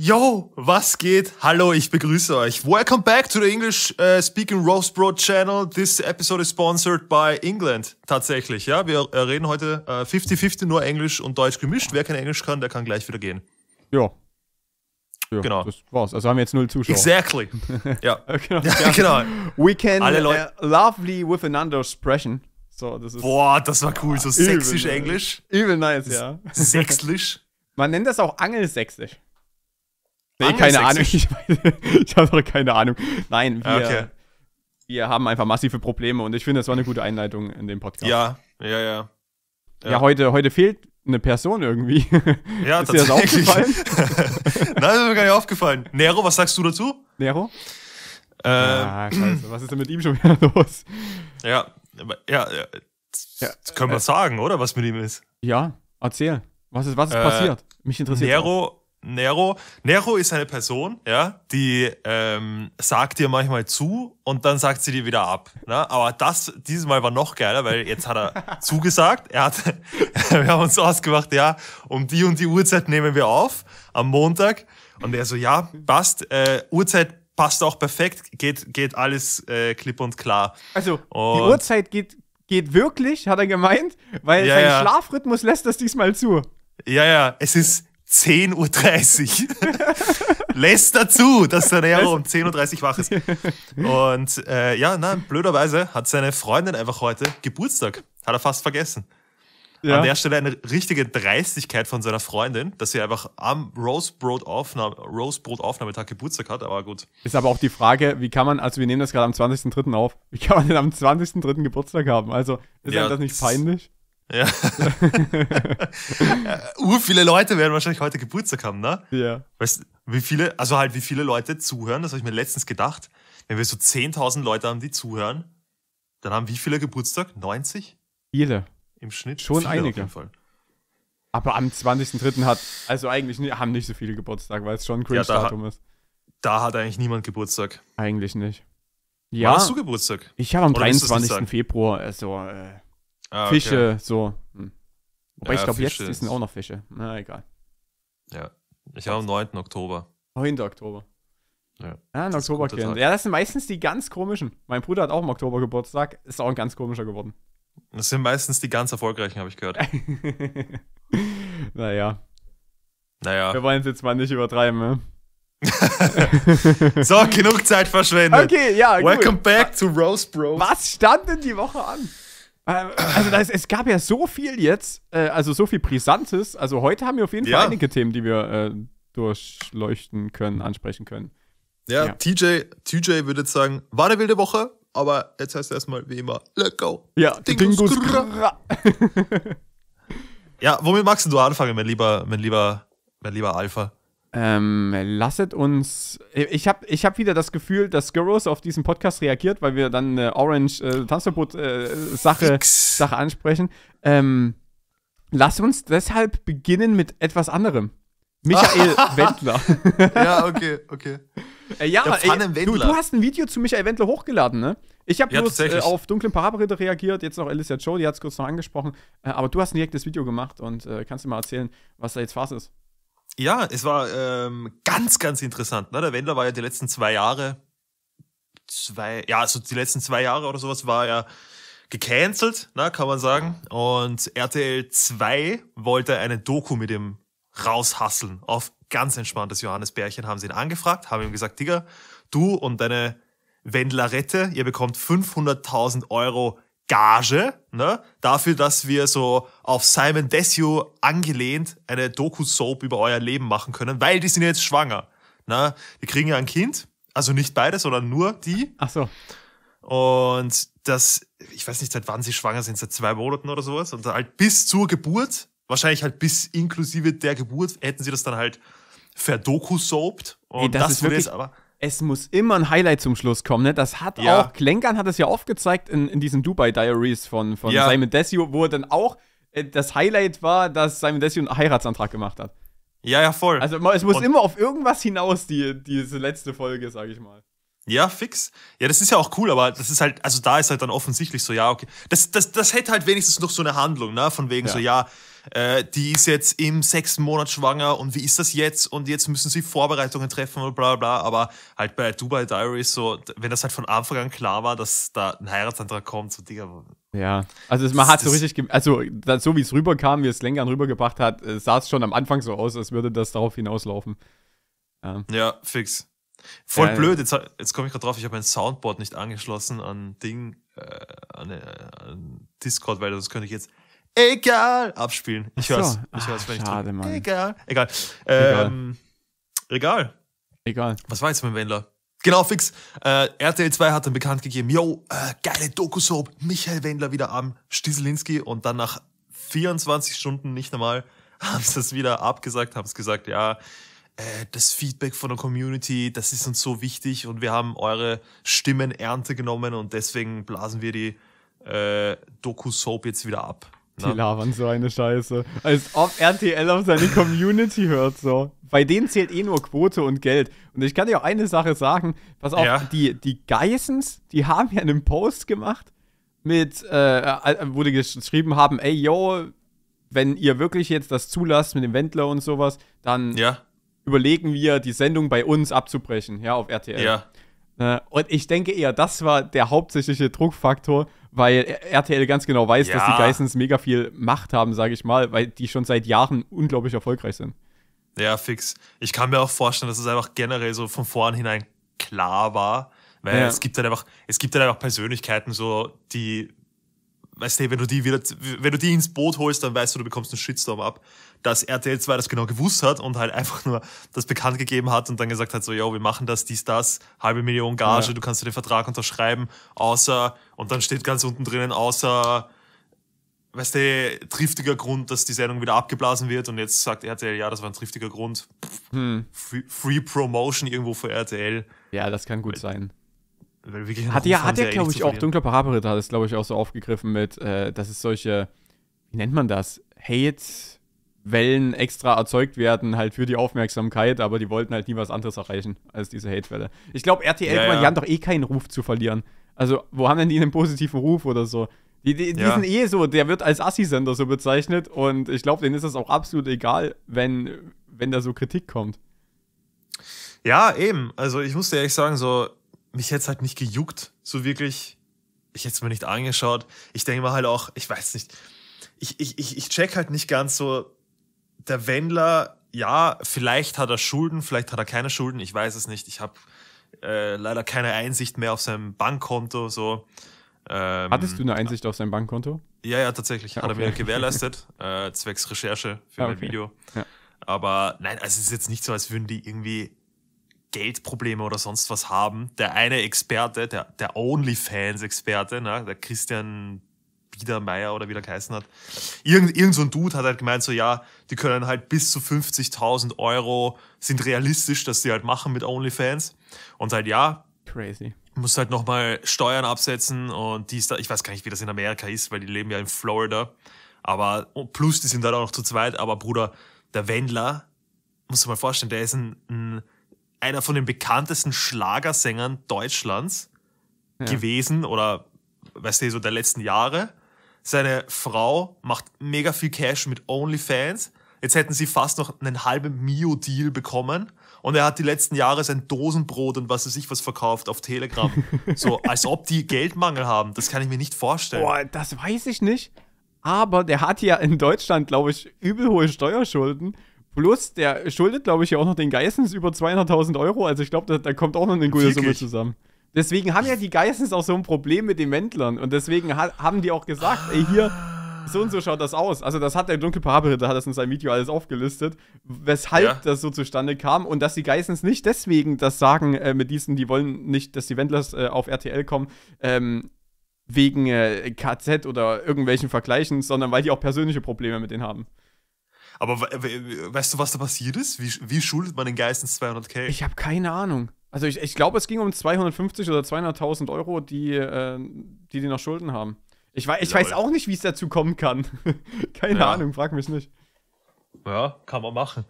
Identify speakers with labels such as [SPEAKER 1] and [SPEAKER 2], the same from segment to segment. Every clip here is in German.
[SPEAKER 1] Yo, was geht? Hallo, ich begrüße euch. Welcome back to the English uh, Speaking Rose Bro Channel. This episode is sponsored by England. Tatsächlich, ja. Wir reden heute 50-50 uh, äh, nur Englisch und Deutsch gemischt. Wer kein Englisch kann, der kann gleich wieder gehen.
[SPEAKER 2] Ja. ja genau. Das war's. Also haben wir jetzt null Zuschauer. Exactly.
[SPEAKER 1] ja. genau. ja. genau. We
[SPEAKER 2] can Alle Leute. Uh, lovely with another expression. So, das ist, Boah, das war cool. So sächsisch-englisch. Übel nice, ja. Sächslisch. Man nennt das auch angelsächsisch. Nee, keine Ahnung. Ich, ich habe keine Ahnung. Nein, wir, ah, okay. wir haben einfach massive Probleme und ich finde, das war eine gute Einleitung in dem Podcast. Ja,
[SPEAKER 1] ja, ja. Ja, ja
[SPEAKER 2] heute, heute fehlt eine Person irgendwie. Ja, ist dir das aufgefallen? Nein, das ist mir gar nicht
[SPEAKER 1] aufgefallen. Nero, was sagst du dazu? Nero? Ähm, ah, scheiße, was ist denn mit ihm schon wieder los? Ja, ja, ja. ja können wir äh, sagen, oder? Was mit ihm ist?
[SPEAKER 2] Ja, erzähl. Was ist, was ist äh, passiert? Mich interessiert.
[SPEAKER 1] Nero Nero. Nero ist eine Person, ja, die ähm, sagt dir manchmal zu und dann sagt sie dir wieder ab. Ne? Aber das, dieses Mal war noch geiler, weil jetzt hat er zugesagt. Er hat, wir haben uns ausgemacht, ja, um die und die Uhrzeit nehmen wir auf am Montag. Und er so, ja, passt. Äh, Uhrzeit passt auch perfekt, geht, geht alles äh, klipp und klar. Also und die Uhrzeit
[SPEAKER 2] geht, geht wirklich, hat er gemeint, weil ja, sein ja. Schlafrhythmus lässt das diesmal zu.
[SPEAKER 1] Ja, ja, es ist 10.30 Uhr. Lässt dazu, dass der Nero um 10.30 Uhr wach ist. Und äh, ja, nein, blöderweise hat seine Freundin einfach heute Geburtstag. Hat er fast vergessen. Ja. An der Stelle eine richtige Dreistigkeit von seiner Freundin, dass sie einfach am Rosebrot-Aufnahme, Rosebrot-Aufnahmetag Geburtstag hat, aber gut.
[SPEAKER 2] Ist aber auch die Frage, wie kann man, also wir nehmen das gerade am 20.03. auf, wie kann man denn am 20.03. Geburtstag haben? Also ist ja, einem das nicht peinlich? Ja.
[SPEAKER 1] uh, viele Leute werden wahrscheinlich heute Geburtstag haben, ne? Ja. Weißt wie viele, also halt wie viele Leute zuhören, das habe ich mir letztens gedacht. Wenn wir so 10.000 Leute haben, die zuhören, dann haben wie viele Geburtstag? 90? Jeder. Im Schnitt? Schon viele einige. Auf jeden Fall. Aber am 20.3. hat, also eigentlich haben nicht so viele Geburtstag,
[SPEAKER 2] weil es schon ein Cringe-Datum
[SPEAKER 1] ja, ist. Da hat eigentlich niemand Geburtstag.
[SPEAKER 2] Eigentlich nicht. Ja. Wann hast du Geburtstag? Ich habe am Oder 23. Februar, also. Äh, Ah, okay. Fische, so.
[SPEAKER 1] Hm. Wobei ja, ich glaube, jetzt sind auch noch Fische. Na, egal. Ja. Ich habe am 9. Oktober.
[SPEAKER 2] 9. Oktober. Ja, ah, ein Oktoberkind. Ja, das sind meistens die ganz komischen. Mein Bruder hat auch im Oktober Geburtstag, ist auch ein ganz komischer geworden.
[SPEAKER 1] Das sind meistens die ganz erfolgreichen, habe ich gehört.
[SPEAKER 2] naja. Naja. Wir wollen es jetzt mal nicht übertreiben, ne? so, genug Zeit verschwendet. Okay, ja. Welcome gut. back to Rose Bros. Was stand denn die Woche an? Ähm, also das, es gab ja so viel jetzt, äh, also so viel Brisantes. Also heute haben wir auf jeden ja. Fall einige Themen, die wir äh, durchleuchten können, ansprechen können.
[SPEAKER 1] Ja, ja, TJ, TJ würde jetzt sagen, war eine wilde Woche, aber jetzt heißt es erstmal wie immer, let's go. Ja, Dingus, Dingus Ja, womit magst du anfangen, mein lieber, mein lieber, mein lieber Alpha?
[SPEAKER 2] Ähm, lasset uns. Äh, ich habe ich hab wieder das Gefühl, dass Skurros auf diesen Podcast reagiert, weil wir dann eine Orange Tanzverbot-Sache äh, äh Sache ansprechen. Ähm, lass uns deshalb beginnen mit etwas anderem. Michael Wendler. ja, okay, okay. Äh, ja, ey, äh, du, du, hast ein Video zu Michael Wendler hochgeladen, ne? Ich habe ja, bloß äh, auf dunklen Parabrede reagiert, jetzt noch Alicia Joe, die hat es kurz noch angesprochen. aber du hast ein direktes Video gemacht und kannst du mal erzählen, was da jetzt Phase ist.
[SPEAKER 1] Ja, es war ähm, ganz, ganz interessant. Ne? Der Wendler war ja die letzten zwei Jahre, zwei, ja, also die letzten zwei Jahre oder sowas war er gecancelt, ne, kann man sagen. Und RTL 2 wollte eine Doku mit ihm raushasseln. Auf ganz entspanntes Johannes Bärchen haben sie ihn angefragt, haben ihm gesagt, Digga, du und deine Wendlerette, ihr bekommt 500.000 Euro Gage, ne? Dafür, dass wir so auf Simon Desue angelehnt eine Doku-Soap über euer Leben machen können, weil die sind jetzt schwanger. Ne? Die kriegen ja ein Kind, also nicht beide, sondern nur die. Ach so. Und das, ich weiß nicht, seit wann sie schwanger sind, seit zwei Monaten oder sowas. Und halt bis zur Geburt, wahrscheinlich halt bis inklusive der Geburt, hätten sie das dann halt verdoku-soapt. Und Ey, das, das ist wirklich, jetzt aber
[SPEAKER 2] es muss immer ein Highlight zum Schluss kommen. Ne? Das hat ja. auch, Klenkern hat es ja aufgezeigt in, in diesen Dubai Diaries von, von ja. Simon Desio, wo dann auch äh, das Highlight war, dass Simon Desio einen Heiratsantrag gemacht hat. Ja, ja, voll. Also es muss Und immer auf irgendwas hinaus, die, diese letzte Folge, sag ich mal.
[SPEAKER 1] Ja, fix. Ja, das ist ja auch cool, aber das ist halt, also da ist halt dann offensichtlich so, ja, okay. Das, das, das hätte halt wenigstens noch so eine Handlung, ne? Von wegen ja. so, ja, äh, die ist jetzt im sechsten Monat schwanger und wie ist das jetzt und jetzt müssen sie Vorbereitungen treffen und bla bla. Aber halt bei Dubai Diaries, so, wenn das halt von Anfang an klar war, dass da ein Heiratsantrag kommt, so Digga.
[SPEAKER 2] Ja, also das, man hat so richtig, also das, so wie es rüberkam, wie es Längern rübergebracht hat, äh, sah es schon am Anfang so aus, als würde das darauf hinauslaufen.
[SPEAKER 1] Ja, ja fix. Voll ja, blöd, jetzt, jetzt komme ich gerade drauf, ich habe mein Soundboard nicht angeschlossen an Ding, äh, an, äh, an Discord, weil das könnte ich jetzt egal abspielen. Ich so. hör's. Ich Ach, hör's, wenn schade, ich Mann. Egal. Egal. Ähm, egal. Egal. Was weiß man, Wendler? Genau, fix. Äh, RTL 2 hat dann bekannt gegeben, yo, äh, geile Dokusoap, Michael Wendler wieder am Stieselinski und dann nach 24 Stunden nicht normal haben sie das wieder abgesagt, haben es gesagt, ja, äh, das Feedback von der Community, das ist uns so wichtig und wir haben eure Stimmen Ernte genommen und deswegen blasen wir die äh, Doku-Soap jetzt wieder ab. Die labern
[SPEAKER 2] so eine Scheiße. Als
[SPEAKER 1] ob RTL auf
[SPEAKER 2] seine Community hört, so. Bei denen zählt eh nur Quote und Geld. Und ich kann dir auch eine Sache sagen. Pass auf, ja. die, die Geissens, die haben ja einen Post gemacht mit, äh, äh wo die geschrieben haben, ey, yo, wenn ihr wirklich jetzt das zulasst mit dem Wendler und sowas, dann ja. überlegen wir, die Sendung bei uns abzubrechen, ja, auf RTL. Ja. Äh, und ich denke eher, das war der hauptsächliche Druckfaktor, weil RTL ganz genau weiß, ja. dass die Geissens mega viel Macht haben, sage ich mal, weil die schon seit Jahren unglaublich erfolgreich sind.
[SPEAKER 1] Ja, fix. Ich kann mir auch vorstellen, dass es einfach generell so von vornherein klar war, weil ja. es gibt halt einfach, es gibt halt einfach Persönlichkeiten so, die, weißt du, wenn du die wieder, wenn du die ins Boot holst, dann weißt du, du bekommst einen Shitstorm ab dass RTL 2 das genau gewusst hat und halt einfach nur das bekannt gegeben hat und dann gesagt hat, so, yo, wir machen das, dies, das, halbe Million Gage, ja. du kannst dir den Vertrag unterschreiben, außer, und dann steht ganz unten drinnen, außer, weißt du, triftiger Grund, dass die Sendung wieder abgeblasen wird und jetzt sagt RTL, ja, das war ein triftiger Grund. Hm. Free, Free, Promotion irgendwo für RTL.
[SPEAKER 2] Ja, das kann gut weil, sein.
[SPEAKER 1] Weil hat ja, hat ja, eh glaube ich, auch, Dunkler
[SPEAKER 2] Parabelritter hat es, glaube ich, auch so aufgegriffen mit, äh, dass es solche, wie nennt man das? Hate, Wellen extra erzeugt werden, halt für die Aufmerksamkeit, aber die wollten halt nie was anderes erreichen als diese Hatewelle. Ich glaube, RTL, ja, ja. die haben doch eh keinen Ruf zu verlieren. Also, wo haben denn die einen positiven Ruf oder so? Die, die, die ja. sind eh so, der wird als Assi-Sender so bezeichnet und ich glaube, denen ist das auch absolut egal, wenn, wenn da so Kritik kommt.
[SPEAKER 1] Ja, eben. Also, ich muss dir ehrlich sagen, so, mich hätte es halt nicht gejuckt, so wirklich. Ich hätte es mir nicht angeschaut. Ich denke mal halt auch, ich weiß nicht. Ich, ich, ich, ich check halt nicht ganz so, der Wendler, ja, vielleicht hat er Schulden, vielleicht hat er keine Schulden, ich weiß es nicht. Ich habe äh, leider keine Einsicht mehr auf seinem Bankkonto. So. Ähm, Hattest du
[SPEAKER 2] eine Einsicht auf sein Bankkonto?
[SPEAKER 1] Ja, ja, tatsächlich. Hat okay. er mir gewährleistet, äh, zwecks Recherche für ah, okay. mein Video. Ja. Aber nein, also es ist jetzt nicht so, als würden die irgendwie Geldprobleme oder sonst was haben. Der eine Experte, der, der Onlyfans-Experte, ne, der Christian Biedermeier oder wie der geheißen hat. Irgend, irgend so ein Dude hat halt gemeint, so ja, die können halt bis zu 50.000 Euro, sind realistisch, dass sie halt machen mit OnlyFans. Und halt ja. Crazy. Musst halt nochmal Steuern absetzen und die ist da. Ich weiß gar nicht, wie das in Amerika ist, weil die leben ja in Florida. Aber oh, plus, die sind halt auch noch zu zweit. Aber Bruder, der Wendler, musst du mal vorstellen, der ist ein, ein einer von den bekanntesten Schlagersängern Deutschlands ja. gewesen oder weißt du, so der letzten Jahre. Seine Frau macht mega viel Cash mit OnlyFans. Jetzt hätten sie fast noch einen halben Mio-Deal bekommen. Und er hat die letzten Jahre sein Dosenbrot und was weiß ich was verkauft auf Telegram. So, als ob die Geldmangel haben. Das kann ich mir nicht vorstellen. Boah,
[SPEAKER 2] das weiß ich nicht. Aber der hat ja in Deutschland, glaube ich, übel hohe Steuerschulden. Plus, der schuldet, glaube ich, ja auch noch den Geissens über 200.000 Euro. Also ich glaube, da, da, kommt auch noch eine gute Summe zusammen. Deswegen haben ja die Geissens auch so ein Problem mit den Wendlern. Und deswegen ha haben die auch gesagt, ey, hier, so und so schaut das aus. Also das hat der dunkle Parabelritter, hat das in seinem Video alles aufgelistet, weshalb ja. das so zustande kam und dass die Geissens nicht deswegen das sagen äh, mit diesen, die wollen nicht, dass die Wendlers äh, auf RTL kommen, ähm, wegen äh, KZ oder irgendwelchen Vergleichen, sondern weil die auch persönliche Probleme mit denen haben. Aber we we weißt du, was da passiert ist? Wie, wie schuldet man den Geissens 200k? Ich habe keine Ahnung. Also ich, ich glaube, es ging um 250 oder 200.000 Euro, die, äh, die die noch Schulden haben. Ich, wei ich weiß auch nicht, wie es dazu kommen kann. Keine ja. Ahnung, frag mich nicht.
[SPEAKER 1] Ja, kann man machen.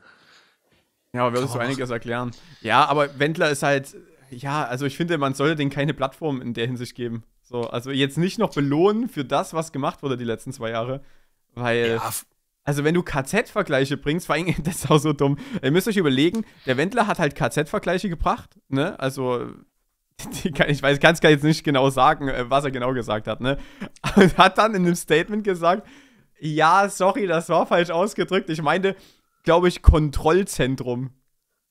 [SPEAKER 2] Ja, aber wirst du einiges erklären. Ja, aber Wendler ist halt, ja, also ich finde, man sollte denen keine Plattform in der Hinsicht geben. So, also jetzt nicht noch belohnen für das, was gemacht wurde die letzten zwei Jahre. Weil. Ja, also wenn du KZ-Vergleiche bringst, vor allem, das ist auch so dumm. Ihr müsst euch überlegen, der Wendler hat halt KZ-Vergleiche gebracht, ne? Also, kann, ich weiß, kann es jetzt nicht genau sagen, äh, was er genau gesagt hat, ne? Und hat dann in einem Statement gesagt, ja, sorry, das war falsch ausgedrückt. Ich meinte, glaube ich, Kontrollzentrum.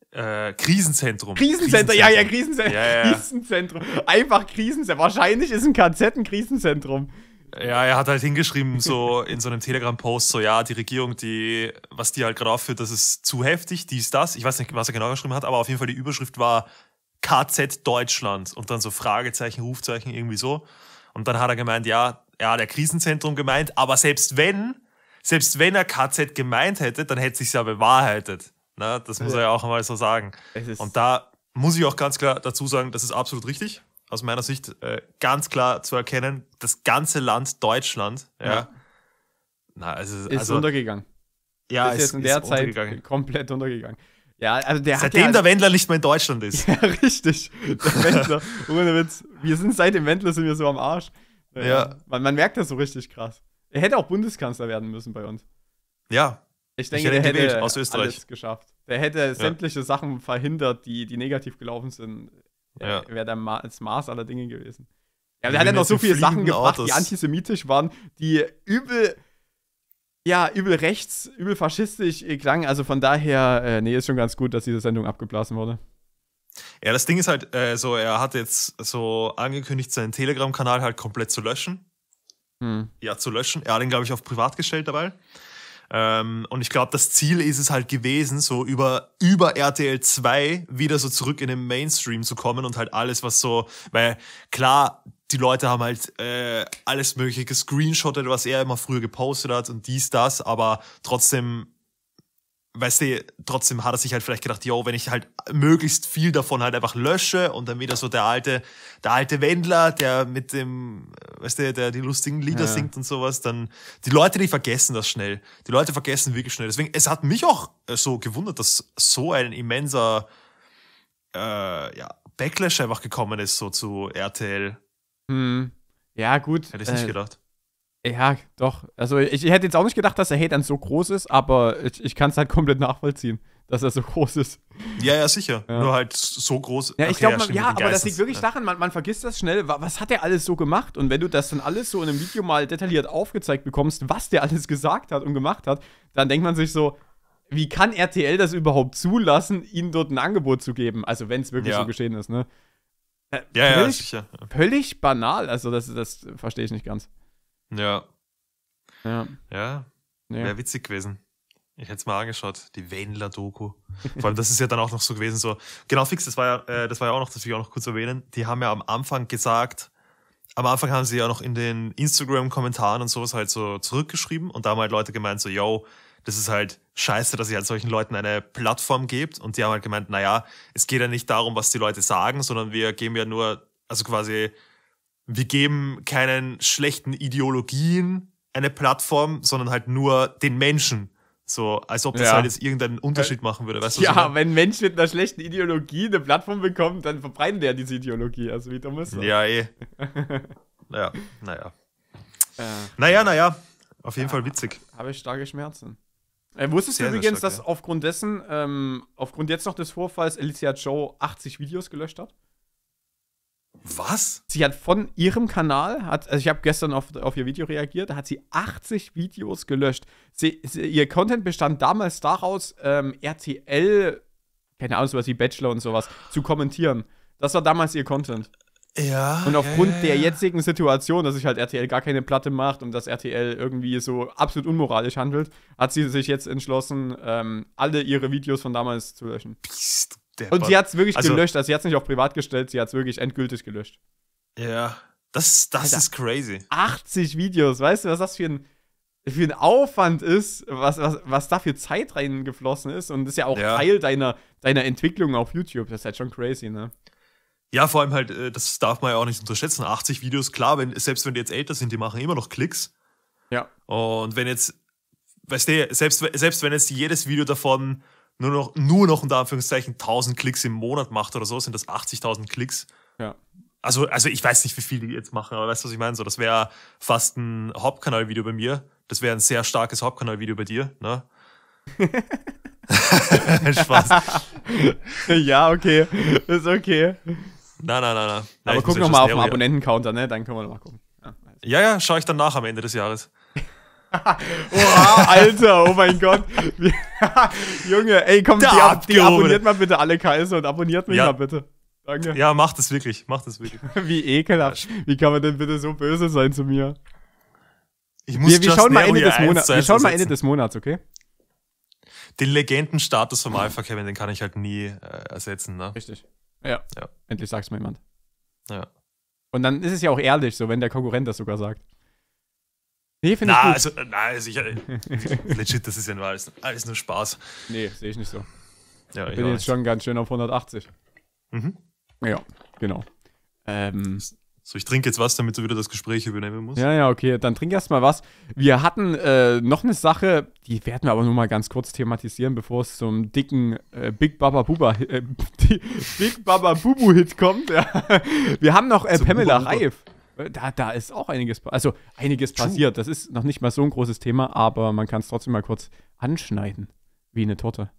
[SPEAKER 2] Äh,
[SPEAKER 1] Krisenzentrum. Krisenzentrum. Krisenzentrum, ja, ja, Krisenzentrum. Ja, ja. Krisenzentrum.
[SPEAKER 2] Einfach Krisenzentrum. Wahrscheinlich ist ein KZ ein Krisenzentrum.
[SPEAKER 1] Ja, er hat halt hingeschrieben, so in so einem Telegram-Post, so ja, die Regierung, die, was die halt gerade aufführt, das ist zu heftig, dies, das. Ich weiß nicht, was er genau geschrieben hat, aber auf jeden Fall die Überschrift war KZ Deutschland und dann so Fragezeichen, Rufzeichen, irgendwie so. Und dann hat er gemeint, ja, er hat ja Krisenzentrum gemeint, aber selbst wenn, selbst wenn er KZ gemeint hätte, dann hätte sich ja bewahrheitet. Ne? Das muss ja. er ja auch einmal so sagen. Und da muss ich auch ganz klar dazu sagen, das ist absolut richtig aus meiner Sicht äh, ganz klar zu erkennen, das ganze Land Deutschland, ja. ja. Na, also, ist also, untergegangen. Ja, ist, ist in der Zeit untergegangen.
[SPEAKER 2] komplett untergegangen.
[SPEAKER 1] Ja, also der seitdem ja, der also
[SPEAKER 2] Wendler nicht mehr in Deutschland ist. ja, richtig. Der Wendler, ohne Witz. Wir sind seit dem Wendler sind wir so am Arsch. Äh, ja. Man, man merkt das so richtig krass. Er hätte auch Bundeskanzler werden müssen bei uns.
[SPEAKER 1] Ja. Ich denke, ich hätte der hätte aus geschafft. Der hätte sämtliche
[SPEAKER 2] ja. Sachen verhindert, die, die negativ gelaufen sind ja. Äh, Wäre Ma das Maß aller Dinge gewesen. Ja, der hat ja noch so viele Sachen gemacht, Autos. die antisemitisch waren, die übel, ja, übel rechts, übel faschistisch klangen. Also von daher, äh, nee, ist schon ganz gut, dass diese Sendung abgeblasen wurde.
[SPEAKER 1] Ja, das Ding ist halt äh, so, er hat jetzt so angekündigt, seinen Telegram-Kanal halt komplett zu löschen. Hm. Ja, zu löschen. Er hat ihn, glaube ich, auf privat gestellt dabei. Ähm, und ich glaube, das Ziel ist es halt gewesen, so über, über RTL 2 wieder so zurück in den Mainstream zu kommen und halt alles, was so, weil klar, die Leute haben halt äh, alles Mögliche gescreenshottet, was er immer früher gepostet hat und dies, das, aber trotzdem weißt du, trotzdem hat er sich halt vielleicht gedacht, yo, wenn ich halt möglichst viel davon halt einfach lösche und dann wieder so der alte, der alte Wendler, der mit dem, weißt du, der die lustigen Lieder ja. singt und sowas, dann, die Leute, die vergessen das schnell. Die Leute vergessen wirklich schnell. Deswegen, es hat mich auch äh, so gewundert, dass so ein immenser, äh, ja, Backlash einfach gekommen ist, so zu RTL. Hm. Ja, gut. Hätte ich äh, nicht gedacht.
[SPEAKER 2] Ja, doch. Also ich, ich hätte jetzt auch nicht gedacht, dass der Hate dann so groß ist, aber ich, ich kann es halt komplett nachvollziehen, dass er so groß ist. Ja,
[SPEAKER 1] ja, sicher. Ja. Nur halt so groß. Ja, ich glaube, ja, ja aber das liegt wirklich
[SPEAKER 2] daran, man, man vergisst das schnell, was hat er alles so gemacht? Und wenn du das dann alles so in einem Video mal detailliert aufgezeigt bekommst, was der alles gesagt hat und gemacht hat, dann denkt man sich so, wie kann RTL das überhaupt zulassen, ihnen dort ein Angebot zu geben? Also wenn es wirklich ja. so geschehen ist, ne? Äh, ja, völlig, ja, sicher. Völlig banal, also das, das verstehe ich nicht ganz. Ja. Ja.
[SPEAKER 1] Ja. Wäre witzig gewesen. Ich hätte es mal angeschaut, die Wendler-Doku. Vor allem, das ist ja dann auch noch so gewesen, so, genau fix, das war ja, äh, das war ja auch noch, das will ich auch noch kurz erwähnen, die haben ja am Anfang gesagt, am Anfang haben sie ja noch in den Instagram-Kommentaren und sowas halt so zurückgeschrieben und da haben halt Leute gemeint, so, yo, das ist halt scheiße, dass ihr halt solchen Leuten eine Plattform gebt und die haben halt gemeint, naja, es geht ja nicht darum, was die Leute sagen, sondern wir geben ja nur, also quasi, wir geben keinen schlechten Ideologien eine Plattform, sondern halt nur den Menschen. So, als ob das ja. halt jetzt irgendeinen Unterschied machen würde. Weißt du, ja, wenn ein Mensch mit einer schlechten
[SPEAKER 2] Ideologie eine Plattform bekommt, dann verbreiten der diese Ideologie. Also wie dumm ist das? Ja, eh.
[SPEAKER 1] naja, naja. Äh,
[SPEAKER 2] naja, naja. Auf jeden ja, Fall witzig. Habe ich starke Schmerzen. Äh, wusstest du übrigens, stark, dass ja. aufgrund dessen, ähm, aufgrund jetzt noch des Vorfalls, Alicia Joe 80 Videos gelöscht hat? Was? Sie hat von ihrem Kanal, hat, also ich habe gestern auf, auf ihr Video reagiert, da hat sie 80 Videos gelöscht. Sie, sie, ihr Content bestand damals daraus, ähm, RTL, keine Ahnung, was wie Bachelor und sowas, zu kommentieren. Das war damals ihr Content. Ja. Und aufgrund ja, ja, ja. der jetzigen Situation, dass sich halt RTL gar keine Platte macht und dass RTL irgendwie so absolut unmoralisch handelt, hat sie sich jetzt entschlossen, ähm, alle ihre Videos von damals zu löschen. Bist der und sie hat es wirklich also, gelöscht. Also, sie hat es nicht auf privat gestellt, sie hat es wirklich endgültig gelöscht.
[SPEAKER 1] Ja, das, das Alter, ist crazy.
[SPEAKER 2] 80 Videos, weißt du, was das für ein, für ein Aufwand ist, was, was, was da für Zeit reingeflossen ist. Und das ist ja auch ja. Teil deiner, deiner Entwicklung auf YouTube. Das ist halt schon crazy, ne?
[SPEAKER 1] Ja, vor allem halt, äh, das darf man ja auch nicht unterschätzen. 80 Videos, klar, wenn, selbst wenn die jetzt älter sind, die machen immer noch Klicks. Ja. Und wenn jetzt, weißt du, selbst, selbst wenn jetzt jedes Video davon nur noch, nur noch unter Anführungszeichen 1000 Klicks im Monat macht oder so, sind das 80.000 Klicks. Ja. Also, also ich weiß nicht, wie viel die jetzt machen, aber weißt du, was ich meine? So, das wäre fast ein Hauptkanalvideo bei mir. Das wäre ein sehr starkes Hauptkanalvideo bei dir, ne? Spaß. ja, okay. Ist okay. Nein, nein, nein, nein. Aber guck nochmal auf den Abonnenten-Counter, ne? Dann können wir nochmal gucken. Ja, ja, ja schaue ich dann nach am Ende des Jahres. Oha,
[SPEAKER 2] Alter, oh mein Gott. Junge, ey, komm, die, ab, die abonniert mal bitte alle Kaiser
[SPEAKER 1] und abonniert mich ja. mal bitte. Danke. Ja, macht es wirklich, macht es wirklich.
[SPEAKER 2] wie ekelhaft. Wie kann man denn bitte so böse sein zu mir? Ich muss wir, wir schauen mal Ende des Monats. Wir schauen mal Ende des Monats, okay?
[SPEAKER 1] Den Legendenstatus vom Alpha Kevin, den kann ich halt nie äh, ersetzen, ne? Richtig. Ja.
[SPEAKER 2] ja. Endlich sagt's mir jemand.
[SPEAKER 1] Ja. Und dann ist es ja auch
[SPEAKER 2] ehrlich, so wenn der Konkurrent das sogar sagt. Nee, finde ich gut. Also, na,
[SPEAKER 1] also ich, äh, legit, das ist ja nur alles, alles nur Spaß. Nee, sehe ich nicht so. Ja, ich bin jetzt
[SPEAKER 2] schon ganz schön auf 180. Mhm.
[SPEAKER 1] Ja, genau. Ähm, so, ich trinke jetzt was, damit du wieder das Gespräch übernehmen musst. Ja,
[SPEAKER 2] ja, okay, dann trink erstmal was. Wir hatten äh, noch eine Sache, die werden wir aber nur mal ganz kurz thematisieren, bevor es zum dicken äh, Big Baba Buba äh, Big Baba Bubu Hit kommt. Ja. Wir haben noch äh, Pamela Reif. Da, da ist auch einiges, also einiges True. passiert. Das ist noch nicht mal so ein großes Thema, aber man kann es trotzdem mal kurz anschneiden, wie eine Torte.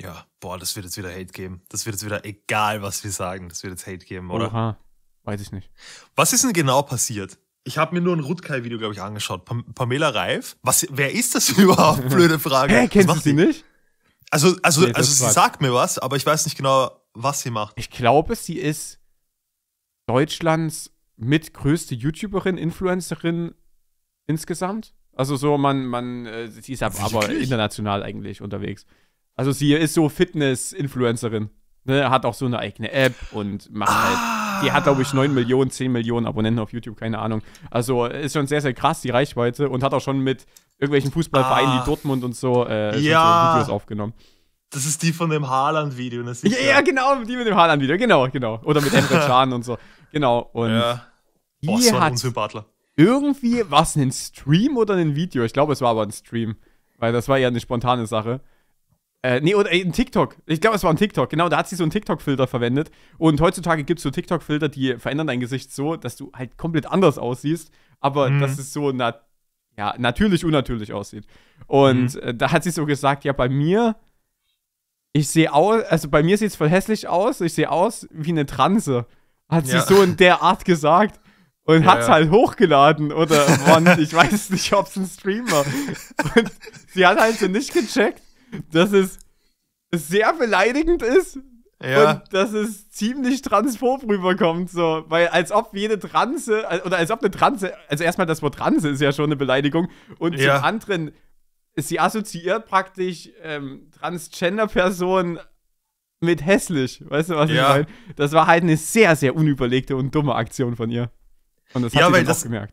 [SPEAKER 1] Ja, boah, das wird jetzt wieder Hate geben. Das wird jetzt wieder egal, was wir sagen. Das wird jetzt Hate geben, oder? Oha, weiß ich nicht. Was ist denn genau passiert? Ich habe mir nur ein rutkei video glaube ich, angeschaut. Pam Pamela Reif? Was, wer ist das überhaupt? Blöde Frage. Hä, kennst du sie nicht? Also, also, nee, also sie sagt mir was, aber ich weiß nicht genau, was sie macht. Ich glaube, sie ist
[SPEAKER 2] Deutschlands mitgrößte YouTuberin, Influencerin insgesamt. Also so, man, man, äh, sie ist ab, aber international eigentlich unterwegs. Also sie ist so Fitness-Influencerin. Ne? Hat auch so eine eigene App und macht ah. halt. Die hat, glaube ich, 9 Millionen, 10 Millionen Abonnenten auf YouTube, keine Ahnung. Also ist schon sehr, sehr krass, die Reichweite. Und hat auch schon mit irgendwelchen Fußballvereinen ah. wie Dortmund und so, äh, ja. so Videos aufgenommen.
[SPEAKER 1] Das ist die von dem Haaland-Video. Ne? Ja,
[SPEAKER 2] ja, genau, die mit dem Haaland-Video, genau, genau. Oder mit Emre Can und so. Genau, und ja die so hat Unsympathler. irgendwie, was, ein Stream oder ein Video? Ich glaube, es war aber ein Stream, weil das war ja eine spontane Sache. Äh, nee, oder äh, ein TikTok. Ich glaube, es war ein TikTok. Genau, da hat sie so einen TikTok-Filter verwendet. Und heutzutage gibt es so TikTok-Filter, die verändern dein Gesicht so, dass du halt komplett anders aussiehst, aber mhm. dass es so nat ja, natürlich unnatürlich aussieht. Und mhm. äh, da hat sie so gesagt, ja, bei mir, ich sehe aus, also bei mir sieht es voll hässlich aus, ich sehe aus wie eine Transe. Hat ja. sie so in der Art gesagt und ja, hat's halt hochgeladen oder Wand, ich weiß nicht, ob es ein Stream war. Und sie hat halt so nicht gecheckt, dass es sehr beleidigend ist ja. und dass es ziemlich transphob rüberkommt, so, weil als ob jede Transe oder als ob eine Transe, also erstmal das Wort Transe ist ja schon eine Beleidigung und ja. zum anderen sie assoziiert praktisch ähm, Transgender-Personen mit hässlich. Weißt du, was ja. ich meine? Das war halt eine sehr, sehr unüberlegte und dumme Aktion von ihr.
[SPEAKER 1] Und das ja, hat weil das, gemerkt.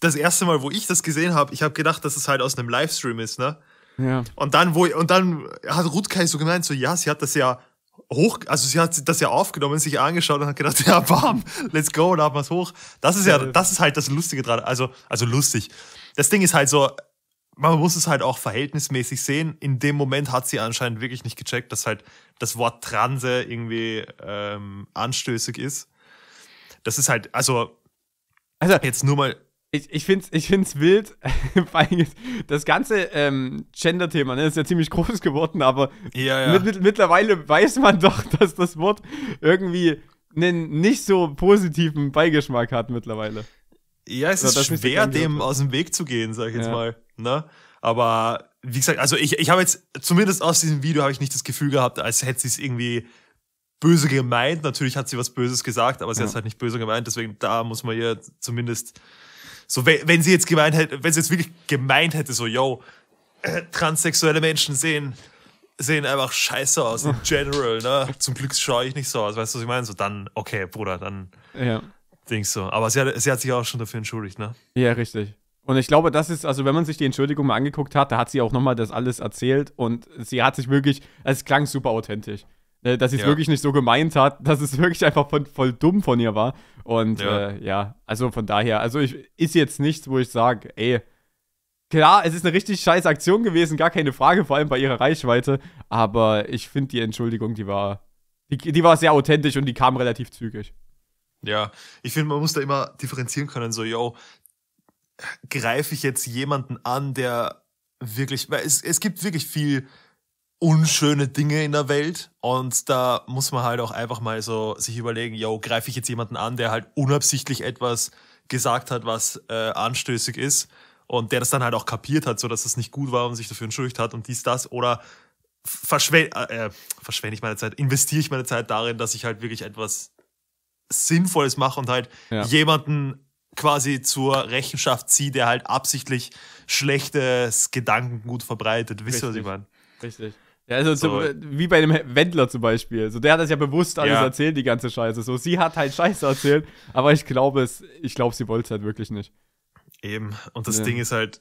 [SPEAKER 1] Das erste Mal, wo ich das gesehen habe, ich habe gedacht, dass es halt aus einem Livestream ist, ne? Ja. Und dann, wo, und dann hat Rutkai so gemeint, so, ja, sie hat das ja hoch, also sie hat das ja aufgenommen, sich angeschaut und hat gedacht, ja, bam, let's go, laden wir es hoch. Das ist ja, das ist halt das Lustige dran, also, also lustig. Das Ding ist halt so, man muss es halt auch verhältnismäßig sehen. In dem Moment hat sie anscheinend wirklich nicht gecheckt, dass halt das Wort Transe irgendwie ähm, anstößig ist. Das ist halt, also also, jetzt nur mal. Ich, ich finde es ich find's wild, das ganze
[SPEAKER 2] ähm, Gender-Thema ne, ist ja ziemlich groß geworden, aber ja, ja. Mit, mit, mittlerweile weiß man doch, dass das Wort irgendwie einen nicht so positiven Beigeschmack hat mittlerweile.
[SPEAKER 1] Ja, es Oder ist schwer, dem aus dem Weg zu gehen, sag ich jetzt ja. mal. Ne? Aber wie gesagt, also ich, ich habe jetzt, zumindest aus diesem Video habe ich nicht das Gefühl gehabt, als hätte sie es irgendwie böse gemeint. Natürlich hat sie was Böses gesagt, aber sie ja. hat es halt nicht böse gemeint. Deswegen da muss man ihr zumindest so, wenn sie jetzt gemeint hätte, wenn sie jetzt wirklich gemeint hätte, so, yo, äh, transsexuelle Menschen sehen, sehen einfach scheiße aus in general, ne? Zum Glück schaue ich nicht so aus, weißt du, was ich meine? So, dann, okay, Bruder, dann ja. Dings so. Aber sie hat, sie hat sich auch schon dafür entschuldigt, ne?
[SPEAKER 2] Ja, richtig. Und ich glaube, das ist, also wenn man sich die Entschuldigung mal angeguckt hat, da hat sie auch nochmal das alles erzählt und sie hat sich wirklich, es klang super authentisch. Ne, dass sie es ja. wirklich nicht so gemeint hat, dass es wirklich einfach von, voll dumm von ihr war. Und ja, äh, ja also von daher, also ich, ist jetzt nichts, wo ich sage, ey, klar, es ist eine richtig scheiß Aktion gewesen, gar keine Frage, vor allem bei ihrer Reichweite, aber ich finde die Entschuldigung, die war, die, die war sehr authentisch und die kam relativ zügig.
[SPEAKER 1] Ja, ich finde, man muss da immer differenzieren können, so, yo, greife ich jetzt jemanden an, der wirklich, weil es, es gibt wirklich viel unschöne Dinge in der Welt und da muss man halt auch einfach mal so sich überlegen, yo, greife ich jetzt jemanden an, der halt unabsichtlich etwas gesagt hat, was äh, anstößig ist und der das dann halt auch kapiert hat, so dass das nicht gut war und sich dafür entschuldigt hat und dies, das oder äh, äh, verschwende äh, verschwend ich meine Zeit, investiere ich meine Zeit darin, dass ich halt wirklich etwas Sinnvolles mache und halt ja. jemanden quasi zur Rechenschaft ziehe, der halt absichtlich schlechtes Gedankengut verbreitet. Wisst ihr, was ich meine? Richtig. Ja, also so. Zum, äh,
[SPEAKER 2] wie bei dem Wendler zum Beispiel. So, der hat das ja bewusst alles ja. erzählt, die ganze Scheiße. So, sie hat halt Scheiße erzählt, aber ich glaube es, ich glaube, sie wollte es halt wirklich nicht.
[SPEAKER 1] Eben. Und das ja. Ding ist halt,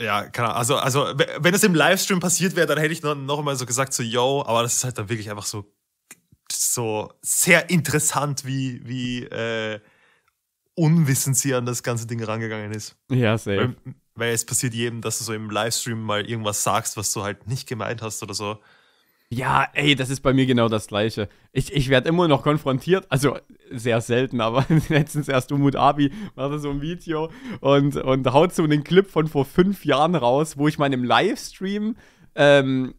[SPEAKER 1] ja, klar. Also, also, wenn es im Livestream passiert wäre, dann hätte ich noch, noch einmal so gesagt, so, yo, aber das ist halt dann wirklich einfach so, so sehr interessant, wie, wie, äh, unwissend sie an das ganze Ding rangegangen ist. Ja, safe. Weil, weil es passiert jedem, dass du so im Livestream mal irgendwas sagst, was du halt nicht gemeint hast oder so.
[SPEAKER 2] Ja, ey, das ist bei mir genau das Gleiche. Ich, ich werde immer noch konfrontiert, also sehr selten, aber letztens erst Umut Abi machte so ein Video und, und haut so einen Clip von vor fünf Jahren raus, wo ich meinem Livestream ähm,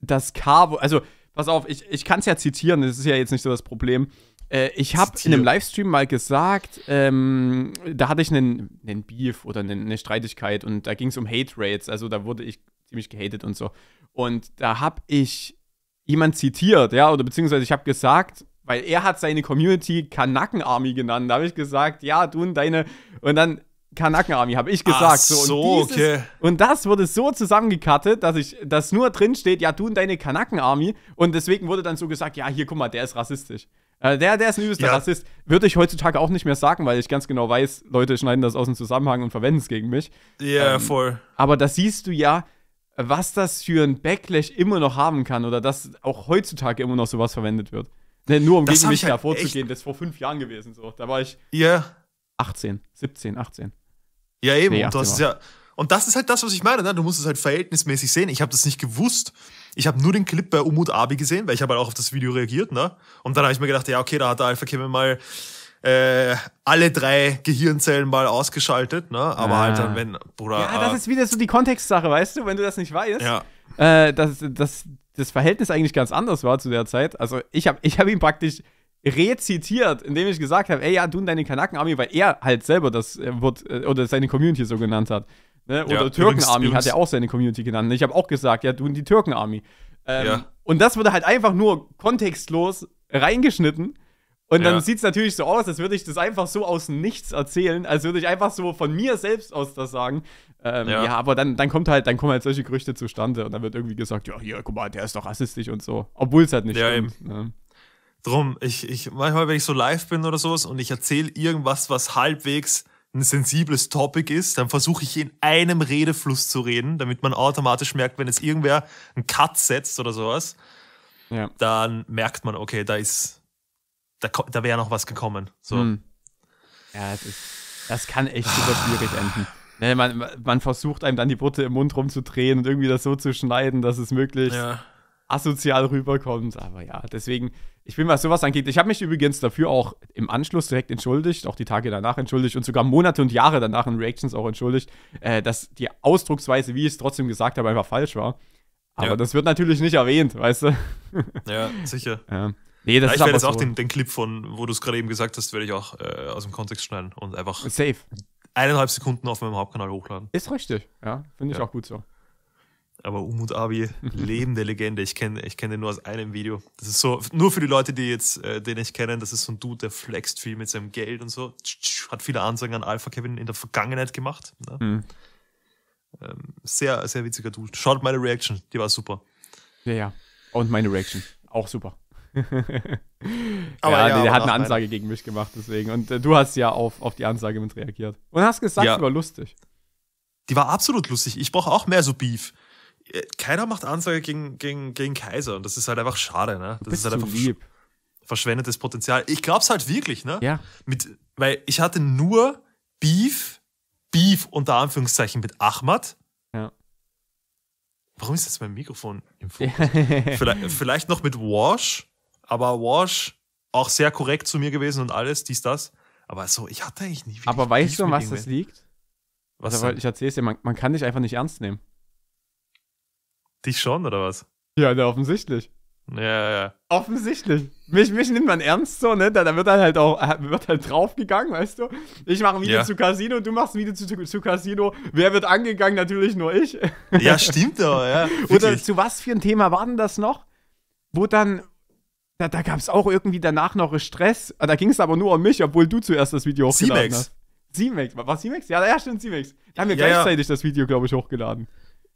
[SPEAKER 2] das K, also pass auf, ich, ich kann es ja zitieren, das ist ja jetzt nicht so das Problem. Äh, ich habe in einem Livestream mal gesagt, ähm, da hatte ich einen, einen Beef oder einen, eine Streitigkeit und da ging es um Hate Rates, also da wurde ich ziemlich gehatet und so. Und da habe ich jemand zitiert, ja, oder beziehungsweise ich habe gesagt, weil er hat seine Community Kanaken Army genannt, da habe ich gesagt, ja, du und deine und dann Kanaken Army habe ich gesagt Ach so, so und, dieses, okay. und das wurde so zusammengekattet, dass ich das nur drin steht, ja, du und deine Kanaken Army und deswegen wurde dann so gesagt, ja, hier guck mal, der ist rassistisch. Äh, der, der ist ein übelster ja. Rassist. Würde ich heutzutage auch nicht mehr sagen, weil ich ganz genau weiß, Leute schneiden das aus dem Zusammenhang und verwenden es gegen mich. Ja, yeah, ähm, voll. Aber da siehst du ja, was das für ein Backlash immer noch haben kann oder dass auch heutzutage immer noch sowas verwendet wird. Ne, nur um das gegen mich halt hervorzugehen, echt... das ist vor fünf Jahren gewesen. So. Da war ich yeah. 18, 17, 18.
[SPEAKER 1] Ja, eben. Nee, 18 das ja, und das ist halt das, was ich meine. Ne? Du musst es halt verhältnismäßig sehen. Ich habe das nicht gewusst. Ich habe nur den Clip bei Umut Abi gesehen, weil ich habe halt auch auf das Video reagiert, ne? Und dann habe ich mir gedacht, ja, okay, da hat der Alpha Kevin mal äh, alle drei Gehirnzellen mal ausgeschaltet, ne? Aber halt ah. halt dann, wenn, Bruder. Ja, das äh,
[SPEAKER 2] ist wieder so die Kontextsache, weißt du, wenn du das nicht weißt, ja. äh, dass, dass das Verhältnis eigentlich ganz anders war zu der Zeit. Also ich habe ich hab ihn praktisch rezitiert, indem ich gesagt habe, ey, ja, du und deine kanaken Kanakenarmee, weil er halt selber das äh, Wort äh, oder seine Community so genannt hat. Ne? Oder ja, Türken-Army hat er auch seine Community genannt. Ich habe auch gesagt, ja, du die Türken-Army. Ähm, ja. Und das wurde halt einfach nur kontextlos reingeschnitten. Und dann ja. sieht es natürlich so aus, als würde ich das einfach so aus nichts erzählen, als würde ich einfach so von mir selbst aus das sagen. Ähm, ja. ja. aber dann, dann kommt halt, dann kommen halt solche Gerüchte zustande und dann wird irgendwie gesagt, ja, hier, guck mal, der ist doch rassistisch und so. Obwohl es halt nicht ja, stimmt.
[SPEAKER 1] Ne? Drum, ich, ich, manchmal, wenn ich so live bin oder sowas und ich erzähle irgendwas, was halbwegs ein sensibles Topic ist, dann versuche ich in einem Redefluss zu reden, damit man automatisch merkt, wenn es irgendwer einen Cut setzt oder sowas, ja. dann merkt man, okay, da ist, da, da wäre noch was gekommen. So. Hm. Ja, das, ist, das kann echt super schwierig enden. Ne, man, man versucht einem dann die Butte im Mund
[SPEAKER 2] rumzudrehen und irgendwie das so zu schneiden, dass es möglichst ja asozial rüberkommt. Aber ja, deswegen, ich bin, was sowas angeht, ich habe mich übrigens dafür auch im Anschluss direkt entschuldigt, auch die Tage danach entschuldigt und sogar Monate und Jahre danach in Reactions auch entschuldigt, äh, dass die Ausdrucksweise, wie ich es trotzdem gesagt habe, einfach falsch war. Aber ja. das wird natürlich nicht erwähnt, weißt du?
[SPEAKER 1] Ja, sicher. Ja. Nee, das ja, ich werde jetzt auch den, den, Clip von, wo du es gerade eben gesagt hast, werde ich auch äh, aus dem Kontext schneiden und einfach Safe. eineinhalb Sekunden auf meinem Hauptkanal hochladen. Ist richtig, ja, finde ich auch gut so. Aber Umut Abi, mhm. lebende Legende. Ich kenne ich kenn den nur aus einem Video. Das ist so, nur für die Leute, die jetzt äh, den nicht kennen, das ist so ein Dude, der flext viel mit seinem Geld und so. Hat viele Ansagen an Alpha Kevin in der Vergangenheit gemacht. Ne? Mhm. Ähm, sehr, sehr witziger Dude. Schaut meine Reaction, die war super.
[SPEAKER 2] Ja, ja. Und meine Reaction, auch super. aber
[SPEAKER 1] ja, ja nee, der hat eine Ansage
[SPEAKER 2] meine. gegen mich gemacht, deswegen. Und äh, du hast ja auf, auf die Ansage
[SPEAKER 1] mit reagiert. Und hast gesagt, ja. die war lustig. Die war absolut lustig. Ich brauche auch mehr so Beef. Äh, keiner macht Ansage gegen, gegen, gegen Kaiser und das ist halt einfach schade, ne? Das ist halt einfach lieb. verschwendetes Potenzial. Ich glaub's halt wirklich, ne? Ja. Mit, weil ich hatte nur Beef, Beef unter Anführungszeichen mit Ahmad. Ja. Warum ist jetzt mein Mikrofon im Fokus? vielleicht, vielleicht noch mit Wash, aber Wash auch sehr korrekt zu mir gewesen und alles, dies, das. Aber so, ich hatte eigentlich nie
[SPEAKER 2] Aber weißt Beef du, was das liegt? Was also, ich erzähl's dir, man, man kann dich einfach nicht ernst nehmen. Dich schon, oder was? Ja, na, offensichtlich. Ja, ja. Offensichtlich. Mich, mich nimmt man ernst so, ne? Da, da wird dann halt auch äh, wird halt draufgegangen, weißt du? Ich mache ein Video ja. zu Casino, du machst ein Video zu, zu Casino. Wer wird angegangen? Natürlich nur ich. Ja, stimmt doch, ja. Oder zu was für ein Thema war denn das noch? Wo dann, da, da gab es auch irgendwie danach noch Stress. Ah, da ging es aber nur um mich, obwohl du zuerst das Video hochgeladen hast.
[SPEAKER 1] Simex. Simex, war, war Simex? Ja, ja, stimmt, Simex. Da haben wir ja, gleichzeitig
[SPEAKER 2] ja. das Video, glaube ich, hochgeladen.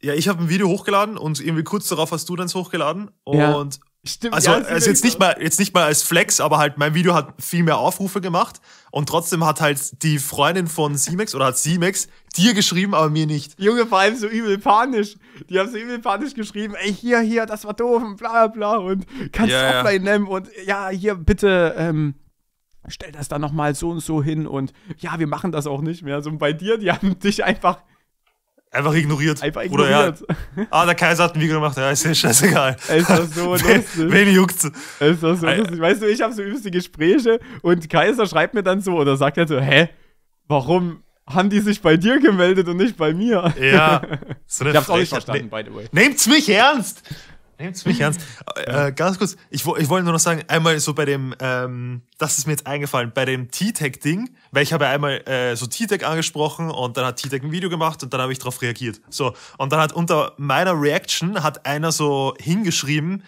[SPEAKER 1] Ja, ich habe ein Video hochgeladen und irgendwie kurz darauf hast du dann hochgeladen. Und ja, stimmt. Also, ja, also jetzt, nicht mal, jetzt nicht mal als Flex, aber halt mein Video hat viel mehr Aufrufe gemacht. Und trotzdem hat halt die Freundin von Simex oder hat Simex dir geschrieben, aber mir nicht. Junge, vor allem so übel panisch. Die haben so übel panisch geschrieben, ey, hier, hier, das war doof und bla bla bla und kannst ja, offline ja. nehmen
[SPEAKER 2] und ja, hier, bitte, ähm, stell das dann nochmal so und so hin und ja, wir machen das auch nicht mehr. So also bei dir, die haben dich einfach Einfach ignoriert. Einfach ignoriert. Oder, ja. Ah, der Kaiser hat ein Video gemacht, ja, ist mir scheißegal. Ist das so lustig. Wen juckt's? Ist das so lustig. Weißt du, ich habe so übelste Gespräche und Kaiser schreibt mir dann so oder sagt halt so, hä,
[SPEAKER 1] warum haben die sich bei dir gemeldet und nicht bei mir? Ja. So ich hab's auch nicht verstanden, by the way. Nehmt's mich ernst! Nehmt's mich ernst. Ja. Äh, ganz kurz, ich, ich wollte nur noch sagen, einmal so bei dem, ähm, das ist mir jetzt eingefallen, bei dem T-Tech-Ding, weil ich habe einmal äh, so T-Tech angesprochen und dann hat T-Tech ein Video gemacht und dann habe ich darauf reagiert. So, und dann hat unter meiner Reaction hat einer so hingeschrieben,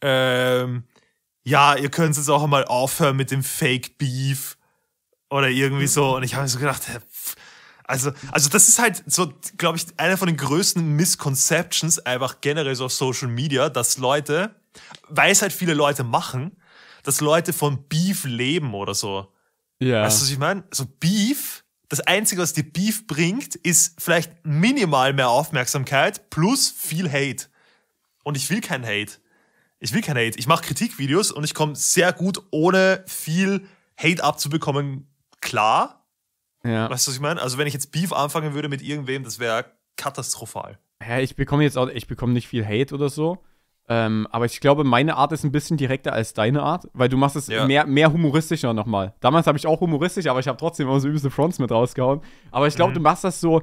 [SPEAKER 1] ähm, ja, ihr könnt jetzt auch einmal aufhören mit dem Fake Beef oder irgendwie so. Und ich habe so gedacht, pff, also, also das ist halt so, glaube ich, einer von den größten Misconceptions einfach generell so auf Social Media, dass Leute, weil es halt viele Leute machen, dass Leute von Beef leben oder so. Ja. Weißt du, was ich meine? So Beef, das Einzige, was dir Beef bringt, ist vielleicht minimal mehr Aufmerksamkeit plus viel Hate. Und ich will kein Hate. Ich will kein Hate. Ich mache Kritikvideos und ich komme sehr gut ohne viel Hate abzubekommen klar ja. Weißt du, was ich meine? Also, wenn ich jetzt Beef anfangen würde mit irgendwem, das wäre katastrophal.
[SPEAKER 2] Ja, ich bekomme jetzt auch, ich bekomme nicht viel Hate oder so. Ähm, aber ich glaube, meine Art ist ein bisschen direkter als deine Art, weil du machst es ja. mehr, mehr humoristischer nochmal. Damals habe ich auch humoristisch, aber ich habe trotzdem immer so übelste Fronts mit rausgehauen. Aber ich glaube, mhm. du machst das so,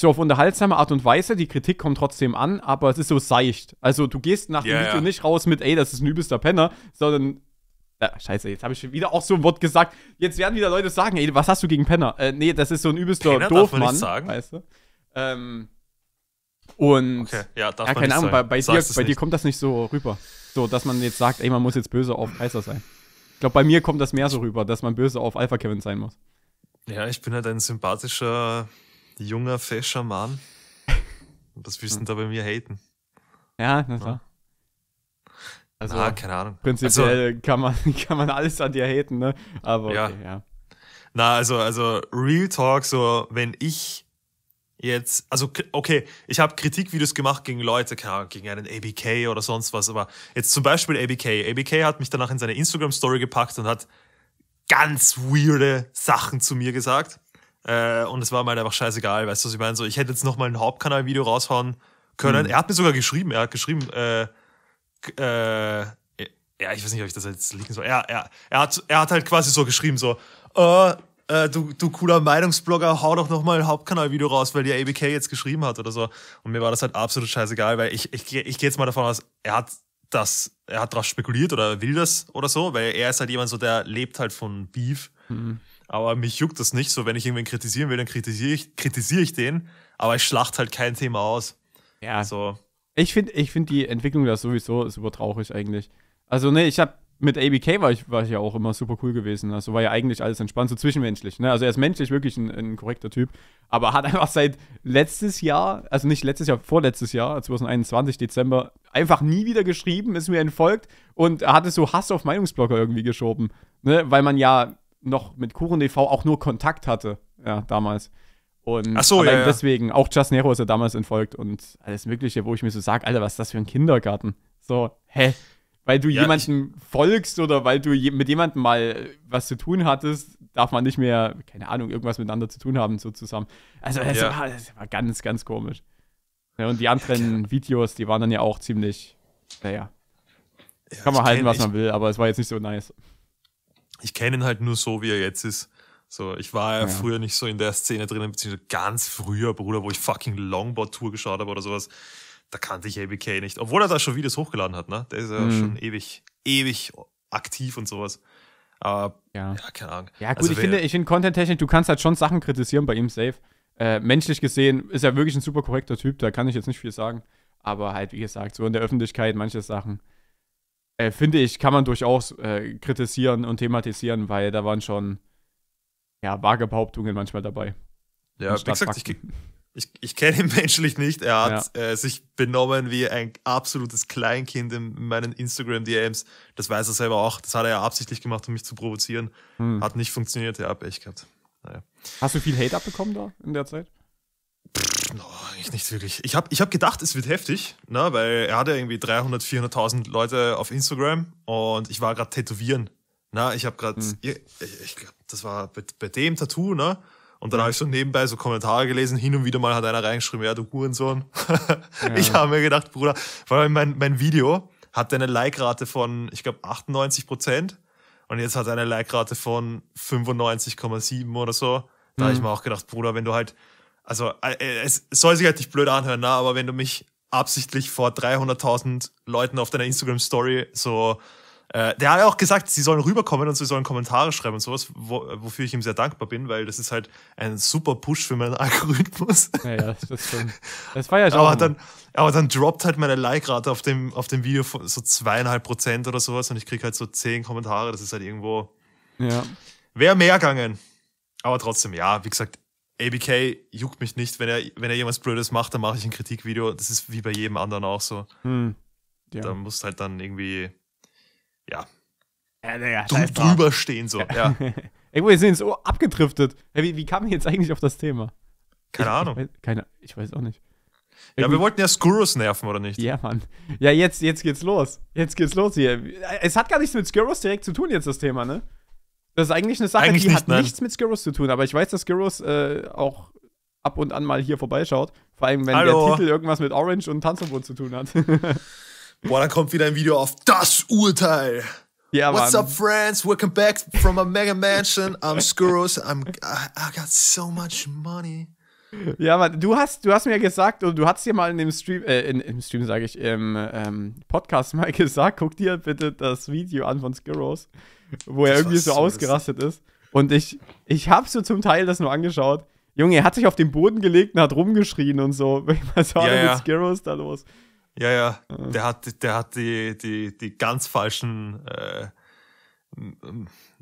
[SPEAKER 2] so auf unterhaltsame Art und Weise. Die Kritik kommt trotzdem an, aber es ist so seicht. Also du gehst nach yeah, dem Video ja. nicht raus mit, ey, das ist ein übelster Penner, sondern äh, scheiße, jetzt habe ich schon wieder auch so ein Wort gesagt. Jetzt werden wieder Leute sagen, ey, was hast du gegen Penner? Äh, nee, das ist so ein übelster Penner Doofmann, darf man sagen. weißt du? Ähm, und okay. ja, darf ja, keine Ahnung, sagen. bei, bei, dir, bei dir, kommt das nicht so rüber. So, dass man jetzt sagt, ey, man muss jetzt böse auf Kaiser sein. Ich glaube, bei mir kommt das mehr so rüber, dass man böse auf Alpha Kevin sein muss.
[SPEAKER 1] Ja, ich bin halt ein sympathischer, junger, fescher Mann. Was willst du hm. denn da bei mir haten?
[SPEAKER 2] Ja, das klar. Ja. Also, ah, keine Ahnung. Prinzipiell
[SPEAKER 1] also, kann, man, kann man alles an dir haten, ne? Aber okay, ja. ja. Na, also, also Real Talk, so wenn ich jetzt, also okay, ich habe Kritikvideos gemacht gegen Leute, keine Ahnung, gegen einen ABK oder sonst was, aber jetzt zum Beispiel ABK. ABK hat mich danach in seine Instagram-Story gepackt und hat ganz weirde Sachen zu mir gesagt. Äh, und es war mir halt einfach scheißegal, weißt du, was ich meine? So, ich hätte jetzt nochmal ein Hauptkanal-Video raushauen können. Mhm. Er hat mir sogar geschrieben, er hat geschrieben, äh, äh, ja, ich weiß nicht, ob ich das jetzt liegen soll. Er, er, er, hat, er hat halt quasi so geschrieben, so, oh, äh, du, du cooler Meinungsblogger, hau doch nochmal ein Hauptkanalvideo raus, weil dir ABK jetzt geschrieben hat oder so. Und mir war das halt absolut scheißegal, weil ich, ich, ich gehe jetzt mal davon aus, er hat das, er hat drauf spekuliert oder will das oder so, weil er ist halt jemand so, der lebt halt von Beef. Mhm. Aber mich juckt das nicht so, wenn ich irgendwen kritisieren will, dann kritisiere ich, kritisiere ich den, aber ich schlacht halt kein Thema aus. Ja. So.
[SPEAKER 2] Ich finde ich find die Entwicklung da sowieso super traurig eigentlich. Also, ne, ich habe mit ABK war ich, war ich ja auch immer super cool gewesen. Also war ja eigentlich alles entspannt, so zwischenmenschlich. Ne? Also er ist menschlich wirklich ein, ein, korrekter Typ, aber hat einfach seit letztes Jahr, also nicht letztes Jahr, vorletztes Jahr, 2021, Dezember, einfach nie wieder geschrieben, ist mir entfolgt und er hatte so Hass auf Meinungsblocker irgendwie geschoben. Ne? Weil man ja noch mit Kuchen TV auch nur Kontakt hatte, ja, damals. Und Ach so, allein ja, ja. deswegen, auch Justin Hero ist ja damals entfolgt und alles Mögliche, wo ich mir so sage, Alter, was ist das für ein Kindergarten? So, hä? Weil du ja, jemanden folgst oder weil du je mit jemandem mal was zu tun hattest, darf man nicht mehr, keine Ahnung, irgendwas miteinander zu tun haben, so zusammen. Also, das, war, das war ganz, ganz komisch. und die anderen Videos, die waren dann ja auch ziemlich, naja. Kann man halten, was man will, aber es war jetzt nicht so nice.
[SPEAKER 1] Ich kenne ihn halt nur so, wie er jetzt ist. So, ich war ja, ja, früher nicht so in der Szene drin, beziehungsweise ganz früher, Bruder, wo ich fucking Longboard-Tour geschaut habe oder sowas. Da kannte ich ABK nicht. Obwohl er da schon Videos hochgeladen hat, ne? Der ist ja mhm. schon ewig, ewig aktiv und sowas. Aber, ja, ja keine Ahnung. Ja, gut, also, ich, finde, ich
[SPEAKER 2] finde content technik du kannst halt schon Sachen kritisieren bei ihm safe. Äh, menschlich gesehen ist er wirklich ein super korrekter Typ, da kann ich jetzt nicht viel sagen. Aber halt, wie gesagt, so in der Öffentlichkeit manche Sachen, äh, finde ich, kann man durchaus äh, kritisieren und thematisieren, weil da waren schon ja, vage Behauptungen manchmal dabei. Ja, wie gesagt, ich,
[SPEAKER 1] ich, ich kenne ihn menschlich nicht. Er hat ja. äh, sich benommen wie ein absolutes Kleinkind in meinen Instagram-DMs. Das weiß er selber auch. Das hat er ja absichtlich gemacht, um mich zu provozieren. Hm. Hat nicht funktioniert. Ja, Pech gehabt. Naja.
[SPEAKER 2] Hast du viel Hate abbekommen da in der Zeit? no, eigentlich nicht wirklich.
[SPEAKER 1] Ich habe ich hab gedacht, es wird heftig, ne, weil er hatte irgendwie 300.000, 400.000 Leute auf Instagram und ich war gerade tätowieren. Na, ich habe gerade, hm. ich, ich, ich das war bei, bei dem Tattoo, ne? Und dann habe ich so nebenbei so Kommentare gelesen, hin und wieder mal hat einer reingeschrieben, ja, du Hurensohn.
[SPEAKER 2] ja. Ich habe
[SPEAKER 1] mir gedacht, Bruder, vor allem mein, mein Video hatte eine Like-Rate von, ich glaube, 98 Prozent. Und jetzt hat er eine Like-Rate von 95,7 oder so. Da mhm. habe ich mir auch gedacht, Bruder, wenn du halt, also äh, äh, es soll sich halt nicht blöd anhören, na, ne? aber wenn du mich absichtlich vor 300.000 Leuten auf deiner Instagram-Story so äh, der hat auch gesagt, sie sollen rüberkommen und sie sollen Kommentare schreiben und sowas, wo, äh, wofür ich ihm sehr dankbar bin, weil das ist halt ein super Push für meinen Algorithmus. Ja, ja das schon. Das war ja schon. Aber dann, aber dann droppt halt meine Like-Rate auf dem, auf dem Video von so zweieinhalb Prozent oder sowas und ich krieg halt so zehn Kommentare. Das ist halt irgendwo. Ja. Wäre mehr gegangen. Aber trotzdem, ja, wie gesagt, ABK juckt mich nicht. Wenn er, wenn er jemals Blödes macht, dann mache ich ein Kritikvideo. Das ist wie bei jedem anderen auch so. Hm. Ja. Da muss halt dann irgendwie ja. Ja, naja, Drü drüber stehen so, ja.
[SPEAKER 2] ja. Irgendwo, wir sind jetzt so abgedriftet. Wie, wie kam ich jetzt eigentlich auf das Thema? Keine ich, Ahnung. Ich weiß, keine, ich weiß auch nicht. Ja, wir wollten ja Skurrus nerven, oder nicht? Ja, Mann. Ja, jetzt, jetzt geht's los. Jetzt geht's los hier. Es hat gar nichts mit Skurrus direkt zu tun, jetzt das Thema, ne? Das ist eigentlich eine Sache, eigentlich die nicht, hat nein. nichts mit Skurrus zu tun, aber ich weiß, dass Skurrus äh, auch ab und an mal hier vorbeischaut. Vor allem, wenn Hallo. der Titel irgendwas mit
[SPEAKER 1] Orange und Tanzverbot zu tun hat. Boah, dann kommt wieder ein Video auf das Urteil. Ja, What's Mann. up, friends? Welcome back from a mega mansion. I'm Skuros. I'm, I, I got so much money.
[SPEAKER 2] Ja, Mann, du hast, du hast mir gesagt, und du hast dir mal in dem Stream, äh, in, im Stream sage ich, im ähm, Podcast mal gesagt, guck dir bitte das Video an von Skuros, wo er irgendwie so ausgerastet ist. Und ich, ich habe so zum Teil das nur angeschaut. Junge, er hat sich auf den Boden gelegt und hat rumgeschrien und so. Was war denn mit
[SPEAKER 1] Skuros da los? Ja, ja. Äh. Der hat, der hat die, die, die ganz falschen äh,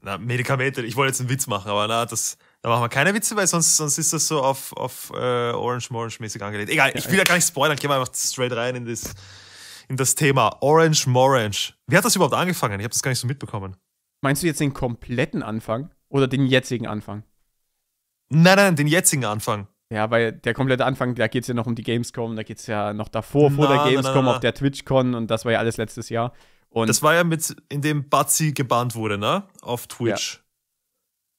[SPEAKER 1] na, Medikamente. Ich wollte jetzt einen Witz machen, aber na, das, da machen wir keine Witze, weil sonst, sonst ist das so auf, auf äh, Orange Morange-mäßig angelegt. Egal, ja, ich will ja gar nicht spoilern, gehen wir einfach straight rein in das, in das Thema. Orange Morange. Wie hat das überhaupt angefangen? Ich habe das gar nicht so mitbekommen. Meinst du jetzt den kompletten Anfang oder den jetzigen Anfang?
[SPEAKER 2] Nein, nein, den jetzigen Anfang. Ja, weil der komplette Anfang, da geht es ja noch um die Gamescom, da geht es ja noch davor, na, vor der Gamescom, na, na, auf der TwitchCon und das war ja alles letztes Jahr. Und das war ja mit, in
[SPEAKER 1] dem Batzi gebannt wurde, ne? Auf Twitch.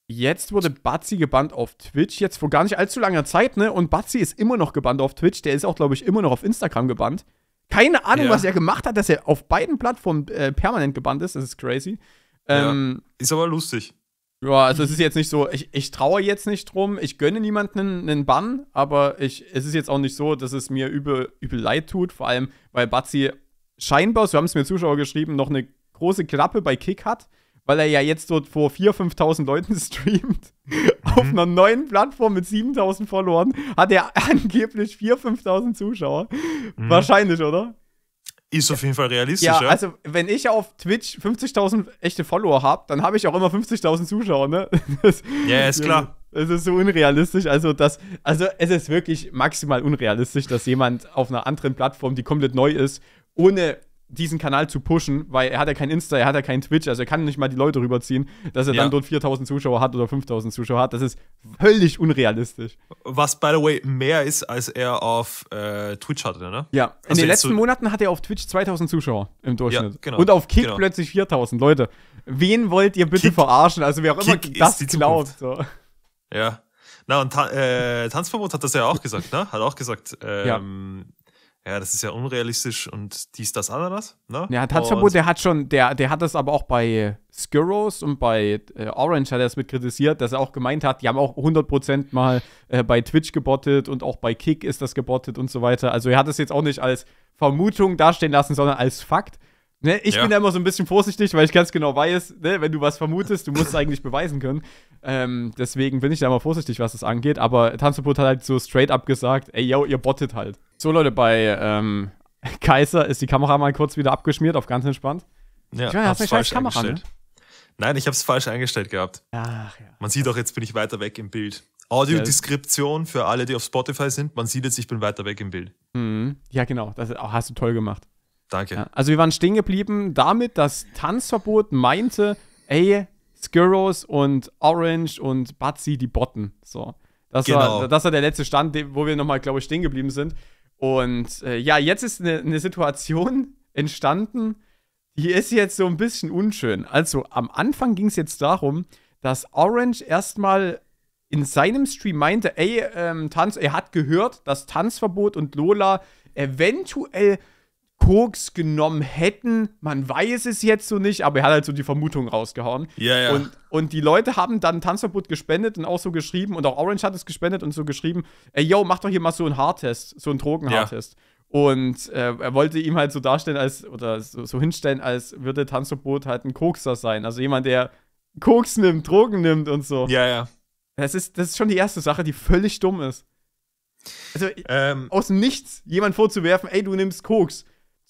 [SPEAKER 2] Ja. Jetzt wurde Batzi gebannt auf Twitch, jetzt vor gar nicht allzu langer Zeit, ne? Und Batzi ist immer noch gebannt auf Twitch, der ist auch, glaube ich, immer noch auf Instagram gebannt. Keine Ahnung, ja. was er gemacht hat, dass er auf beiden Plattformen äh, permanent gebannt ist, das ist crazy. Ähm, ja. Ist aber lustig. Ja, also es ist jetzt nicht so, ich, ich traue jetzt nicht drum, ich gönne niemandem einen Bann, aber ich, es ist jetzt auch nicht so, dass es mir übel, übel leid tut, vor allem, weil Batzi scheinbar, so haben es mir Zuschauer geschrieben, noch eine große Klappe bei Kick hat, weil er ja jetzt dort vor 4.000, 5.000 Leuten streamt. Mhm. Auf einer neuen Plattform mit 7.000 verloren, hat er angeblich 4.000, 5.000 Zuschauer. Mhm. Wahrscheinlich, oder?
[SPEAKER 1] Ist auf jeden Fall realistisch. Ja, ja. also
[SPEAKER 2] wenn ich auf Twitch 50.000 echte Follower habe, dann habe ich auch immer 50.000 Zuschauer, ne? Das,
[SPEAKER 1] ja, ist klar.
[SPEAKER 2] Es ist so unrealistisch, also das, also es ist wirklich maximal unrealistisch, dass jemand auf einer anderen Plattform, die komplett neu ist, ohne diesen Kanal zu pushen, weil er hat ja kein Insta, er hat ja kein Twitch, also er kann nicht mal die Leute rüberziehen, dass er ja. dann dort 4000 Zuschauer hat oder 5000 Zuschauer hat. Das ist völlig unrealistisch.
[SPEAKER 1] Was, by the way, mehr ist, als er auf äh, Twitch hatte, ne? Ja, also in den letzten so
[SPEAKER 2] Monaten hat er auf Twitch 2000 Zuschauer im Durchschnitt. Ja, genau. Und auf Kick genau. plötzlich 4000. Leute, wen wollt ihr bitte Kick, verarschen? Also wer auch Kick immer das glaubt. So.
[SPEAKER 1] Ja. Na, und Ta äh, Tanzverbot hat das ja auch gesagt, ne? Hat auch gesagt, ähm, ja ja, das ist ja unrealistisch und dies, das, anderes. Ne? Ja, Tatschabu,
[SPEAKER 2] der hat schon, der, der hat das aber auch bei Skurros und bei äh, Orange hat er es mit kritisiert, dass er auch gemeint hat, die haben auch 100% mal äh, bei Twitch gebottet und auch bei Kick ist das gebottet und so weiter. Also er hat das jetzt auch nicht als Vermutung dastehen lassen, sondern als Fakt. Ne, ich ja. bin da immer so ein bisschen vorsichtig, weil ich ganz genau weiß, ne, wenn du was vermutest, du musst es eigentlich beweisen können. Ähm, deswegen bin ich da immer vorsichtig, was das angeht. Aber Tanzverbot hat halt so straight up gesagt, ey, yo, ihr bottet halt. So, Leute, bei ähm, Kaiser ist die Kamera mal kurz wieder abgeschmiert, auf ganz entspannt. Ja, ich meine, hast du falsch Kamera, ne?
[SPEAKER 1] Nein, ich habe es falsch eingestellt gehabt. Ach, ja. Man sieht auch, jetzt bin ich weiter weg im Bild. Audiodeskription für alle, die auf Spotify sind. Man sieht jetzt, ich bin weiter weg im Bild.
[SPEAKER 2] Mhm. Ja, genau. Das oh, hast du toll gemacht. Danke. Ja, also wir waren stehen geblieben damit, dass Tanzverbot meinte, ey, Skurros und Orange und Batsy die Botten. So. Das, genau. war, das war der letzte Stand, wo wir nochmal, glaube ich, stehen geblieben sind. Und äh, ja, jetzt ist eine ne Situation entstanden, die ist jetzt so ein bisschen unschön. Also am Anfang ging es jetzt darum, dass Orange erstmal in seinem Stream meinte, ey, ähm, Tanz, er hat gehört, dass Tanzverbot und Lola eventuell Koks genommen hätten. Man weiß es jetzt so nicht, aber er hat halt so die Vermutung rausgehauen. Ja, ja. Und, und die Leute haben dann Tanzverbot gespendet und auch so geschrieben, und auch Orange hat es gespendet und so geschrieben, ey, yo, mach doch hier mal so einen Haartest, so einen Drogenhaartest. Ja. Und äh, er wollte ihm halt so darstellen als, oder so, so hinstellen, als würde Tanzverbot halt ein Kokser sein. Also jemand, der Koks nimmt, Drogen nimmt und so. Ja, ja. Das ist, das ist schon die erste Sache, die völlig dumm ist. Also ähm, aus dem Nichts jemand vorzuwerfen, ey, du nimmst Koks.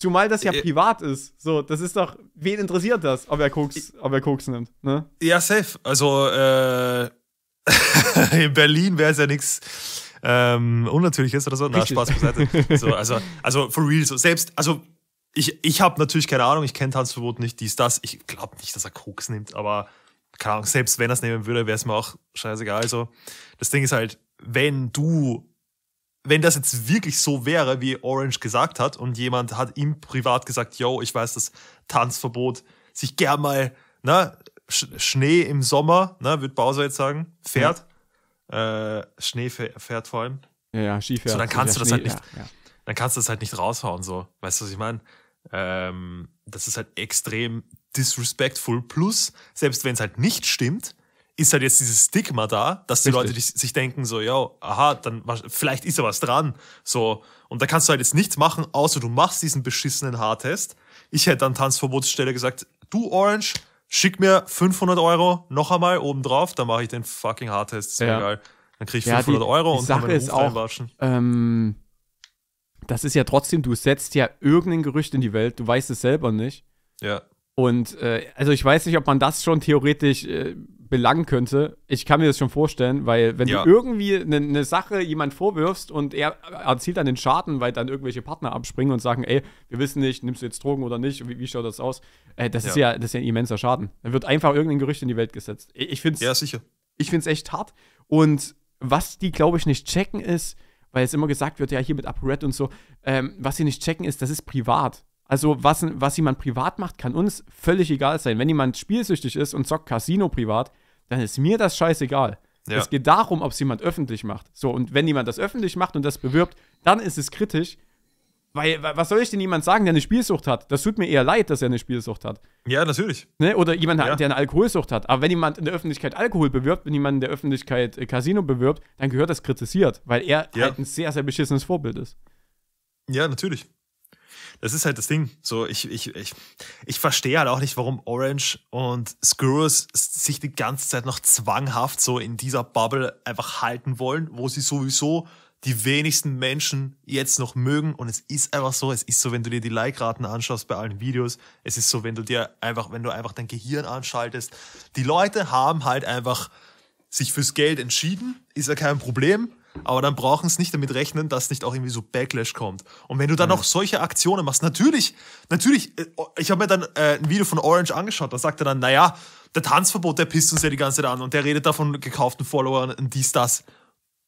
[SPEAKER 2] Zumal das ja äh, äh, privat ist. So, das ist doch, wen interessiert das, ob er Koks, ob er Koks nimmt,
[SPEAKER 1] ne? Ja, safe. Also, äh, in Berlin wäre es ja nichts ähm, Unnatürliches oder so. Na, Spaß beiseite. So, also, also, for real, so selbst, also, ich, ich habe natürlich keine Ahnung, ich kenne Tanzverbot nicht, dies, das. Ich glaube nicht, dass er Koks nimmt, aber keine Ahnung, selbst wenn er es nehmen würde, wäre es mir auch scheißegal. Also, das Ding ist halt, wenn du wenn das jetzt wirklich so wäre, wie Orange gesagt hat, und jemand hat ihm privat gesagt, yo, ich weiß das Tanzverbot, sich gern mal, ne, Sch Schnee im Sommer, ne, wird Bowser jetzt sagen, fährt. Ja. Äh, Schnee fährt vor allem. Ja, ja, Skifährt. So, dann kannst ja, du das halt Schnee, halt nicht, ja, dann kannst du das halt nicht raushauen, so. Weißt du, was ich meine? Ähm, das ist halt extrem disrespectful. Plus, selbst wenn es halt nicht stimmt, ist halt jetzt dieses Stigma da, dass die Richtig. Leute sich denken so, ja, aha, dann vielleicht ist da was dran. So, und da kannst du halt jetzt nichts machen, außer du machst diesen beschissenen Haartest. Ich hätte dann Tanzverbotsstelle gesagt, du Orange, schick mir 500 Euro noch einmal obendrauf, dann mache ich den fucking Haartest, ist mir ja. egal. Dann krieg ich ja, 500 die, Euro und Sache kann meinen ist auch,
[SPEAKER 2] ähm, das ist ja trotzdem, du setzt ja irgendein Gerücht in die Welt, du weißt es selber nicht. Ja. Und äh, also ich weiß nicht, ob man das schon theoretisch äh, belangen könnte. Ich kann mir das schon vorstellen, weil wenn ja. du irgendwie eine ne Sache jemand vorwirfst und er erzielt dann den Schaden, weil dann irgendwelche Partner abspringen und sagen, ey, wir wissen nicht, nimmst du jetzt Drogen oder nicht, wie, wie schaut das aus? Äh, das, ja. Ist ja, das ist ja ein immenser Schaden. Dann wird einfach irgendein Gerücht in die Welt gesetzt. Ich, ich finde es ja, sicher. Ich find's echt hart. Und was die, glaube ich, nicht checken ist, weil es immer gesagt wird, ja, hier mit ApoRed und so, ähm, was sie nicht checken ist, das ist privat. Also, was, was jemand privat macht, kann uns völlig egal sein. Wenn jemand spielsüchtig ist und zockt Casino privat, dann ist mir das scheißegal. Ja. Es geht darum, ob es jemand öffentlich macht. So, und wenn jemand das öffentlich macht und das bewirbt, dann ist es kritisch. Weil, was soll ich denn jemand sagen, der eine Spielsucht hat? Das tut mir eher leid, dass er eine Spielsucht hat. Ja, natürlich. Ne? Oder jemand, ja. der eine Alkoholsucht hat. Aber wenn jemand in der Öffentlichkeit Alkohol bewirbt, wenn jemand in der Öffentlichkeit äh, Casino bewirbt, dann gehört das kritisiert, weil er ja. halt ein sehr, sehr beschissenes Vorbild ist.
[SPEAKER 1] Ja, natürlich das ist halt das Ding. So, ich, ich, ich, ich verstehe halt auch nicht, warum Orange und Screws sich die ganze Zeit noch zwanghaft so in dieser Bubble einfach halten wollen, wo sie sowieso die wenigsten Menschen jetzt noch mögen. Und es ist einfach so, es ist so, wenn du dir die Like-Raten anschaust bei allen Videos, es ist so, wenn du dir einfach, wenn du einfach dein Gehirn anschaltest. Die Leute haben halt einfach sich fürs Geld entschieden, ist ja kein Problem aber dann brauchen es nicht damit rechnen, dass nicht auch irgendwie so Backlash kommt. Und wenn du dann mhm. auch solche Aktionen machst, natürlich, natürlich, äh, ich habe mir dann äh, ein Video von Orange angeschaut, da sagt er dann, naja, der Tanzverbot, der pisst uns ja die ganze Zeit an und der redet davon gekauften Followern und dies, das.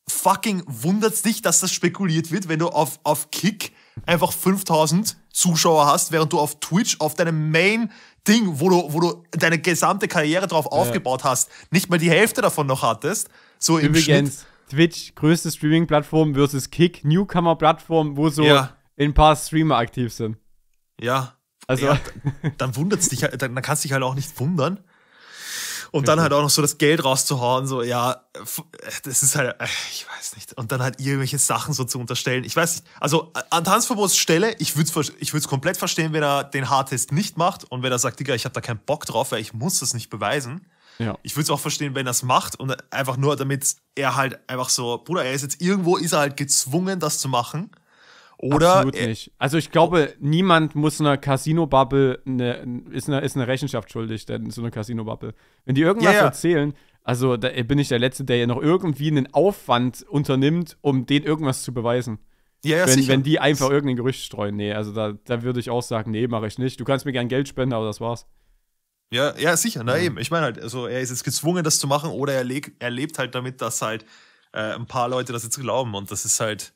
[SPEAKER 1] Fucking wundert's dich, dass das spekuliert wird, wenn du auf, auf Kick einfach 5000 Zuschauer hast, während du auf Twitch, auf deinem Main Ding, wo du, wo du deine gesamte Karriere drauf ja. aufgebaut hast, nicht mal die Hälfte davon noch hattest. So Übrigens, im Schnitt
[SPEAKER 2] Twitch, größte Streaming-Plattform versus Kick, Newcomer-Plattform, wo so ja. ein paar Streamer aktiv sind.
[SPEAKER 1] Ja. Also. Ja, dann wundert's dich dann, dann kannst dich halt auch nicht wundern. Und dann halt auch noch so das Geld rauszuhauen, so, ja, das ist halt, äh, ich weiß nicht. Und dann halt irgendwelche Sachen so zu unterstellen. Ich weiß nicht. Also an Tanzverbotsstelle, ich würde es ich würd's komplett verstehen, wenn er den Hardtest nicht macht und wenn er sagt, Digga, ich habe da keinen Bock drauf, weil ich muss das nicht beweisen. Ja. Ich würde es auch verstehen, wenn er es macht und einfach nur, damit er halt einfach so, Bruder, er ist jetzt irgendwo, ist er halt gezwungen, das zu machen. Oder Absolut er, nicht.
[SPEAKER 2] Also ich glaube, oh. niemand muss einer Casino-Bubble, eine, ist, eine, ist eine Rechenschaft schuldig, denn so eine Casino-Bubble. Wenn die irgendwas yeah. erzählen, also da bin ich der Letzte, der ja noch irgendwie einen Aufwand unternimmt, um denen irgendwas zu beweisen. Ja, ja, wenn, sicher. wenn die einfach irgendein Gerücht streuen. Nee, also da, da würde ich auch sagen, nee, mache ich nicht. Du kannst mir gern Geld spenden, aber das war's.
[SPEAKER 1] Ja, ja, sicher, na ja. eben. Ich meine halt, also er ist jetzt gezwungen, das zu machen, oder er, leg, er lebt halt damit, dass halt äh, ein paar Leute das jetzt glauben. Und das ist halt,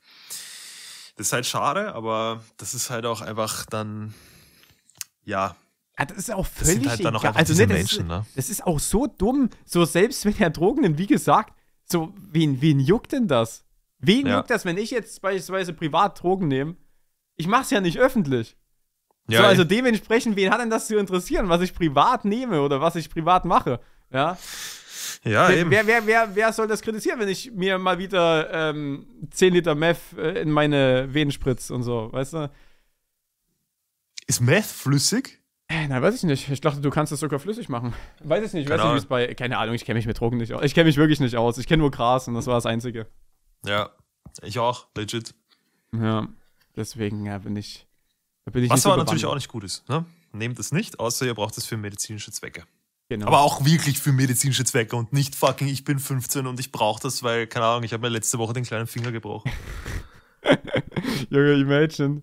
[SPEAKER 1] das ist halt schade, aber das ist halt auch einfach dann, ja, das ist auch völlig das halt dann egal. also, ne, das, Menschen, ne?
[SPEAKER 2] das ist auch so dumm. So, selbst wenn er Drogen nimmt, wie gesagt, so, wen, wen juckt denn das? Wen ja. juckt das, wenn ich jetzt beispielsweise privat Drogen nehme? Ich mach's ja nicht öffentlich. Ja, so, also dementsprechend, wen hat denn das zu interessieren, was ich privat nehme oder was ich privat mache? Ja. Ja, wer, eben. Wer, wer, wer, soll das kritisieren, wenn ich mir mal wieder ähm, 10 Liter Meth äh, in meine Venen spritze und so, weißt du? Ist Meth flüssig? Äh, Na, weiß ich nicht. Ich dachte, du kannst das sogar
[SPEAKER 1] flüssig machen. Weiß ich nicht. Keine weiß nicht, wie es
[SPEAKER 2] bei. Keine Ahnung, ich kenne mich mit Drogen nicht aus. Ich kenne mich wirklich nicht aus. Ich kenne nur Gras und das war das Einzige.
[SPEAKER 1] Ja, ich auch, legit.
[SPEAKER 2] Ja, deswegen ja, bin ich was aber natürlich auch
[SPEAKER 1] nicht gut ist. Ne? Nehmt es nicht, außer ihr braucht es für medizinische Zwecke. Genau. Aber auch wirklich für medizinische Zwecke und nicht fucking, ich bin 15 und ich brauche das, weil, keine Ahnung, ich habe mir letzte Woche den kleinen Finger gebrochen.
[SPEAKER 2] Junge, imagine.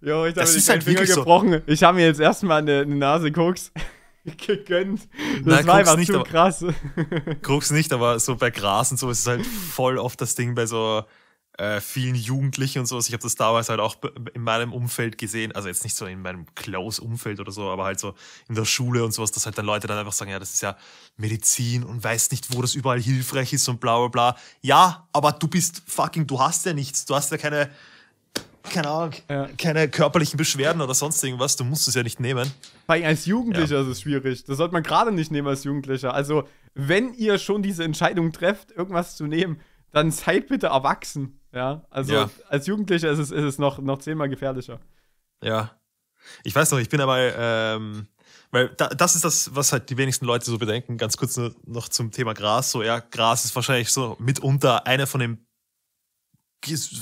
[SPEAKER 2] Jo, ich habe den kleinen halt Finger gebrochen. So. Ich habe mir jetzt erstmal eine, eine Nase Koks gegönnt. Das Nein, war einfach nicht, zu aber, krass.
[SPEAKER 1] Koks nicht, aber so bei Gras und so ist es halt voll oft das Ding bei so äh, vielen Jugendlichen und sowas. Ich habe das damals halt auch in meinem Umfeld gesehen, also jetzt nicht so in meinem Close-Umfeld oder so, aber halt so in der Schule und sowas, dass halt dann Leute dann einfach sagen, ja, das ist ja Medizin und weiß nicht, wo das überall hilfreich ist und bla bla bla. Ja, aber du bist fucking, du hast ja nichts, du hast ja keine, keine Ahnung, ja. keine körperlichen Beschwerden oder sonst irgendwas, du musst es ja nicht nehmen. Vor als Jugendlicher ja. ist es schwierig. Das
[SPEAKER 2] sollte man gerade nicht nehmen als Jugendlicher. Also, wenn ihr schon diese Entscheidung trefft, irgendwas zu nehmen, dann seid bitte erwachsen. Ja, also ja. als Jugendlicher ist es, ist es noch, noch zehnmal gefährlicher.
[SPEAKER 1] Ja. Ich weiß noch, ich bin dabei, ähm, weil da, das ist das, was halt die wenigsten Leute so bedenken. Ganz kurz noch zum Thema Gras. So, ja, Gras ist wahrscheinlich so mitunter einer von den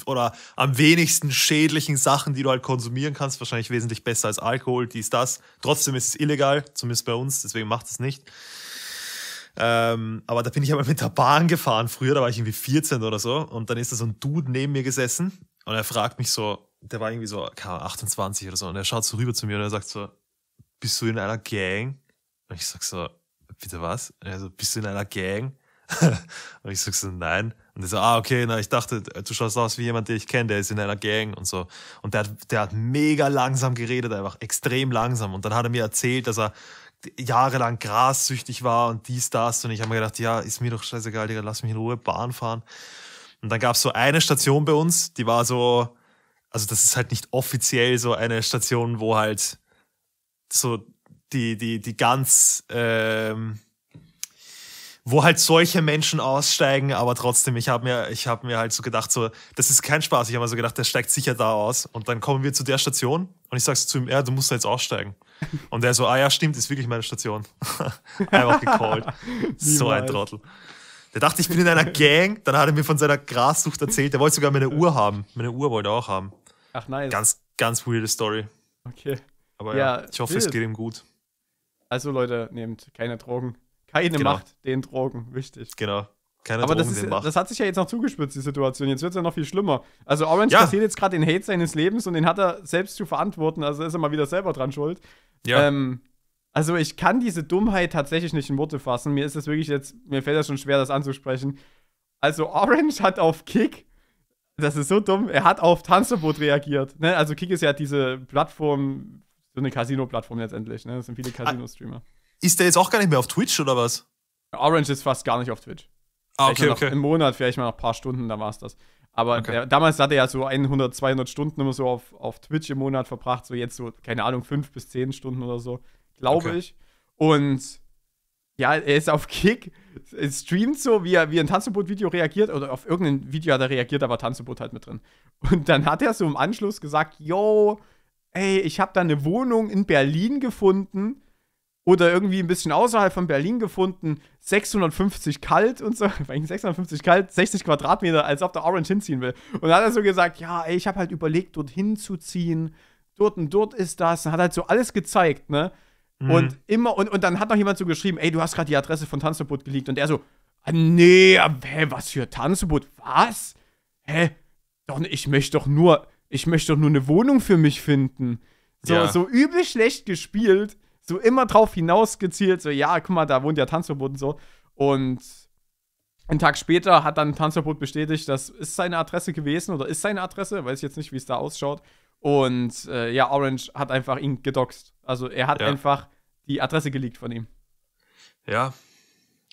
[SPEAKER 1] oder am wenigsten schädlichen Sachen, die du halt konsumieren kannst. Wahrscheinlich wesentlich besser als Alkohol, dies, das. Trotzdem ist es illegal, zumindest bei uns, deswegen macht es nicht. Ähm, aber da bin ich aber mit der Bahn gefahren früher, da war ich irgendwie 14 oder so. Und dann ist da so ein Dude neben mir gesessen und er fragt mich so, der war irgendwie so 28 oder so. Und er schaut so rüber zu mir und er sagt so, bist du in einer Gang? Und ich sag so, bitte was? Und er so, bist du in einer Gang? und ich sag so, nein. Und er so, ah, okay, na, ich dachte, du schaust aus wie jemand, den ich kenne, der ist in einer Gang und so. Und der, hat, der hat mega langsam geredet, einfach extrem langsam. Und dann hat er mir erzählt, dass er jahrelang grassüchtig war und dies, das. Und ich habe mir gedacht, ja, ist mir doch scheißegal, Digga, lass mich in Ruhe Bahn fahren. Und dann gab es so eine Station bei uns, die war so, also das ist halt nicht offiziell so eine Station, wo halt so die, die, die ganz, ähm, wo halt solche Menschen aussteigen, aber trotzdem, ich habe mir, ich mir halt so gedacht, so, das ist kein Spaß. Ich habe mir so gedacht, der steigt sicher da aus. Und dann kommen wir zu der Station und ich sag's zu ihm, ja, du musst da jetzt aussteigen. Und der so, ah ja, stimmt, ist wirklich meine Station.
[SPEAKER 2] Einfach gecallt.
[SPEAKER 1] so ein Trottel. Der dachte, ich bin in einer Gang, dann hat er mir von seiner Grassucht erzählt. Der wollte sogar meine Uhr haben. Meine Uhr wollte er auch haben. Ach nice. Ganz, ganz weirde Story. Okay. Aber ja, ja ich hoffe, es geht ihm gut. Also Leute,
[SPEAKER 2] nehmt keine Drogen. Keine genau. Macht den Drogen, wichtig.
[SPEAKER 1] Genau keine Aber Drogen das, ist, das
[SPEAKER 2] hat sich ja jetzt noch zugespitzt, die Situation. Jetzt wird es ja noch viel schlimmer. Also Orange ja. kassiert jetzt gerade den Hate seines Lebens und den hat er selbst zu verantworten. Also ist er mal wieder selber dran schuld. Ja. Ähm, also ich kann diese Dummheit tatsächlich nicht in Worte fassen. Mir ist es wirklich jetzt, mir fällt das schon schwer, das anzusprechen. Also Orange hat auf Kick, das ist so dumm, er hat auf Tanzverbot reagiert. Ne? Also Kick ist ja diese Plattform, so eine Casino-Plattform letztendlich. Ne? Das sind viele ah. Casino-Streamer. Ist der jetzt auch gar nicht mehr auf Twitch oder was? Orange ist fast gar nicht auf Twitch. Ah, okay, okay. Im Monat vielleicht mal noch ein paar Stunden, dann war es das. Aber okay. der, damals hat er ja so 100, 200 Stunden immer so auf, auf Twitch im Monat verbracht, so jetzt so, keine Ahnung, 5 bis 10 Stunden oder so, glaube okay. ich. Und ja, er ist auf Kick, streamt so, wie er wie ein Tanzverbot-Video reagiert, oder auf irgendein Video hat er reagiert, aber Tanzverbot halt mit drin. Und dann hat er so im Anschluss gesagt, yo, ey, ich habe da eine Wohnung in Berlin gefunden, oder irgendwie ein bisschen außerhalb von Berlin gefunden, 650 kalt und so, 650 kalt, 60 Quadratmeter, als ob der Orange hinziehen will. Und dann hat er so gesagt, ja, ey, ich habe halt überlegt, dorthin zu ziehen, dort und dort ist das, und hat halt so alles gezeigt, ne? Mhm. Und immer, und, und dann hat noch jemand so geschrieben, ey, du hast gerade die Adresse von Tanzverbot geleakt. Und er so, ah, nee, was für Tanzverbot? Was? Hä? Doch, ich möchte doch nur, ich möchte doch nur eine Wohnung für mich finden. So, ja. so übel schlecht gespielt so immer drauf hinausgezielt, so, ja, guck mal, da wohnt ja Tanzverbot und so. Und einen Tag später hat dann Tanzverbot bestätigt, das ist seine Adresse gewesen oder ist seine Adresse, weiß ich jetzt nicht, wie es da ausschaut. Und äh, ja, Orange hat einfach ihn gedoxt. Also er hat ja. einfach die Adresse geleakt von ihm.
[SPEAKER 1] Ja.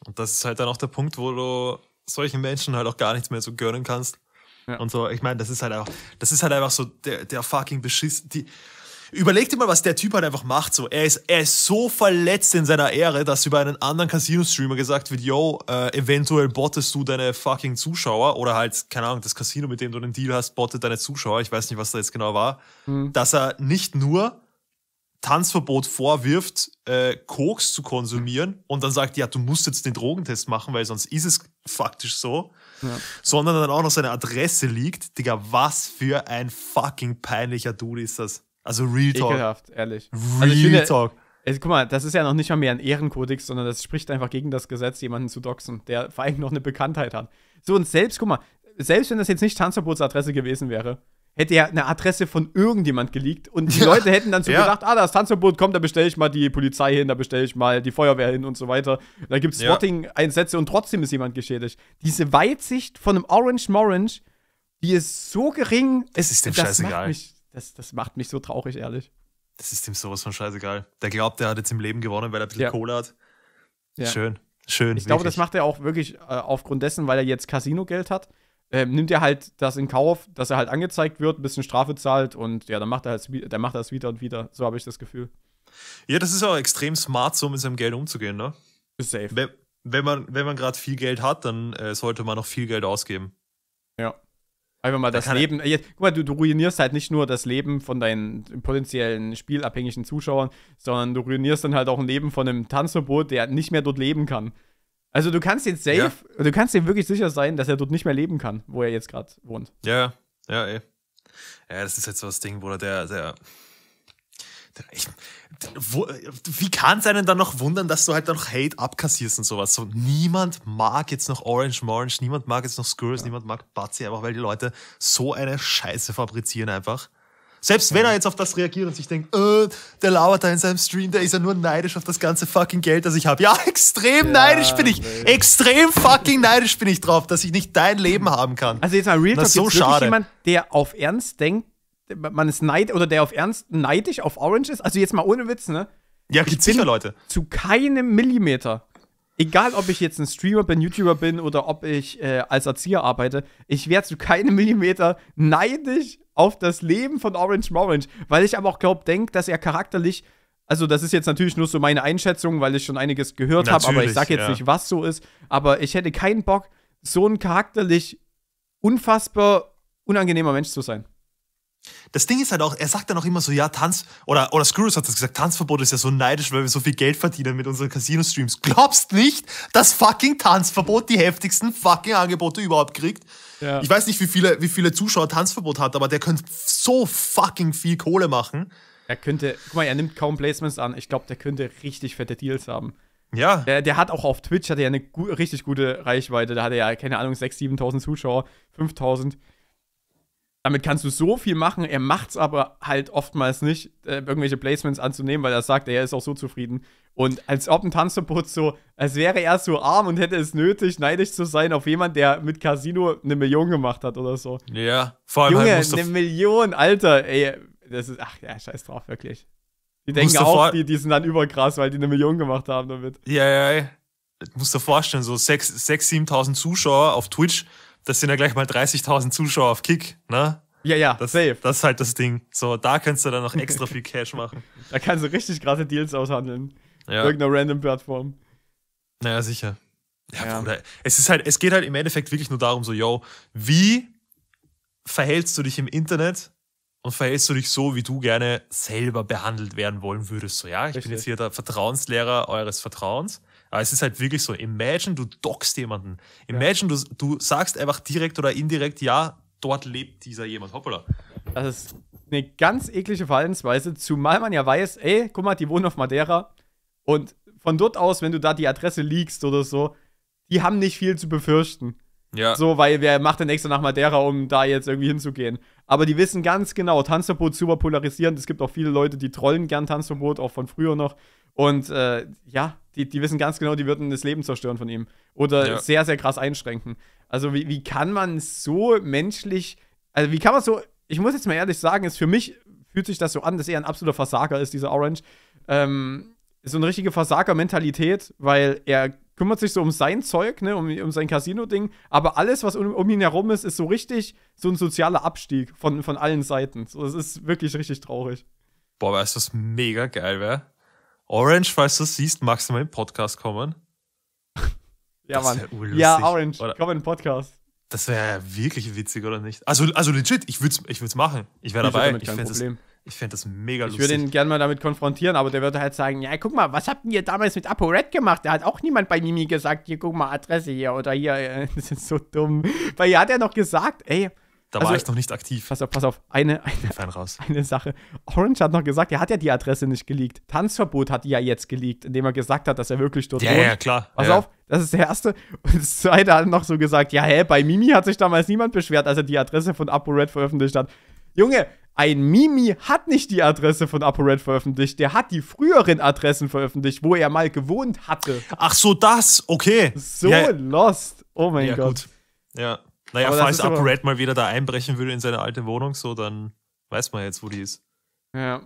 [SPEAKER 1] Und das ist halt dann auch der Punkt, wo du solchen Menschen halt auch gar nichts mehr so gönnen kannst. Ja. Und so, ich meine, das ist halt auch, das ist halt einfach so der, der fucking Beschiss, die, Überleg dir mal, was der Typ halt einfach macht. So, er ist, er ist so verletzt in seiner Ehre, dass über einen anderen Casino-Streamer gesagt wird, yo, äh, eventuell bottest du deine fucking Zuschauer oder halt, keine Ahnung, das Casino, mit dem du einen Deal hast, bottet deine Zuschauer. Ich weiß nicht, was da jetzt genau war. Mhm. Dass er nicht nur Tanzverbot vorwirft, äh, Koks zu konsumieren und dann sagt, ja, du musst jetzt den Drogentest machen, weil sonst ist es faktisch so, ja. sondern dann auch noch seine Adresse liegt. Digga, was für ein fucking peinlicher Dude ist das. Also Real Talk. Ekelhaft, ehrlich. Also Real also finde, Talk.
[SPEAKER 2] Also, guck mal, das ist ja noch nicht mal mehr ein Ehrenkodex, sondern das spricht einfach gegen das Gesetz, jemanden zu doxen, der vor allem noch eine Bekanntheit hat. So, und selbst, guck mal, selbst wenn das jetzt nicht Tanzverbotsadresse gewesen wäre, hätte ja eine Adresse von irgendjemand geleakt und die Leute hätten dann so ja. gedacht, ah, das Tanzverbot kommt, da bestelle ich mal die Polizei hin, da bestelle ich mal die Feuerwehr hin und so weiter. Da gibt es spotting einsätze und trotzdem ist jemand geschädigt. Diese Weitsicht von einem Orange Morange, die ist so gering. Es ist dem scheißegal. Mich, das, das macht mich so traurig, ehrlich.
[SPEAKER 1] Das ist ihm sowas von scheißegal. Der glaubt, er hat jetzt im Leben gewonnen, weil er ein bisschen ja. Kohle hat. Ja. Schön, schön. Ich glaube, das
[SPEAKER 2] macht er auch wirklich äh, aufgrund dessen, weil er jetzt Casino-Geld hat. Äh, nimmt er halt das in Kauf, dass er halt angezeigt wird, ein bisschen Strafe zahlt und ja, dann macht
[SPEAKER 1] er, halt, dann macht er das wieder und wieder. So habe ich das Gefühl. Ja, das ist auch extrem smart, so mit seinem Geld umzugehen, ne? Ist safe. Wenn, wenn man, wenn man gerade viel Geld hat, dann äh, sollte man auch viel Geld ausgeben. Ja. Einfach mal da das Leben. Äh, jetzt,
[SPEAKER 2] guck mal, du, du, ruinierst halt nicht nur das Leben von deinen potenziellen spielabhängigen Zuschauern, sondern du ruinierst dann halt auch ein Leben von einem Tanzverbot, der nicht mehr dort leben kann. Also du kannst jetzt safe, ja. du kannst dir wirklich sicher sein, dass er dort nicht mehr leben kann, wo er jetzt gerade wohnt.
[SPEAKER 1] Ja, ja, ey. Ja, das ist jetzt so das Ding, wo der, der ich, wo, wie kann es einen dann noch wundern, dass du halt dann noch Hate abkassierst und sowas? So, niemand mag jetzt noch Orange Morange, niemand mag jetzt noch Squirrels, ja. niemand mag Batsy, einfach weil die Leute so eine Scheiße fabrizieren einfach. Selbst wenn er jetzt auf das reagiert und sich denkt, äh, der lauert da in seinem Stream, der ist ja nur neidisch auf das ganze fucking Geld, das ich habe. Ja, extrem ja, neidisch bin ich. Nee. Extrem fucking neidisch bin ich drauf, dass ich nicht dein Leben haben kann. Also jetzt mal real ist so schade. jemand, der auf Ernst denkt, man ist neid
[SPEAKER 2] oder der auf Ernst neidisch auf Orange ist. Also jetzt mal ohne Witz, ne? Ja, gibt's sicher Leute. Zu keinem Millimeter. Egal, ob ich jetzt ein Streamer bin, YouTuber bin oder ob ich äh, als Erzieher arbeite, ich werde zu keinem Millimeter neidisch auf das Leben von Orange Morange, weil ich aber auch glaube, denke, dass er charakterlich, also das ist jetzt natürlich nur so meine Einschätzung, weil ich schon einiges gehört habe, aber ich sage jetzt ja. nicht, was so ist, aber ich hätte keinen Bock, so ein charakterlich
[SPEAKER 1] unfassbar unangenehmer Mensch zu sein. Das Ding ist halt auch, er sagt dann auch immer so, ja, Tanz, oder, oder Skrulls hat das gesagt, Tanzverbot ist ja so neidisch, weil wir so viel Geld verdienen mit unseren Casino-Streams. Glaubst nicht, dass fucking Tanzverbot die heftigsten fucking Angebote überhaupt kriegt? Ja. Ich weiß nicht, wie viele, wie viele Zuschauer Tanzverbot hat, aber der könnte so fucking viel
[SPEAKER 2] Kohle machen. Er könnte, guck mal, er nimmt kaum Placements an. Ich glaube, der könnte richtig fette Deals haben. Ja. Der, der, hat auch auf Twitch hat er eine gu richtig gute Reichweite. Da hat er ja, keine Ahnung, 6.000, 7.000 Zuschauer, 5.000 damit kannst du so viel machen, er macht es aber halt oftmals nicht, äh, irgendwelche Placements anzunehmen, weil er sagt, er ist auch so zufrieden. Und als ob ein Tanzverbot so, als wäre er so arm und hätte es nötig, neidisch zu sein auf jemanden, der mit Casino eine Million gemacht hat oder so. Ja, vor allem. Halt Junge, halt eine Million, Alter, ey, das ist, ach ja, scheiß drauf, wirklich. Die denken auch, die, die sind dann überkrass, weil die eine Million gemacht haben
[SPEAKER 1] damit. Ja, ja, ja. Musst du dir vorstellen, so 6.000, 7.000 Zuschauer auf Twitch, das sind ja gleich mal 30.000 Zuschauer auf Kick, ne? Ja, ja, das, safe. Das ist halt das Ding. So, da kannst du dann noch extra viel Cash machen. Da kannst du richtig krasse Deals aushandeln. Ja. Irgendeiner random Plattform. Naja, sicher. Ja, ja. Bruder, es ist halt, es geht halt im Endeffekt wirklich nur darum, so, yo, wie verhältst du dich im Internet und verhältst du dich so, wie du gerne selber behandelt werden wollen würdest? So, ja, ich Richtig. bin jetzt hier der Vertrauenslehrer eures Vertrauens. Aber es ist halt wirklich so, imagine du dockst jemanden. Imagine ja. du, du sagst einfach direkt oder indirekt, ja, dort lebt dieser jemand. Hoppala. Das ist eine ganz
[SPEAKER 2] eklige Verhaltensweise, zumal man ja weiß, ey, guck mal, die wohnen auf Madeira und von dort aus, wenn du da die Adresse liegst oder so, die haben nicht viel zu befürchten. Ja. So, weil wer macht denn extra nach Madeira, um da jetzt irgendwie hinzugehen? Aber die wissen ganz genau, Tanzverbot super polarisierend. Es gibt auch viele Leute, die trollen gern Tanzverbot, auch von früher noch. Und äh, ja, die, die wissen ganz genau, die würden das Leben zerstören von ihm. Oder ja. sehr, sehr krass einschränken. Also, wie, wie kann man so menschlich, also wie kann man so, ich muss jetzt mal ehrlich sagen, ist für mich fühlt sich das so an, dass er ein absoluter Versager ist, dieser Orange. Ähm, so eine richtige Versager-Mentalität, weil er kümmert sich so um sein Zeug, ne, um, um sein Casino-Ding, aber alles, was um, um, ihn herum ist, ist so richtig so ein sozialer Abstieg von, von allen Seiten. So, das ist wirklich richtig
[SPEAKER 1] traurig. Boah, weißt du, was mega geil wäre? Orange, falls du siehst, magst du mal im Podcast kommen?
[SPEAKER 2] Ja, Mann. Ja,
[SPEAKER 1] Orange, oder? komm in den Podcast. Das wäre ja wirklich witzig, oder nicht? Also, also legit, ich würde es ich machen. Ich wäre dabei. Ich fände das, fänd das mega ich lustig. Ich würde ihn
[SPEAKER 2] gerne mal damit konfrontieren, aber der würde halt sagen: Ja, guck mal, was habt ihr damals mit ApoRed gemacht? Da hat auch niemand bei Mimi gesagt: Hier, guck mal, Adresse hier oder hier. Das ist so dumm. Weil hier hat er noch gesagt: Ey, da also, war ich noch nicht aktiv. Pass auf, pass auf. Eine, eine, Fein raus. eine Sache. Orange hat noch gesagt, er hat ja die Adresse nicht geleakt. Tanzverbot hat die ja jetzt geleakt, indem er gesagt hat, dass er wirklich dort ja, wohnt. Ja, klar. Pass ja. auf, das ist der erste. Und das zweite hat noch so gesagt, ja, hä, bei Mimi hat sich damals niemand beschwert, als er die Adresse von ApoRed veröffentlicht hat. Junge, ein Mimi hat nicht die Adresse von ApoRed veröffentlicht, der hat die früheren Adressen veröffentlicht, wo er mal gewohnt
[SPEAKER 1] hatte. Ach so, das, okay. So yeah. lost. Oh mein ja, Gott. Gut. Ja. Naja, aber falls Upgrade mal wieder da einbrechen würde in seine alte Wohnung, so, dann weiß man jetzt, wo die ist. Ja.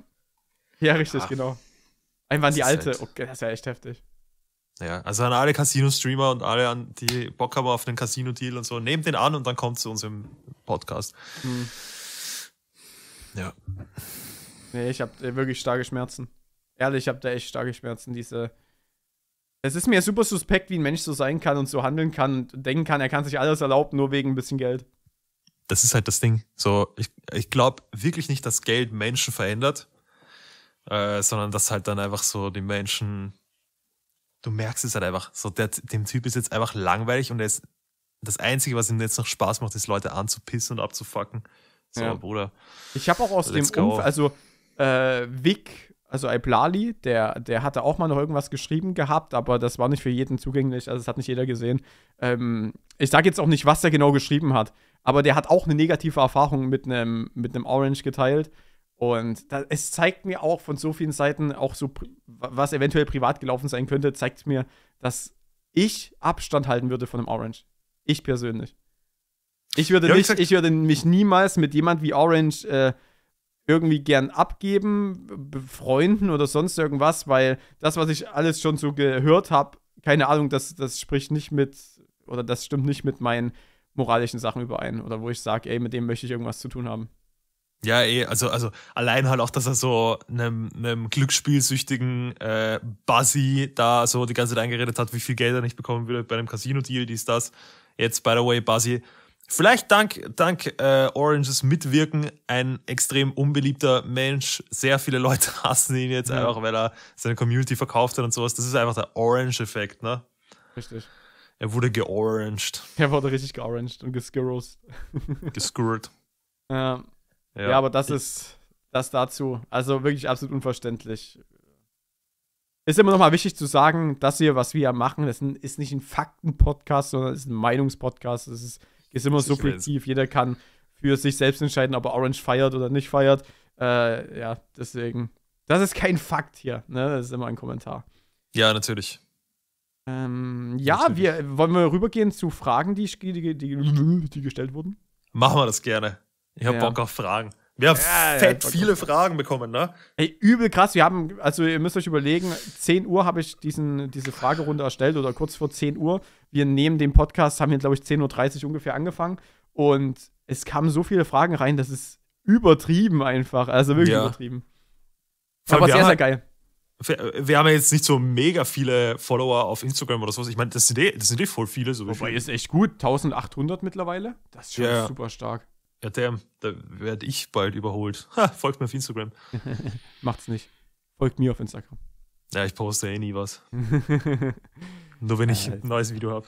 [SPEAKER 2] Ja, richtig, Ach. genau. Einmal die alte. Halt okay, das ist ja echt heftig.
[SPEAKER 1] Ja, also an alle Casino-Streamer und alle, an die Bock haben auf einen Casino-Deal und so, nehmt den an und dann kommt zu uns im Podcast. Hm. Ja.
[SPEAKER 2] Nee, ich habe äh, wirklich starke Schmerzen. Ehrlich, ich habe da echt starke Schmerzen, diese es ist mir super suspekt, wie ein Mensch so sein kann und so handeln kann und denken kann, er kann sich alles erlauben, nur wegen ein
[SPEAKER 1] bisschen Geld. Das ist halt das Ding. So, ich, ich glaube wirklich nicht, dass Geld Menschen verändert, äh, sondern dass halt dann einfach so die Menschen, du merkst es halt einfach, so der, dem Typ ist jetzt einfach langweilig und er ist, das Einzige, was ihm jetzt noch Spaß macht, ist Leute anzupissen und abzufucken. So, ja. Bruder.
[SPEAKER 2] Ich habe auch aus Let's dem Umfeld, also äh, Vic also Iplali, der, der hatte auch mal noch irgendwas geschrieben gehabt, aber das war nicht für jeden zugänglich, also das hat nicht jeder gesehen. Ähm, ich sage jetzt auch nicht, was er genau geschrieben hat, aber der hat auch eine negative Erfahrung mit einem mit Orange geteilt. Und da, es zeigt mir auch von so vielen Seiten, auch so, was eventuell privat gelaufen sein könnte, zeigt mir, dass ich Abstand halten würde von einem Orange. Ich persönlich. Ich würde, ja, nicht, ich würde mich niemals mit jemand wie Orange äh, irgendwie gern abgeben, befreunden oder sonst irgendwas, weil das, was ich alles schon so gehört habe, keine Ahnung, das, das spricht nicht mit oder das stimmt nicht mit meinen moralischen Sachen überein oder wo ich sage, ey, mit dem möchte ich irgendwas zu tun haben.
[SPEAKER 1] Ja, eh, also, also allein halt auch, dass er so einem, einem glücksspielsüchtigen äh, Buzzy da so die ganze Zeit eingeredet hat, wie viel Geld er nicht bekommen würde bei einem Casino-Deal, dies, das. Jetzt, by the way, Buzzy, vielleicht dank, dank äh, Oranges Mitwirken ein extrem unbeliebter Mensch. Sehr viele Leute hassen ihn jetzt ja. einfach, weil er seine Community verkauft hat und sowas. Das ist einfach der Orange-Effekt, ne? Richtig. Er wurde georanged.
[SPEAKER 2] Er wurde richtig georanged und gescurrost. Geskirrt. ja. ja. ja, aber das ist das dazu. Also wirklich absolut unverständlich. Ist immer nochmal wichtig zu sagen, dass hier, was wir machen, das ist nicht ein Fakten-Podcast, sondern es ist ein Meinungspodcast. Das ist ist immer subjektiv. Jeder kann für sich selbst entscheiden, ob er Orange feiert oder nicht feiert. Äh, ja, deswegen. Das ist kein Fakt hier, ne? Das ist immer ein Kommentar.
[SPEAKER 1] Ja, natürlich.
[SPEAKER 2] Ähm, ja, natürlich. wir wollen wir rübergehen zu Fragen, die, die, die, die gestellt wurden.
[SPEAKER 1] Machen wir das gerne. Ich habe ja. Bock auf Fragen. Wir haben ja, fett ja, viele Fragen
[SPEAKER 2] bekommen, ne? Ey, übel krass. Wir haben, also ihr müsst euch überlegen, 10 Uhr habe ich diesen, diese Fragerunde erstellt oder kurz vor 10 Uhr. Wir nehmen den Podcast, haben hier, glaube ich, 10.30 Uhr ungefähr angefangen. Und es kamen so viele Fragen rein, das ist übertrieben einfach. Also wirklich ja. übertrieben. Vor Aber sehr, sehr
[SPEAKER 1] geil. Wir haben ja jetzt nicht so mega viele Follower auf Instagram oder sowas. Ich meine, das sind eh, das sind eh voll viele. So Wobei, viele. ist echt gut. 1800 mittlerweile. Das ist schon super stark. Ja, der, da werde ich bald überholt. Ha, folgt mir auf Instagram.
[SPEAKER 2] Macht's nicht. Folgt mir auf Instagram.
[SPEAKER 1] Ja, ich poste eh nie was. Nur wenn ich ein neues Video habe.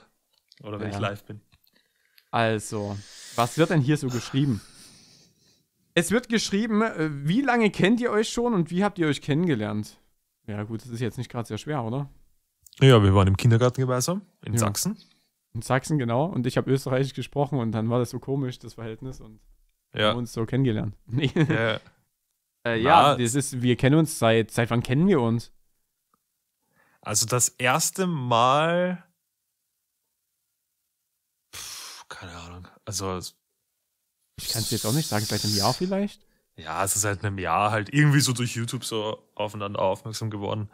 [SPEAKER 1] Oder wenn ja. ich live bin. Also,
[SPEAKER 2] was wird denn hier so geschrieben? Es wird geschrieben, äh, wie lange kennt ihr euch schon und wie habt ihr euch kennengelernt? Ja, gut, das ist jetzt nicht gerade sehr schwer, oder? Ja, wir waren im Kindergarten gemeinsam in ja. Sachsen in Sachsen, genau. Und ich habe Österreichisch gesprochen und dann war das so komisch, das Verhältnis. Und ja. haben uns so kennengelernt. Nee. Ja.
[SPEAKER 1] äh, ja, das
[SPEAKER 2] ist, wir kennen uns seit, seit wann kennen wir uns?
[SPEAKER 1] Also das erste Mal, Pff, keine Ahnung, also
[SPEAKER 2] ich kann es jetzt auch nicht sagen, seit einem Jahr vielleicht?
[SPEAKER 1] Ja, es ist seit halt einem Jahr halt irgendwie so durch YouTube so aufeinander aufmerksam geworden,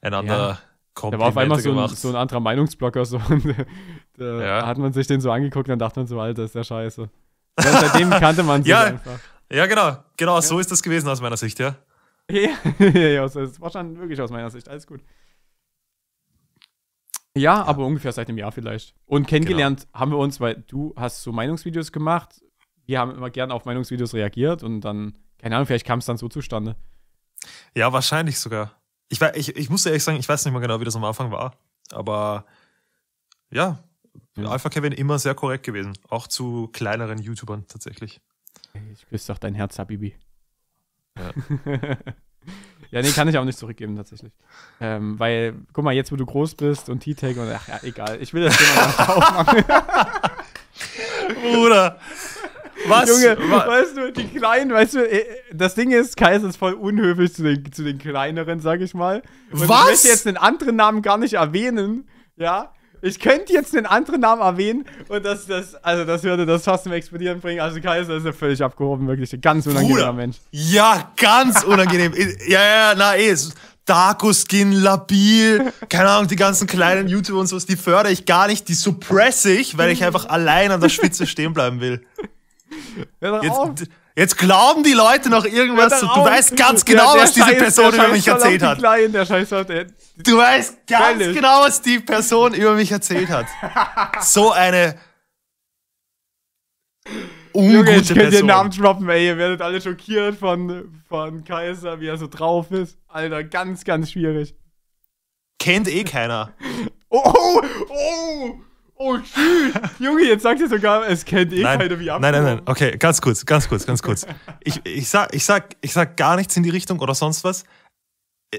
[SPEAKER 1] einander ja. Da war auf einmal so ein, so ein,
[SPEAKER 2] anderer Meinungsblocker so da äh, ja. hat man sich den so angeguckt und dachte man so, Alter, ist der scheiße. Seitdem kannte man sich ja, einfach.
[SPEAKER 1] Ja, genau. Genau, so ist das gewesen aus meiner Sicht, ja. ja, ja, das war schon wirklich aus meiner Sicht. Alles gut.
[SPEAKER 2] Ja, aber ungefähr seit einem Jahr vielleicht. Und kennengelernt genau. haben wir uns, weil du hast so Meinungsvideos gemacht. Wir haben immer gern auf Meinungsvideos reagiert und dann, keine Ahnung, vielleicht kam es dann so
[SPEAKER 1] zustande. Ja, wahrscheinlich sogar. Ich, ich, ich muss ehrlich sagen, ich weiß nicht mal genau, wie das am Anfang war. Aber ja, ja. Alpha Kevin immer sehr korrekt gewesen, auch zu kleineren YouTubern tatsächlich.
[SPEAKER 2] Ich küsse doch dein Herz, Habibi. Ja. ja, nee, kann ich auch nicht zurückgeben, tatsächlich. Ähm, weil, guck mal, jetzt, wo du groß bist und T-Tag und ach ja, egal. Ich will das Thema nicht aufmachen. Bruder.
[SPEAKER 1] Was? Junge, Was? weißt du,
[SPEAKER 2] die Kleinen, weißt du, äh, das Ding ist, Kaiser ist voll unhöflich zu den, zu den Kleineren, sag ich mal. Und Was? Ich möchte jetzt den anderen Namen gar nicht erwähnen, ja, ich könnte jetzt einen anderen Namen erwähnen und das, das, also das würde das fast zum Explodieren bringen. Also Kaiser ist ja völlig abgehoben, wirklich. Ein ganz unangenehmer Bruder. Mensch.
[SPEAKER 1] Ja, ganz unangenehm. ja, ja, na eh. Darko Skin, Labil, keine Ahnung, die ganzen kleinen YouTuber und sowas, die fördere ich gar nicht, die suppresse ich, weil ich einfach allein an der Spitze stehen bleiben will. Jetzt, Jetzt glauben die Leute noch irgendwas. Genau, du weißt ganz genau, was diese Person über mich erzählt hat. du weißt ganz genau, was die Person über mich erzählt hat. So eine ungute Person. ich könnte den Namen droppen, ey. Ihr werdet alle schockiert von, von
[SPEAKER 2] Kaiser, wie er so drauf ist. Alter, ganz, ganz schwierig. Kennt eh keiner. oh, oh, oh.
[SPEAKER 1] Oh, shit. Junge, jetzt sagt ihr sogar, es kennt eh nein, keiner wie Abkommen. Nein, nein, nein. Okay, ganz kurz, ganz kurz, ganz kurz. Ich, ich, sag, ich, sag, ich sag gar nichts in die Richtung oder sonst was. Äh,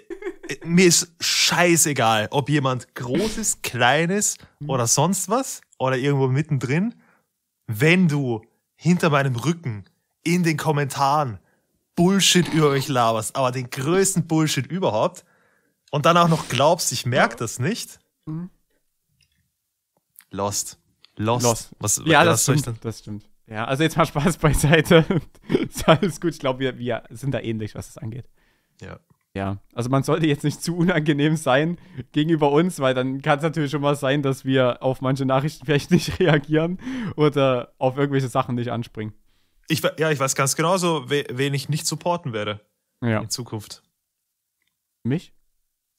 [SPEAKER 1] äh, mir ist scheißegal, ob jemand Großes, Kleines mhm. oder sonst was oder irgendwo mittendrin, wenn du hinter meinem Rücken in den Kommentaren Bullshit über euch laberst, aber den größten Bullshit überhaupt und dann auch noch glaubst, ich merke das nicht. Mhm Lost. Lost. Lost. Was, ja, das, das stimmt. Das stimmt.
[SPEAKER 2] Ja, also jetzt mal Spaß beiseite. ist alles gut. Ich glaube, wir, wir sind da ähnlich, was das angeht. Ja. Ja, also man sollte jetzt nicht zu unangenehm sein gegenüber uns, weil dann kann es natürlich schon mal sein, dass wir auf manche Nachrichten vielleicht nicht reagieren oder auf irgendwelche Sachen nicht anspringen.
[SPEAKER 1] Ich, ja, ich weiß ganz genau so, wen ich nicht supporten werde ja. in Zukunft. Mich?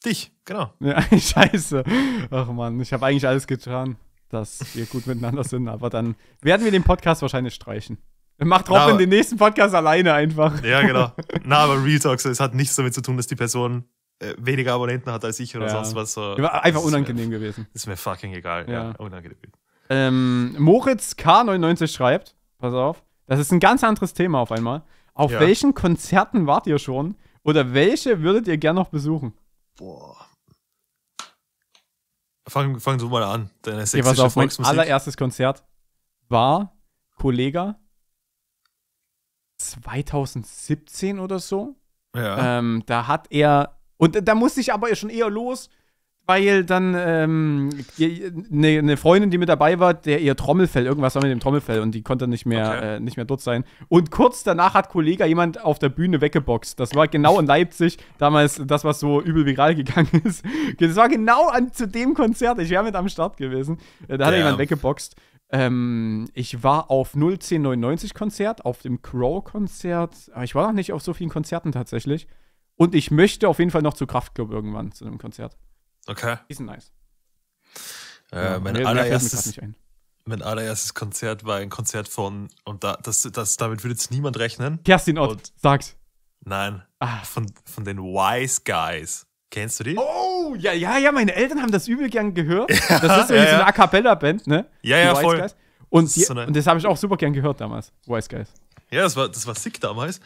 [SPEAKER 1] Dich, genau.
[SPEAKER 2] Ja, scheiße. Ach man, ich habe eigentlich alles getan dass wir gut miteinander sind. Aber dann werden wir den
[SPEAKER 1] Podcast wahrscheinlich streichen. Macht Robin Na, den
[SPEAKER 2] nächsten Podcast alleine einfach. Ja, genau. Na, aber
[SPEAKER 1] Real Talk, so, es hat nichts damit zu tun, dass die Person äh, weniger Abonnenten hat als ich oder ja. sonst was. So. Einfach unangenehm mir, gewesen. Ist mir fucking egal. Ja. ja unangenehm. Ähm, Moritz K99
[SPEAKER 2] schreibt, pass auf, das ist ein ganz anderes Thema auf einmal. Auf ja. welchen Konzerten wart ihr schon oder welche würdet ihr gern noch besuchen?
[SPEAKER 1] Boah. Fangen, fangen Sie mal an. Deine okay, auf, auf, mein allererstes
[SPEAKER 2] Konzert war Kollega 2017 oder so. Ja. Ähm, da hat er, und da musste ich aber schon eher los, weil dann ähm, eine ne Freundin, die mit dabei war, der ihr Trommelfell, irgendwas war mit dem Trommelfell und die konnte nicht mehr, okay. äh, nicht mehr dort sein. Und kurz danach hat Kollege jemand auf der Bühne weggeboxt. Das war genau in Leipzig, damals das, was so übel viral gegangen ist. Das war genau an, zu dem Konzert. Ich wäre mit am Start gewesen. Äh, da hat ja. jemand weggeboxt. Ähm, ich war auf 01099 Konzert, auf dem Crow-Konzert. Aber ich war noch nicht auf so vielen Konzerten tatsächlich. Und ich möchte auf jeden Fall noch zu Kraftclub irgendwann, zu einem Konzert.
[SPEAKER 1] Okay. Die sind nice.
[SPEAKER 2] Äh, ja, mein, allererstes,
[SPEAKER 1] mein allererstes Konzert war ein Konzert von, und da, das, das, damit würde jetzt niemand rechnen. Kerstin Ott, und, sag's. Nein, ah. von, von den Wise Guys. Kennst du die? Oh, ja, ja, ja, meine Eltern haben das übel gern gehört. Ja, das ist ja, so eine A Cappella-Band, ne? Ja, ja, voll. Und, das so und das habe ich
[SPEAKER 2] auch super gern gehört damals, Wise Guys.
[SPEAKER 1] Ja, das war, das war sick damals.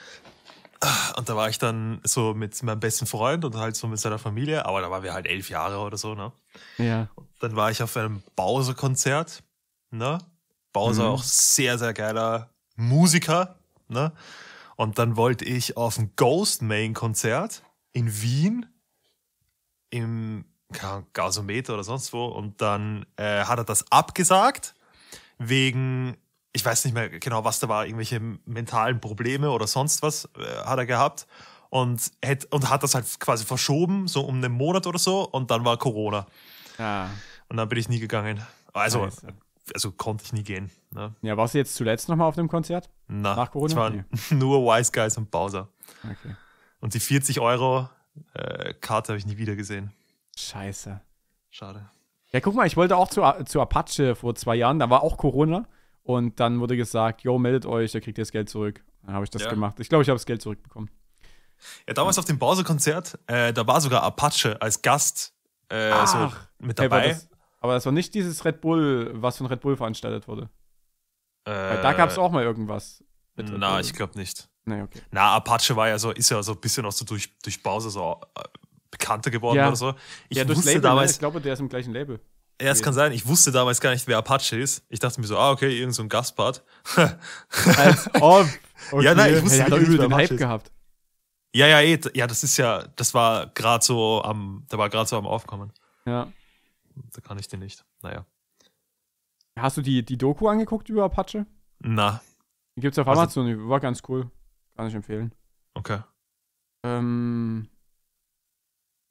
[SPEAKER 1] Und da war ich dann so mit meinem besten Freund und halt so mit seiner Familie, aber da waren wir halt elf Jahre oder so, ne? Ja. Und dann war ich auf einem Bowser-Konzert, ne? Bowser mhm. auch sehr, sehr geiler Musiker, ne? Und dann wollte ich auf ein Ghost Main-Konzert in Wien im Gasometer oder sonst wo und dann äh, hat er das abgesagt wegen ich weiß nicht mehr genau, was da war, irgendwelche mentalen Probleme oder sonst was äh, hat er gehabt und, hätte, und hat das halt quasi verschoben, so um einen Monat oder so und dann war Corona. Ah. Und dann bin ich nie gegangen. Also, also, also konnte ich nie gehen. Ne? Ja, warst du jetzt zuletzt nochmal auf dem Konzert? Na, Nach Corona? Es waren nee. nur Wise Guys und Bowser. Okay. Und die 40 Euro äh, Karte habe ich nie wieder gesehen. Scheiße. Schade.
[SPEAKER 2] Ja, guck mal, ich wollte auch zu, zu Apache vor zwei Jahren, da war auch Corona. Und dann wurde gesagt, yo, meldet euch, ihr kriegt ihr das Geld zurück. Dann habe ich das ja. gemacht. Ich glaube, ich habe das Geld zurückbekommen.
[SPEAKER 1] Ja, damals ja. auf dem Börse-Konzert, äh, da war sogar Apache als Gast äh, so mit dabei. Hey, das,
[SPEAKER 2] aber das war nicht dieses Red Bull, was von Red Bull veranstaltet wurde.
[SPEAKER 1] Äh, da gab es auch mal
[SPEAKER 2] irgendwas.
[SPEAKER 1] Na, ich glaube nicht. Nee, okay. Na, Apache war ja so, ist ja so ein bisschen auch so durch, durch Bowser so äh, bekannter geworden ja. oder so. Ich ja, wusste Label, ne? damals. Ne? Ich glaube, der ist im gleichen Label. Ja, es kann sein. Ich wusste damals gar nicht, wer Apache ist. Ich dachte mir so, ah, okay, irgend so ein Gastpart. Als ob. Okay. Ja, nein, ich wusste hey, ja, übel den Hype ist. gehabt. Ja, ja, eh, ja, das ist ja, das war gerade so am, da war gerade so am Aufkommen. Ja. Da kann ich den nicht. Naja.
[SPEAKER 2] Hast du die, die Doku angeguckt über Apache? Na. Die gibt's auf also Amazon, die war ganz cool.
[SPEAKER 1] Kann ich empfehlen. Okay.
[SPEAKER 2] Ähm.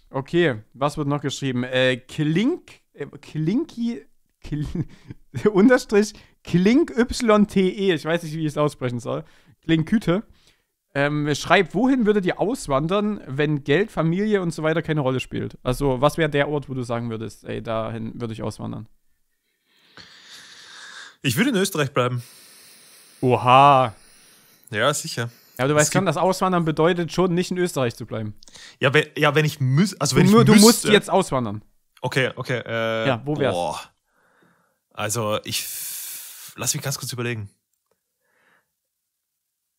[SPEAKER 2] Okay, was wird noch geschrieben? Äh, Klink äh, Klinki, Kl Unterstrich, Klink YTE, ich weiß nicht, wie ich es aussprechen soll, Klinküte, ähm, schreibt, wohin würdet ihr auswandern, wenn Geld, Familie und so weiter keine Rolle spielt? Also, was wäre der Ort, wo du sagen würdest, ey, dahin würde ich auswandern? Ich würde in Österreich bleiben. Oha.
[SPEAKER 1] Ja, sicher. Ja, aber du weißt schon,
[SPEAKER 2] dass Auswandern bedeutet schon, nicht in Österreich zu bleiben.
[SPEAKER 1] Ja, wenn, ja, wenn ich müsste. Also wenn du, ich müsste, du musst jetzt auswandern. Okay, okay. Äh, ja, wo wär's? Boah. Also, ich. Lass mich ganz kurz überlegen.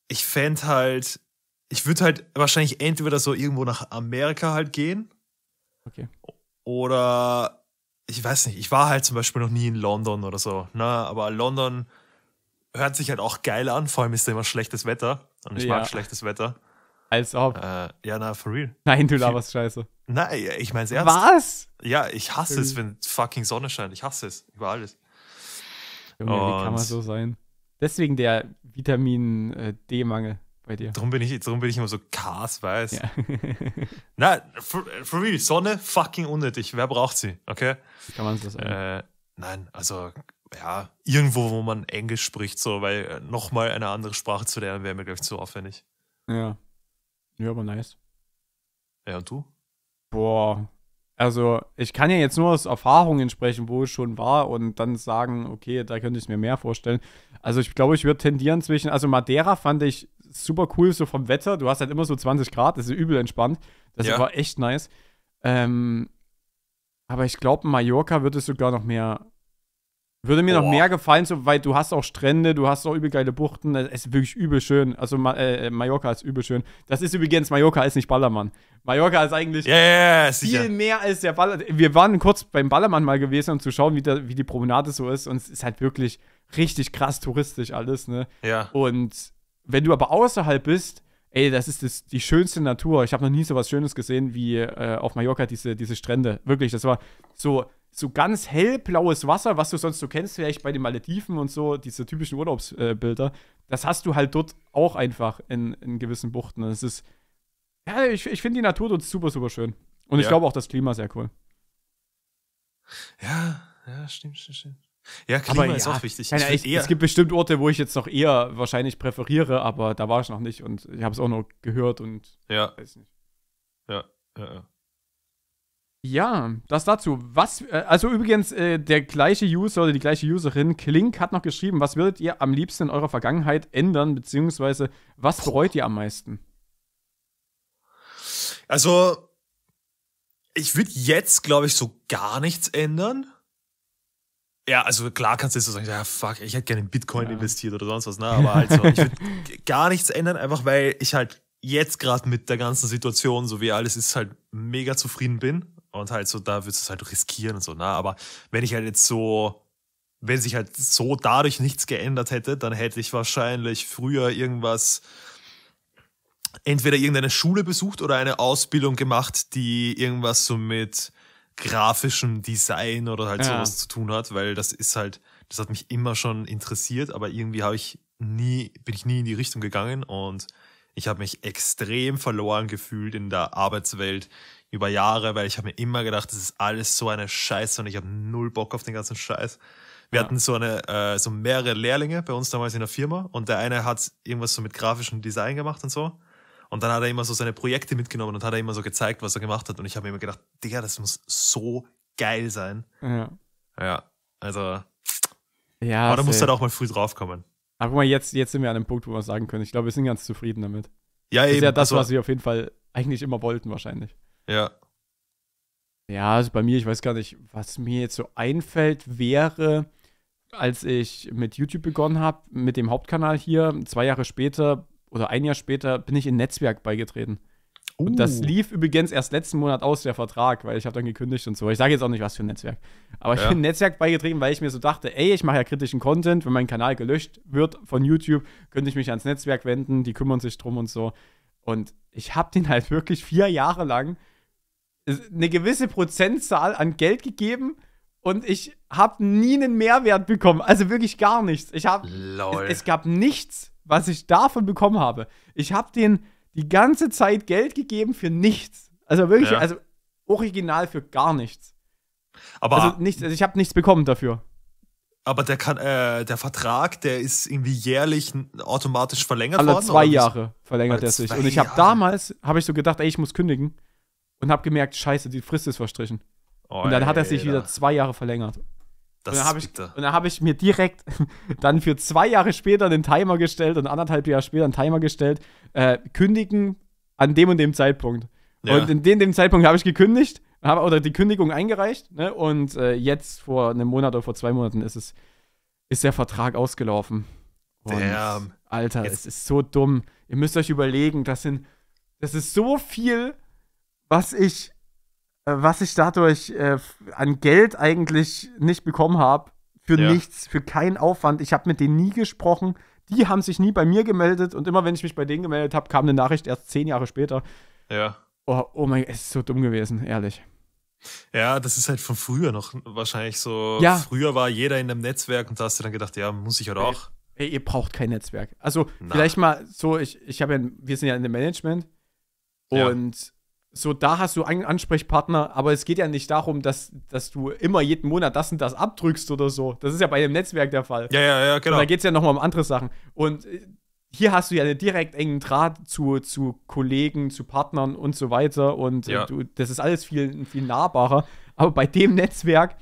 [SPEAKER 1] Ich fände halt. Ich würde halt wahrscheinlich entweder so irgendwo nach Amerika halt gehen. Okay. Oder. Ich weiß nicht. Ich war halt zum Beispiel noch nie in London oder so. Ne? Aber London hört sich halt auch geil an. Vor allem ist da immer schlechtes Wetter. Und ich ja. mag schlechtes Wetter. Als ob. Äh, ja, na, for real. Nein, du laberst Scheiße. Nein, ich mein's es ernst. Was? Ja, ich hasse es, äh. wenn fucking Sonne scheint. Ich hasse es. Über alles. Junge, Und wie kann man so
[SPEAKER 2] sein? Deswegen der Vitamin äh, D-Mangel bei dir. Darum
[SPEAKER 1] bin, ich, bin ich immer so Kars weiß. Ja. na, for, for, real, Sonne fucking unnötig. Wer braucht sie? Okay? Wie kann man so sein? Äh, nein, also ja, irgendwo, wo man Englisch spricht, so, weil äh, nochmal eine andere Sprache zu lernen wäre mir, glaube ich, zu aufwendig.
[SPEAKER 2] Ja, ja, aber nice. Ja, und du? Boah. Also, ich kann ja jetzt nur aus Erfahrungen sprechen, wo es schon war und dann sagen, okay, da könnte ich mir mehr vorstellen. Also, ich glaube, ich würde tendieren zwischen, also Madeira fand ich super cool, so vom Wetter. Du hast halt immer so 20 Grad, das ist übel entspannt. Das ja. war echt nice. Ähm, aber ich glaube, Mallorca würde es sogar noch mehr würde mir Boah. noch mehr gefallen, so, weil du hast auch Strände, du hast auch übel geile Buchten. Es ist wirklich übel schön. Also äh, äh, Mallorca ist übel schön. Das ist übrigens, Mallorca ist nicht Ballermann. Mallorca ist eigentlich yeah, yeah, viel mehr als der Ballermann. Wir waren kurz beim Ballermann mal gewesen, um zu schauen, wie, der, wie die Promenade so ist. Und es ist halt wirklich richtig krass touristisch alles, ne? Ja. Und wenn du aber außerhalb bist, ey, das ist das, die schönste Natur. Ich habe noch nie so was Schönes gesehen wie äh, auf Mallorca diese, diese Strände. Wirklich, das war so so ganz hellblaues Wasser, was du sonst so kennst, vielleicht bei den Malediven und so, diese typischen Urlaubsbilder, äh, das hast du halt dort auch einfach in, in gewissen Buchten. Es ist, ja, ich, ich finde die Natur dort super, super schön. Und ja. ich glaube auch das Klima sehr cool.
[SPEAKER 1] Ja, ja, stimmt, stimmt, stimmt. Ja, Klima aber ist ja, auch wichtig. Ja, ich, es gibt
[SPEAKER 2] bestimmt Orte, wo ich jetzt noch eher wahrscheinlich präferiere, aber da war ich noch nicht und ich habe es auch nur gehört und
[SPEAKER 1] ja. weiß nicht. Ja, ja, ja.
[SPEAKER 2] Ja, das dazu. Was, äh, also übrigens, äh, der gleiche User oder die gleiche Userin, Klink, hat noch geschrieben, was würdet ihr am liebsten in eurer Vergangenheit ändern, beziehungsweise was bereut ihr am meisten?
[SPEAKER 1] Also, ich würde jetzt, glaube ich, so gar nichts ändern. Ja, also klar kannst du jetzt so sagen, ja fuck, ich hätte gerne in Bitcoin ja. investiert oder sonst was, ne? Aber halt so, ich würde gar nichts ändern, einfach weil ich halt jetzt gerade mit der ganzen Situation, so wie alles ist, halt mega zufrieden bin und halt so, da würdest du es halt riskieren und so, ne? Aber wenn ich halt jetzt so, wenn sich halt so dadurch nichts geändert hätte, dann hätte ich wahrscheinlich früher irgendwas, entweder irgendeine Schule besucht oder eine Ausbildung gemacht, die irgendwas so mit grafischem Design oder halt ja. sowas zu tun hat, weil das ist halt, das hat mich immer schon interessiert, aber irgendwie habe ich nie, bin ich nie in die Richtung gegangen und ich habe mich extrem verloren gefühlt in der Arbeitswelt, über Jahre, weil ich habe mir immer gedacht, das ist alles so eine Scheiße und ich habe null Bock auf den ganzen Scheiß. Wir ja. hatten so eine, äh, so mehrere Lehrlinge bei uns damals in der Firma und der eine hat irgendwas so mit grafischem Design gemacht und so. Und dann hat er immer so seine Projekte mitgenommen und hat er immer so gezeigt, was er gemacht hat. Und ich habe mir immer gedacht, Digga, das muss so geil sein. Ja. Ja, also. Ja, aber da muss halt auch mal früh draufkommen.
[SPEAKER 2] Aber mal, jetzt, jetzt sind wir an einem Punkt, wo wir sagen können, ich glaube, wir sind ganz zufrieden damit. Ja, das eben. ist ja das, also, was wir auf jeden Fall eigentlich immer wollten, wahrscheinlich. Ja. Ja, also bei mir, ich weiß gar nicht, was mir jetzt so einfällt, wäre, als ich mit YouTube begonnen habe, mit dem Hauptkanal hier, zwei Jahre später oder ein Jahr später bin ich in Netzwerk beigetreten. Uh. Und das uh. lief übrigens erst letzten Monat aus, der Vertrag, weil ich habe dann gekündigt und so. Ich sage jetzt auch nicht, was für ein Netzwerk. Aber ja. ich bin in Netzwerk beigetreten, weil ich mir so dachte, ey, ich mache ja kritischen Content. Wenn mein Kanal gelöscht wird von YouTube, könnte ich mich ans Netzwerk wenden, die kümmern sich drum und so. Und ich habe den halt wirklich vier Jahre lang eine gewisse Prozentzahl an Geld gegeben und ich habe nie einen Mehrwert bekommen. Also wirklich gar nichts. Ich habe es, es gab nichts, was ich davon bekommen habe. Ich habe denen die ganze Zeit Geld gegeben für nichts. Also wirklich, ja. also original für gar nichts. Aber also nichts, also ich habe nichts bekommen dafür.
[SPEAKER 1] Aber der, kann, äh, der Vertrag, der ist irgendwie jährlich automatisch verlängert Alle worden. Alle zwei Jahre verlängert er sich. Und ich habe
[SPEAKER 2] damals, habe ich so gedacht, ey, ich muss kündigen und habe gemerkt, scheiße, die Frist ist verstrichen. Oh, und dann hat er sich wieder zwei Jahre verlängert. Das und dann habe ich, hab ich mir direkt dann für zwei Jahre später den Timer gestellt und anderthalb Jahre später einen Timer gestellt, äh, kündigen an dem und dem Zeitpunkt. Ja. Und in dem, dem Zeitpunkt habe ich gekündigt hab, oder die Kündigung eingereicht. Ne? Und äh, jetzt vor einem Monat oder vor zwei Monaten ist, es, ist der Vertrag ausgelaufen. Und, Damn. Alter, jetzt. es ist so dumm. Ihr müsst euch überlegen, das sind das ist so viel was ich, äh, was ich dadurch äh, an Geld eigentlich nicht bekommen habe. Für ja. nichts, für keinen Aufwand. Ich habe mit denen nie gesprochen. Die haben sich nie bei mir gemeldet und immer wenn ich mich bei denen gemeldet habe, kam eine Nachricht erst zehn Jahre später. Ja. Oh, oh mein Gott, es ist so dumm gewesen, ehrlich.
[SPEAKER 1] Ja, das ist halt von früher noch wahrscheinlich so. Ja. Früher war jeder in einem Netzwerk und da hast du dann gedacht, ja, muss ich oder halt auch. Ey, ihr
[SPEAKER 2] braucht kein Netzwerk. Also Na. vielleicht mal so, ich, ich habe ja, wir sind ja in dem Management und ja so da hast du einen Ansprechpartner, aber es geht ja nicht darum, dass, dass du immer jeden Monat das und das abdrückst oder so. Das ist ja bei dem Netzwerk der Fall. Ja, ja, ja, genau. Und da geht es ja nochmal um andere Sachen. Und äh, hier hast du ja einen direkt engen Draht zu, zu Kollegen, zu Partnern und so weiter. Und äh, ja. du, das ist alles viel, viel nahbarer. Aber bei dem Netzwerk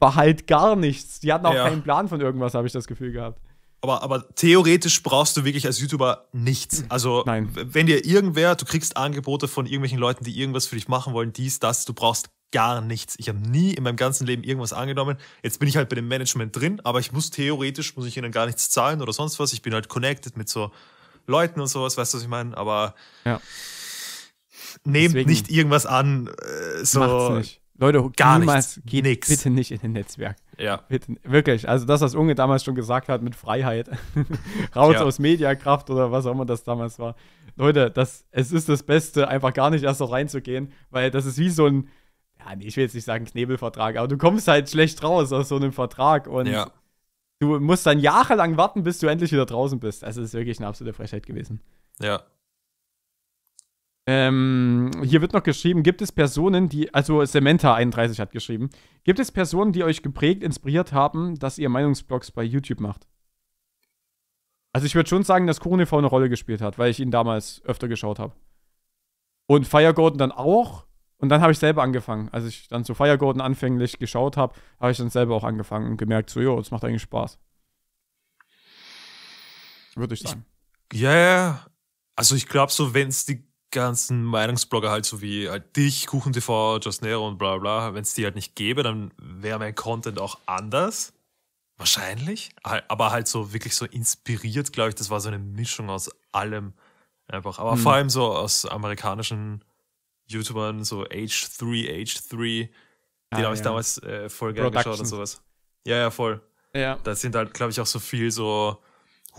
[SPEAKER 2] war halt gar nichts. Die hatten auch ja. keinen Plan von irgendwas, habe ich das Gefühl gehabt
[SPEAKER 1] aber, aber theoretisch brauchst du wirklich als YouTuber nichts. Also, Nein. wenn dir irgendwer, du kriegst Angebote von irgendwelchen Leuten, die irgendwas für dich machen wollen, dies, das, du brauchst gar nichts. Ich habe nie in meinem ganzen Leben irgendwas angenommen. Jetzt bin ich halt bei dem Management drin, aber ich muss theoretisch, muss ich ihnen gar nichts zahlen oder sonst was. Ich bin halt connected mit so Leuten und sowas, weißt du, was ich meine? Aber ja. nehmt Deswegen nicht irgendwas an. Äh, so, Macht's nicht. Leute, gar niemals nichts. geht nix.
[SPEAKER 2] bitte nicht in den Netzwerk. Ja. Bitte, wirklich. Also das, was Unge damals schon gesagt hat mit Freiheit. Raus ja. aus Mediakraft oder was auch immer das damals war. Leute, das, es ist das Beste, einfach gar nicht erst noch reinzugehen, weil das ist wie so ein, ja, nee, ich will jetzt nicht sagen Knebelvertrag, aber du kommst halt schlecht raus aus so einem Vertrag und ja. du musst dann jahrelang warten, bis du endlich wieder draußen bist. Also es ist wirklich eine absolute Frechheit gewesen. Ja, ähm, hier wird noch geschrieben, gibt es Personen, die, also Sementa 31 hat geschrieben, gibt es Personen, die euch geprägt, inspiriert haben, dass ihr Meinungsblogs bei YouTube macht? Also ich würde schon sagen, dass KuchenTV eine Rolle gespielt hat, weil ich ihn damals öfter geschaut habe. Und Fire dann auch. Und dann habe ich selber angefangen. Als ich dann zu Fire anfänglich geschaut habe, habe ich dann selber auch angefangen und gemerkt, so, jo, das macht eigentlich Spaß. Würde ich sagen.
[SPEAKER 1] Ja, yeah. also ich glaube so, wenn es die ganzen Meinungsblogger halt, so wie halt dich, KuchenTV, Just Nero und bla bla, wenn es die halt nicht gäbe, dann wäre mein Content auch anders. Wahrscheinlich. Aber halt so wirklich so inspiriert, glaube ich. Das war so eine Mischung aus allem einfach. Aber hm. vor allem so aus amerikanischen YouTubern, so H3, H3. Ah, die habe ja. ich damals äh, voll gerne geschaut und sowas. Ja, ja, voll. Ja. Das sind halt, glaube ich, auch so viel so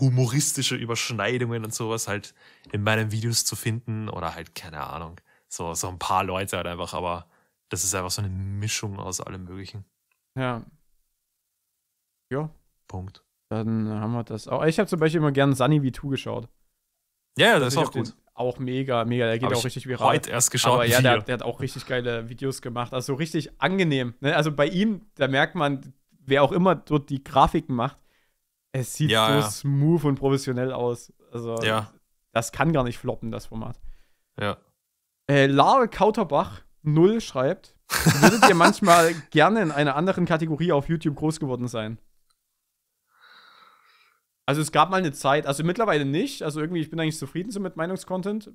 [SPEAKER 1] humoristische Überschneidungen und sowas halt in meinen Videos zu finden oder halt, keine Ahnung, so, so ein paar Leute halt einfach, aber das ist einfach so eine Mischung aus allem Möglichen.
[SPEAKER 2] Ja. Ja. Punkt. Dann haben wir das auch. Ich habe zum Beispiel immer gern Sunny V2 geschaut. Ja, ja also das ist auch gut. Auch mega, mega. Der geht hab auch richtig viral. Heute erst geschaut. Aber ja, der, der, hat auch richtig geile Videos gemacht. Also richtig angenehm. Ne? Also bei ihm, da merkt man, wer auch immer dort die Grafiken macht, es sieht ja, so ja. smooth und professionell aus. Also, ja. das kann gar nicht floppen, das Format. Ja. Äh, Lare Kauterbach 0 schreibt: Würdet ihr manchmal gerne in einer anderen Kategorie auf YouTube groß geworden sein? Also, es gab mal eine Zeit, also mittlerweile nicht. Also, irgendwie, ich bin eigentlich zufrieden so mit Meinungskontent.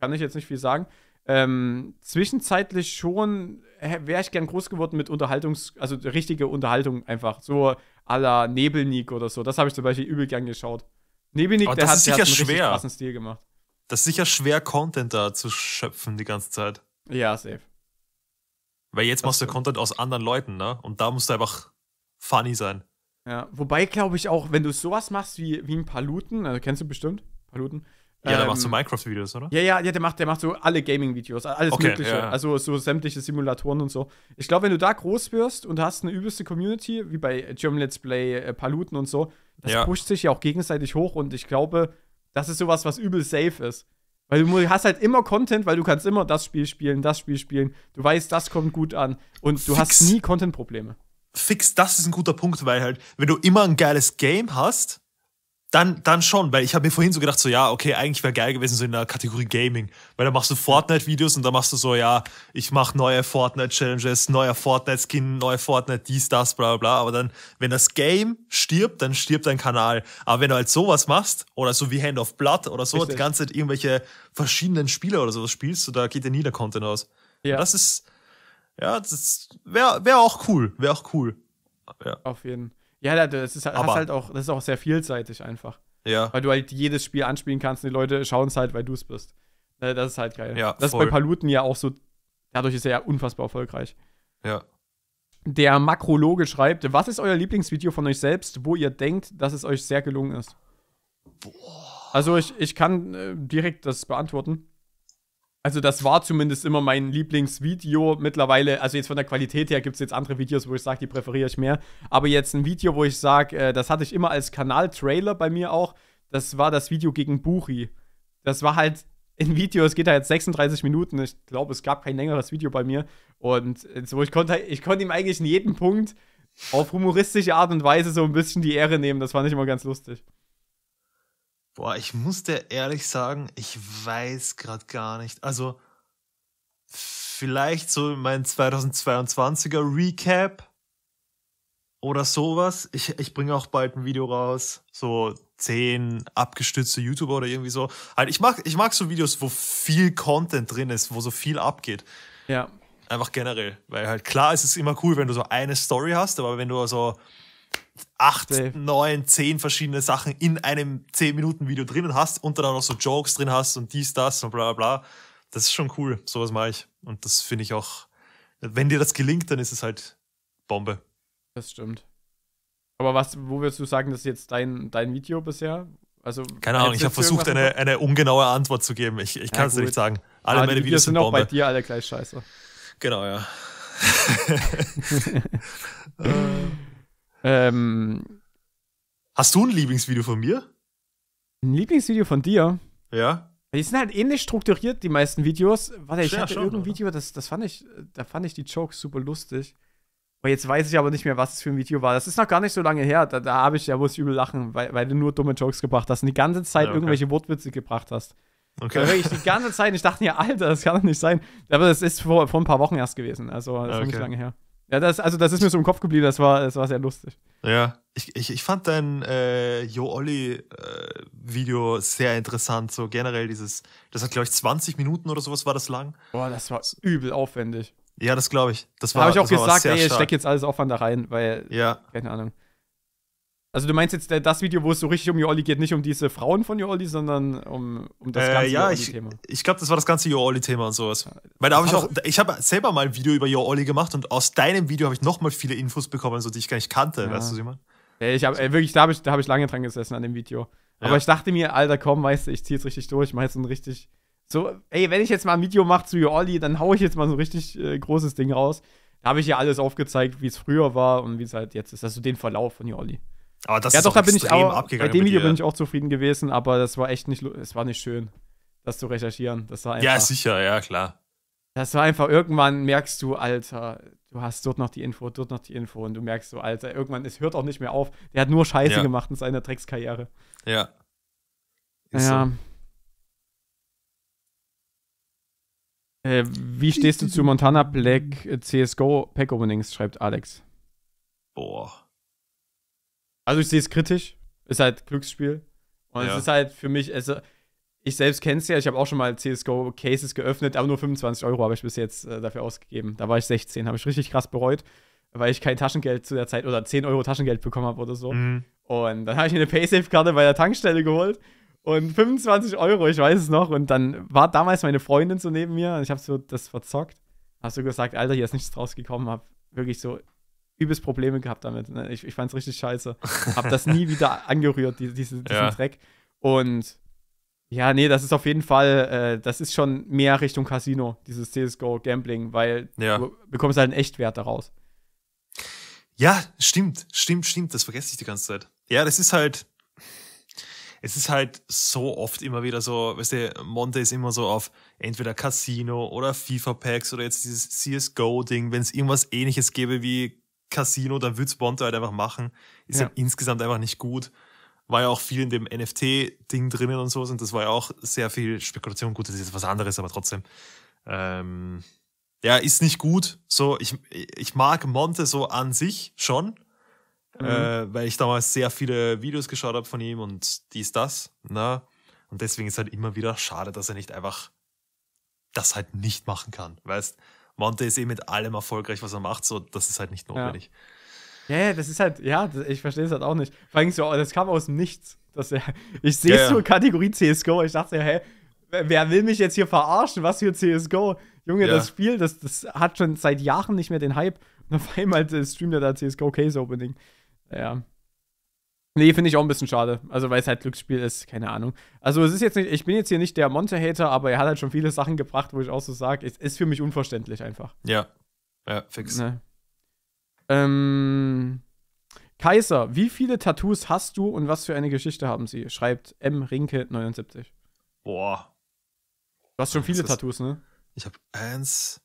[SPEAKER 2] Kann ich jetzt nicht viel sagen. Ähm, zwischenzeitlich schon wäre ich gern groß geworden mit Unterhaltungs-, also richtige Unterhaltung einfach. So aller Nebelnik oder so. Das habe ich zum Beispiel übel gern geschaut. Nebelnik, der, hat, der hat einen schwer. krassen Stil
[SPEAKER 1] gemacht. Das ist sicher schwer, Content da zu schöpfen die ganze Zeit. Ja, safe. Weil jetzt das machst du so. Content aus anderen Leuten, ne? Und da musst du einfach funny sein.
[SPEAKER 2] Ja, wobei glaube ich auch, wenn du sowas machst wie, wie ein Paluten, also kennst du bestimmt, Paluten, ja, ähm, der macht so ähm,
[SPEAKER 1] Minecraft-Videos, oder?
[SPEAKER 2] Ja, ja, ja, der macht, der macht so alle Gaming-Videos, alles okay, Mögliche. Ja. Also so sämtliche Simulatoren und so. Ich glaube, wenn du da groß wirst und hast eine übelste Community, wie bei German Let's Play, äh, Paluten und so, das ja. pusht sich ja auch gegenseitig hoch und ich glaube, das ist sowas, was übel safe ist. Weil du hast halt immer Content, weil du kannst immer das Spiel spielen, das Spiel spielen. Du weißt, das kommt gut an und du Fix. hast nie Content-Probleme.
[SPEAKER 1] Fix, das ist ein guter Punkt, weil halt, wenn du immer ein geiles Game hast, dann, dann schon, weil ich habe mir vorhin so gedacht, so ja, okay, eigentlich wäre geil gewesen, so in der Kategorie Gaming. Weil da machst du Fortnite-Videos und da machst du so, ja, ich mache neue Fortnite-Challenges, neuer Fortnite-Skin, neue Fortnite, dies, das, bla bla. bla, Aber dann, wenn das Game stirbt, dann stirbt dein Kanal. Aber wenn du halt sowas machst, oder so wie Hand of Blood oder so, Richtig. die ganze Zeit irgendwelche verschiedenen Spiele oder sowas spielst, so, da geht dir nie der Content aus. Ja. Und das ist, ja, das wäre wär auch cool. Wäre auch cool. Ja. Auf jeden Fall. Ja, das ist, aber, halt auch, das ist auch sehr vielseitig einfach.
[SPEAKER 2] Ja. Weil du halt jedes Spiel anspielen kannst und die Leute schauen es halt, weil du es bist. Ne, das ist halt geil. Ja, das ist bei Paluten ja auch so, dadurch ist er ja unfassbar erfolgreich. Ja. Der Makrologe schreibt, was ist euer Lieblingsvideo von euch selbst, wo ihr denkt, dass es euch sehr gelungen ist? Boah. Also ich, ich kann äh, direkt das beantworten. Also das war zumindest immer mein Lieblingsvideo mittlerweile. Also jetzt von der Qualität her gibt es jetzt andere Videos, wo ich sage, die präferiere ich mehr. Aber jetzt ein Video, wo ich sage, äh, das hatte ich immer als Kanal-Trailer bei mir auch. Das war das Video gegen Buchi. Das war halt ein Video, es geht halt 36 Minuten. Ich glaube, es gab kein längeres Video bei mir. Und so, ich konnte, ich konnte ihm eigentlich in jedem Punkt auf humoristische Art und Weise so ein bisschen die Ehre nehmen. Das fand ich immer ganz lustig.
[SPEAKER 1] Boah, ich muss dir ehrlich sagen, ich weiß gerade gar nicht. Also, vielleicht so mein 2022er Recap oder sowas. Ich, ich bringe auch bald ein Video raus. So zehn abgestützte YouTuber oder irgendwie so. Halt, ich mag, ich mag so Videos, wo viel Content drin ist, wo so viel abgeht. Ja. Einfach generell. Weil halt klar ist es immer cool, wenn du so eine Story hast, aber wenn du so also acht, neun, zehn verschiedene Sachen in einem zehn Minuten Video drinnen hast und dann auch noch so Jokes drin hast und dies, das und bla bla. bla. Das ist schon cool. Sowas mache ich. Und das finde ich auch, wenn dir das gelingt, dann ist es halt Bombe. Das stimmt. Aber was, wo würdest du sagen, das ist jetzt dein, dein Video bisher?
[SPEAKER 2] Also, Keine Ahnung, ich habe versucht, eine,
[SPEAKER 1] eine ungenaue Antwort zu geben. Ich, ich kann es dir nicht sagen. Alle Aber ah, meine Videos sind, sind auch bei dir alle gleich scheiße. Genau, ja. äh. Ähm, Hast du ein Lieblingsvideo von mir?
[SPEAKER 2] Ein Lieblingsvideo von dir? Ja. Die sind halt ähnlich strukturiert, die meisten Videos. Warte, ich ja, hatte schon, irgendein Video, das, das fand ich, da fand ich die Jokes super lustig. Aber jetzt weiß ich aber nicht mehr, was es für ein Video war. Das ist noch gar nicht so lange her. Da, da habe ich, ja muss übel lachen, weil, weil du nur dumme Jokes gebracht hast und die ganze Zeit ja, okay. irgendwelche Wortwitze gebracht hast. Okay. Da die ganze Zeit, ich dachte mir, Alter, das kann doch nicht sein. Aber das ist vor, vor ein paar Wochen erst gewesen, also das ist okay. nicht lange her. Ja, das, also das ist mir so im Kopf geblieben, das war, das war sehr lustig. Ja,
[SPEAKER 1] ich, ich, ich fand dein äh, Yo Olli äh, Video sehr interessant, so generell dieses, das hat glaube ich 20 Minuten oder sowas war das lang. Boah, das war
[SPEAKER 2] übel aufwendig.
[SPEAKER 1] Ja, das glaube ich. Das war. Da habe ich auch gesagt, ey, ich stecke
[SPEAKER 2] jetzt alles Aufwand da rein, weil. Ja. Keine Ahnung. Also du meinst jetzt äh, das Video, wo es so richtig um Jolli geht, nicht um diese Frauen von Jolli, sondern um, um das äh, ganze ja, Your thema
[SPEAKER 1] Ich, glaube, das war das ganze Jolli thema und sowas. Weil da habe ich also auch, ich habe selber mal ein Video über Jolli gemacht und aus deinem Video habe ich nochmal viele Infos bekommen, so die ich gar nicht kannte. Ja. Weißt du, was
[SPEAKER 2] ich Ja, habe äh, wirklich, da habe ich, hab ich lange dran gesessen an dem Video. Ja. Aber ich dachte mir, Alter, komm, weißt du, ich ziehe es richtig durch, mach jetzt ein richtig. So, ey, wenn ich jetzt mal ein Video mache zu Jolli, dann haue ich jetzt mal so ein richtig äh, großes Ding raus. Da habe ich ja alles aufgezeigt, wie es früher war und wie es halt jetzt ist. Also den Verlauf von Jolli. Aber das ja, ist doch, da bin ich auch, bei dem Video bin ich auch zufrieden gewesen, aber das war echt nicht, es war nicht schön, das zu recherchieren. Das war einfach, ja, sicher, ja, klar. Das war einfach, irgendwann merkst du, Alter, du hast dort noch die Info, dort noch die Info und du merkst so, Alter, irgendwann, es hört auch nicht mehr auf. Der hat nur Scheiße ja. gemacht in seiner Dreckskarriere. Ja. Ist ja. So. Äh, wie stehst du zu Montana Black äh, CSGO Pack Openings, schreibt Alex. Boah. Also ich sehe es kritisch. Ist halt Glücksspiel. Und ja. es ist halt für mich, also ich selbst kenne es ja, ich habe auch schon mal CSGO-Cases geöffnet, aber nur 25 Euro habe ich bis jetzt äh, dafür ausgegeben. Da war ich 16, habe ich richtig krass bereut, weil ich kein Taschengeld zu der Zeit oder 10 Euro Taschengeld bekommen habe oder so. Mhm. Und dann habe ich mir eine Paysafe-Karte bei der Tankstelle geholt und 25 Euro, ich weiß es noch. Und dann war damals meine Freundin so neben mir und ich habe so das verzockt. Hast so du gesagt, Alter, hier ist nichts draus gekommen, habe wirklich so übelst Probleme gehabt damit. Ne? Ich, ich fand es richtig scheiße. Hab das nie wieder angerührt, die, diese, diesen ja. Track. Und ja, nee, das ist auf jeden Fall, äh, das ist schon mehr Richtung Casino,
[SPEAKER 1] dieses CSGO Gambling, weil ja. du
[SPEAKER 2] bekommst halt einen Echtwert daraus.
[SPEAKER 1] Ja, stimmt, stimmt, stimmt, das vergesse ich die ganze Zeit. Ja, das ist halt, es ist halt so oft immer wieder so, weißt du, Monte ist immer so auf entweder Casino oder FIFA-Packs oder jetzt dieses CSGO-Ding, wenn es irgendwas ähnliches gäbe wie Casino, dann wird Bonte halt einfach machen. Ist ja. halt insgesamt einfach nicht gut. War ja auch viel in dem NFT-Ding drinnen und so, und das war ja auch sehr viel Spekulation. Gut, das ist jetzt was anderes, aber trotzdem. Ähm, ja, ist nicht gut. So, ich, ich mag Monte so an sich schon, mhm. äh, weil ich damals sehr viele Videos geschaut habe von ihm und dies, das. Na? Ne? Und deswegen ist halt immer wieder schade, dass er nicht einfach das halt nicht machen kann. Weißt du? Monte ist eh mit allem erfolgreich, was er macht, so das ist halt nicht notwendig.
[SPEAKER 2] Ja, ja das ist halt, ja, das, ich verstehe es halt auch nicht. Vor allem so, oh, das kam aus dem Nichts. Dass er, ich sehe ja, so Kategorie CSGO, ich dachte, hä, wer will mich jetzt hier verarschen? Was für CSGO? Junge, ja. das Spiel, das, das hat schon seit Jahren nicht mehr den Hype. Und auf einmal streamt er da CSGO Case Opening. Ja. Nee, finde ich auch ein bisschen schade. Also, weil es halt Glücksspiel ist, keine Ahnung. Also, es ist jetzt nicht, ich bin jetzt hier nicht der Monte-Hater, aber er hat halt schon viele Sachen gebracht, wo ich auch so sage, es ist für mich unverständlich einfach. Ja. Ja, fix. Nee. Ähm, Kaiser, wie viele Tattoos hast du und was für eine Geschichte haben sie? Schreibt M. Rinke 79. Boah. Du hast schon viele Tattoos, ne? Ich
[SPEAKER 1] habe eins,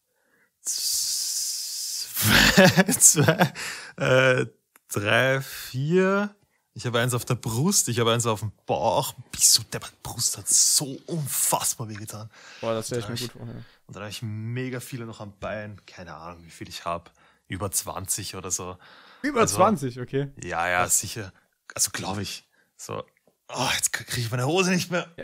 [SPEAKER 1] zwei, zwei, äh, drei, vier, ich habe eins auf der Brust, ich habe eins auf dem Bauch. Bist du der Brust hat so unfassbar wehgetan. Boah, das stelle ich mir gut vor. Ja. Und dann habe ich mega viele noch am Bein. Keine Ahnung, wie viel ich habe. Über 20 oder so. Über also, 20, okay. Ja, ja, sicher. Also glaube ich. So, oh, jetzt kriege ich meine Hose nicht mehr.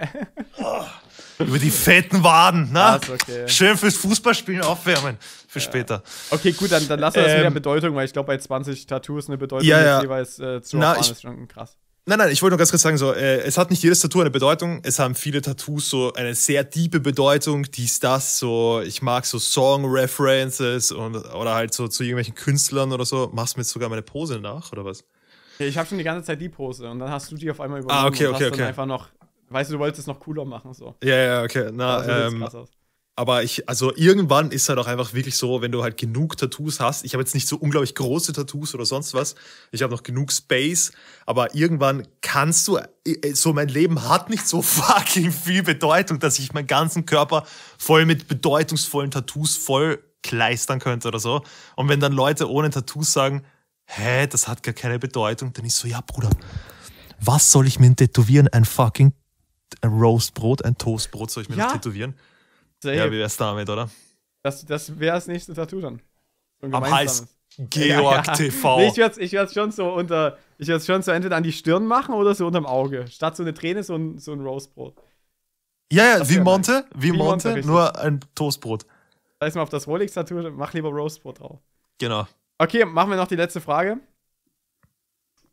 [SPEAKER 1] Oh, über die fetten Waden. Ne? Ah, okay. Schön fürs Fußballspielen aufwärmen. Für ja. später. Okay, gut, dann, dann lassen wir das ähm, wieder Bedeutung, weil ich glaube, bei 20
[SPEAKER 2] Tattoos eine Bedeutung ja, ja. jeweils
[SPEAKER 1] äh, zu Na, ich, ist schon krass. Nein, nein, ich wollte nur ganz kurz sagen, so, äh, es hat nicht jedes Tattoo eine Bedeutung. Es haben viele Tattoos so eine sehr tiefe Bedeutung, dies, das, so, ich mag so Song-References und, oder halt so zu irgendwelchen Künstlern oder so. Machst du mir jetzt sogar meine Pose nach, oder was? Ich habe schon die ganze Zeit
[SPEAKER 2] die Pose und dann hast du die auf einmal übernommen ah, okay, und okay, hast okay. dann einfach noch, weißt du, du wolltest es noch cooler machen so. Ja, ja, okay. Na, ähm,
[SPEAKER 1] aber ich, also irgendwann ist halt auch einfach wirklich so, wenn du halt genug Tattoos hast. Ich habe jetzt nicht so unglaublich große Tattoos oder sonst was. Ich habe noch genug Space, aber irgendwann kannst du, äh, äh, so mein Leben hat nicht so fucking viel Bedeutung, dass ich meinen ganzen Körper voll mit bedeutungsvollen Tattoos voll kleistern könnte oder so. Und wenn dann Leute ohne Tattoos sagen, hä, das hat gar keine Bedeutung. Dann ist so, ja, Bruder, was soll ich mir tätowieren? Ein fucking Roastbrot, ein Toastbrot soll ich mir ja. tätowieren? Safe. Ja, wie wär's damit,
[SPEAKER 2] oder? Das, das wäre das nächste Tattoo dann. Am Hals. Georg ja, ja. Nee, ich werde ich werd's schon so unter, ich werde schon so entweder an die Stirn machen oder so unterm Auge. Statt so eine Träne so ein, so ein Roastbrot.
[SPEAKER 1] Ja, ja, wie Monte, wie, wie Monte, Monte nur ein Toastbrot.
[SPEAKER 2] Da ist mal auf das Rolex-Tattoo, mach lieber Roastbrot drauf. Genau. Okay, machen wir noch die letzte Frage.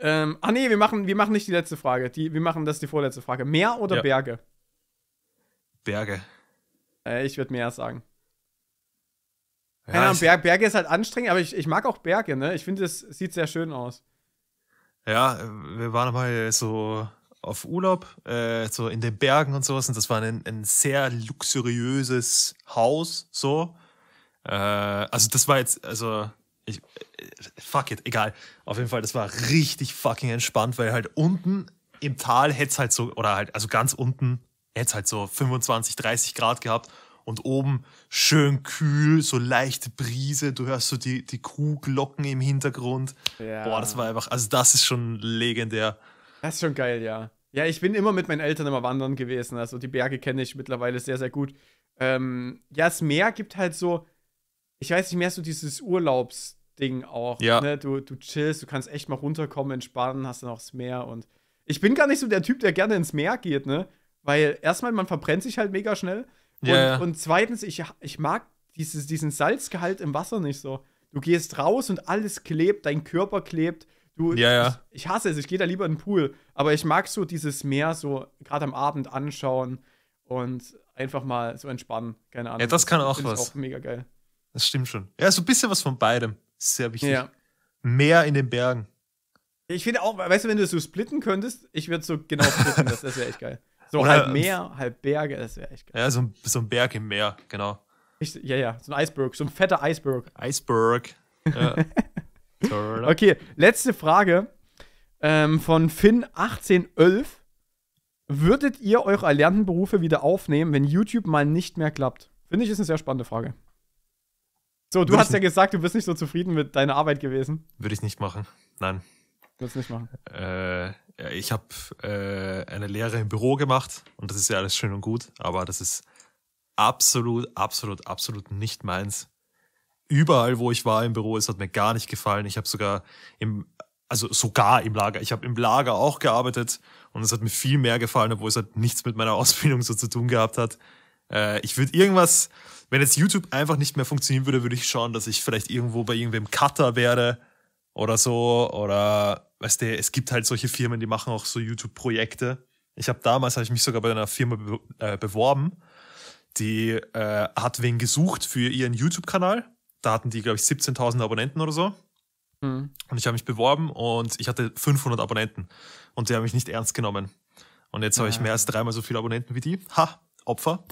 [SPEAKER 2] Ähm, ah nee, wir machen, wir machen nicht die letzte Frage. Die, wir machen das die vorletzte Frage. Meer oder ja. Berge? Berge. Äh, ich würde Meer sagen. Ja, Keine Ahnung, Berge ist halt anstrengend, aber ich, ich mag auch Berge, ne? Ich finde, es sieht
[SPEAKER 1] sehr schön aus. Ja, wir waren mal so auf Urlaub, äh, so in den Bergen und sowas. Und das war ein, ein sehr luxuriöses Haus, so. Äh, also das war jetzt, also ich, äh, fuck it, egal. Auf jeden Fall, das war richtig fucking entspannt, weil halt unten im Tal hätte es halt so, oder halt, also ganz unten hätte es halt so 25, 30 Grad gehabt und oben schön kühl, so leichte Brise, du hörst so die, die Kuhglocken im Hintergrund. Ja. Boah, das war einfach, also das ist schon legendär. Das ist schon geil, ja. Ja, ich bin immer
[SPEAKER 2] mit meinen Eltern immer wandern gewesen, also die Berge kenne ich mittlerweile sehr, sehr gut. Ähm, ja, das Meer gibt halt so, ich weiß nicht mehr, so dieses Urlaubsding auch. Ja. Ne? Du, du chillst, du kannst echt mal runterkommen, entspannen, hast dann auch das Meer und ich bin gar nicht so der Typ, der gerne ins Meer geht, ne? Weil erstmal, man verbrennt sich halt mega schnell. Und, yeah. und zweitens, ich, ich mag dieses, diesen Salzgehalt im Wasser nicht so. Du gehst raus und alles klebt, dein Körper klebt. Du, ja, ja. Ich, ich, hasse es, ich gehe da lieber in den Pool. Aber ich mag so dieses Meer so gerade am Abend anschauen und einfach mal so entspannen. Keine Ahnung. Ja, das kann auch Find was. Auch mega geil.
[SPEAKER 1] Das stimmt schon. Ja, so ein bisschen was von beidem. Sehr wichtig. Ja. Mehr
[SPEAKER 2] in den Bergen. Ich finde auch, weißt du, wenn du so splitten könntest, ich würde so genau splitten, das, das wäre echt geil. So Oder halb Meer, halb Berge, das wäre echt
[SPEAKER 1] geil. Ja, so ein, so ein Berg im Meer, genau.
[SPEAKER 2] Ich, ja, ja, so ein Eisberg, so ein fetter Eisberg. Eisberg. Ja. okay, letzte Frage ähm, von Finn1811. Würdet ihr eure erlernten Berufe wieder aufnehmen, wenn YouTube mal nicht mehr klappt? Finde ich, ist eine sehr spannende Frage. So, du hast ja gesagt, du bist nicht so zufrieden mit deiner Arbeit gewesen. Würde ich nicht
[SPEAKER 1] machen. Nein. Würdest du nicht machen? Äh, ich habe äh, eine Lehre im Büro gemacht und das ist ja alles schön und gut, aber das ist absolut, absolut, absolut nicht meins. Überall, wo ich war im Büro, es hat mir gar nicht gefallen. Ich habe sogar im, also sogar im Lager, ich habe im Lager auch gearbeitet und es hat mir viel mehr gefallen, obwohl es halt nichts mit meiner Ausbildung so zu tun gehabt hat. Äh, ich würde irgendwas, wenn jetzt YouTube einfach nicht mehr funktionieren würde, würde ich schauen, dass ich vielleicht irgendwo bei irgendwem Cutter wäre oder so. Oder, weißt du, es gibt halt solche Firmen, die machen auch so YouTube-Projekte. Ich habe damals, habe ich mich sogar bei einer Firma be äh, beworben, die äh, hat wen gesucht für ihren YouTube-Kanal. Da hatten die, glaube ich, 17.000 Abonnenten oder so. Hm. Und ich habe mich beworben und ich hatte 500 Abonnenten. Und die haben mich nicht ernst genommen. Und jetzt ja. habe ich ah. mehr als dreimal so viele Abonnenten wie die. Ha, Opfer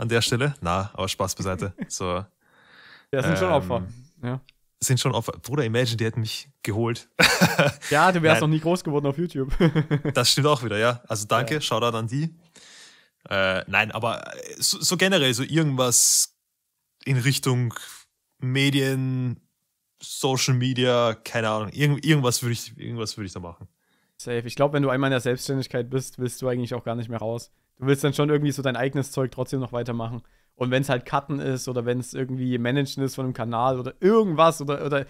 [SPEAKER 1] an der Stelle. Na, aber Spaß beiseite. So, ja, sind ähm, schon Opfer. Ja. Sind schon Opfer. Bruder, imagine, die hätten mich geholt. ja, du wärst Nein.
[SPEAKER 2] noch nie groß geworden auf YouTube.
[SPEAKER 1] das stimmt auch wieder, ja. Also danke, ja. Shoutout an die. Äh, nein, aber so, so, generell, so irgendwas in Richtung Medien, Social Media, keine Ahnung, irgend, irgendwas würde ich, würd ich da machen. Safe. Ich glaube, wenn du einmal in der Selbstständigkeit bist, willst du
[SPEAKER 2] eigentlich auch gar nicht mehr raus. Du willst dann schon irgendwie so dein eigenes Zeug trotzdem noch weitermachen. Und wenn es halt Cutten ist oder wenn es irgendwie Managen ist von einem Kanal oder irgendwas oder, oder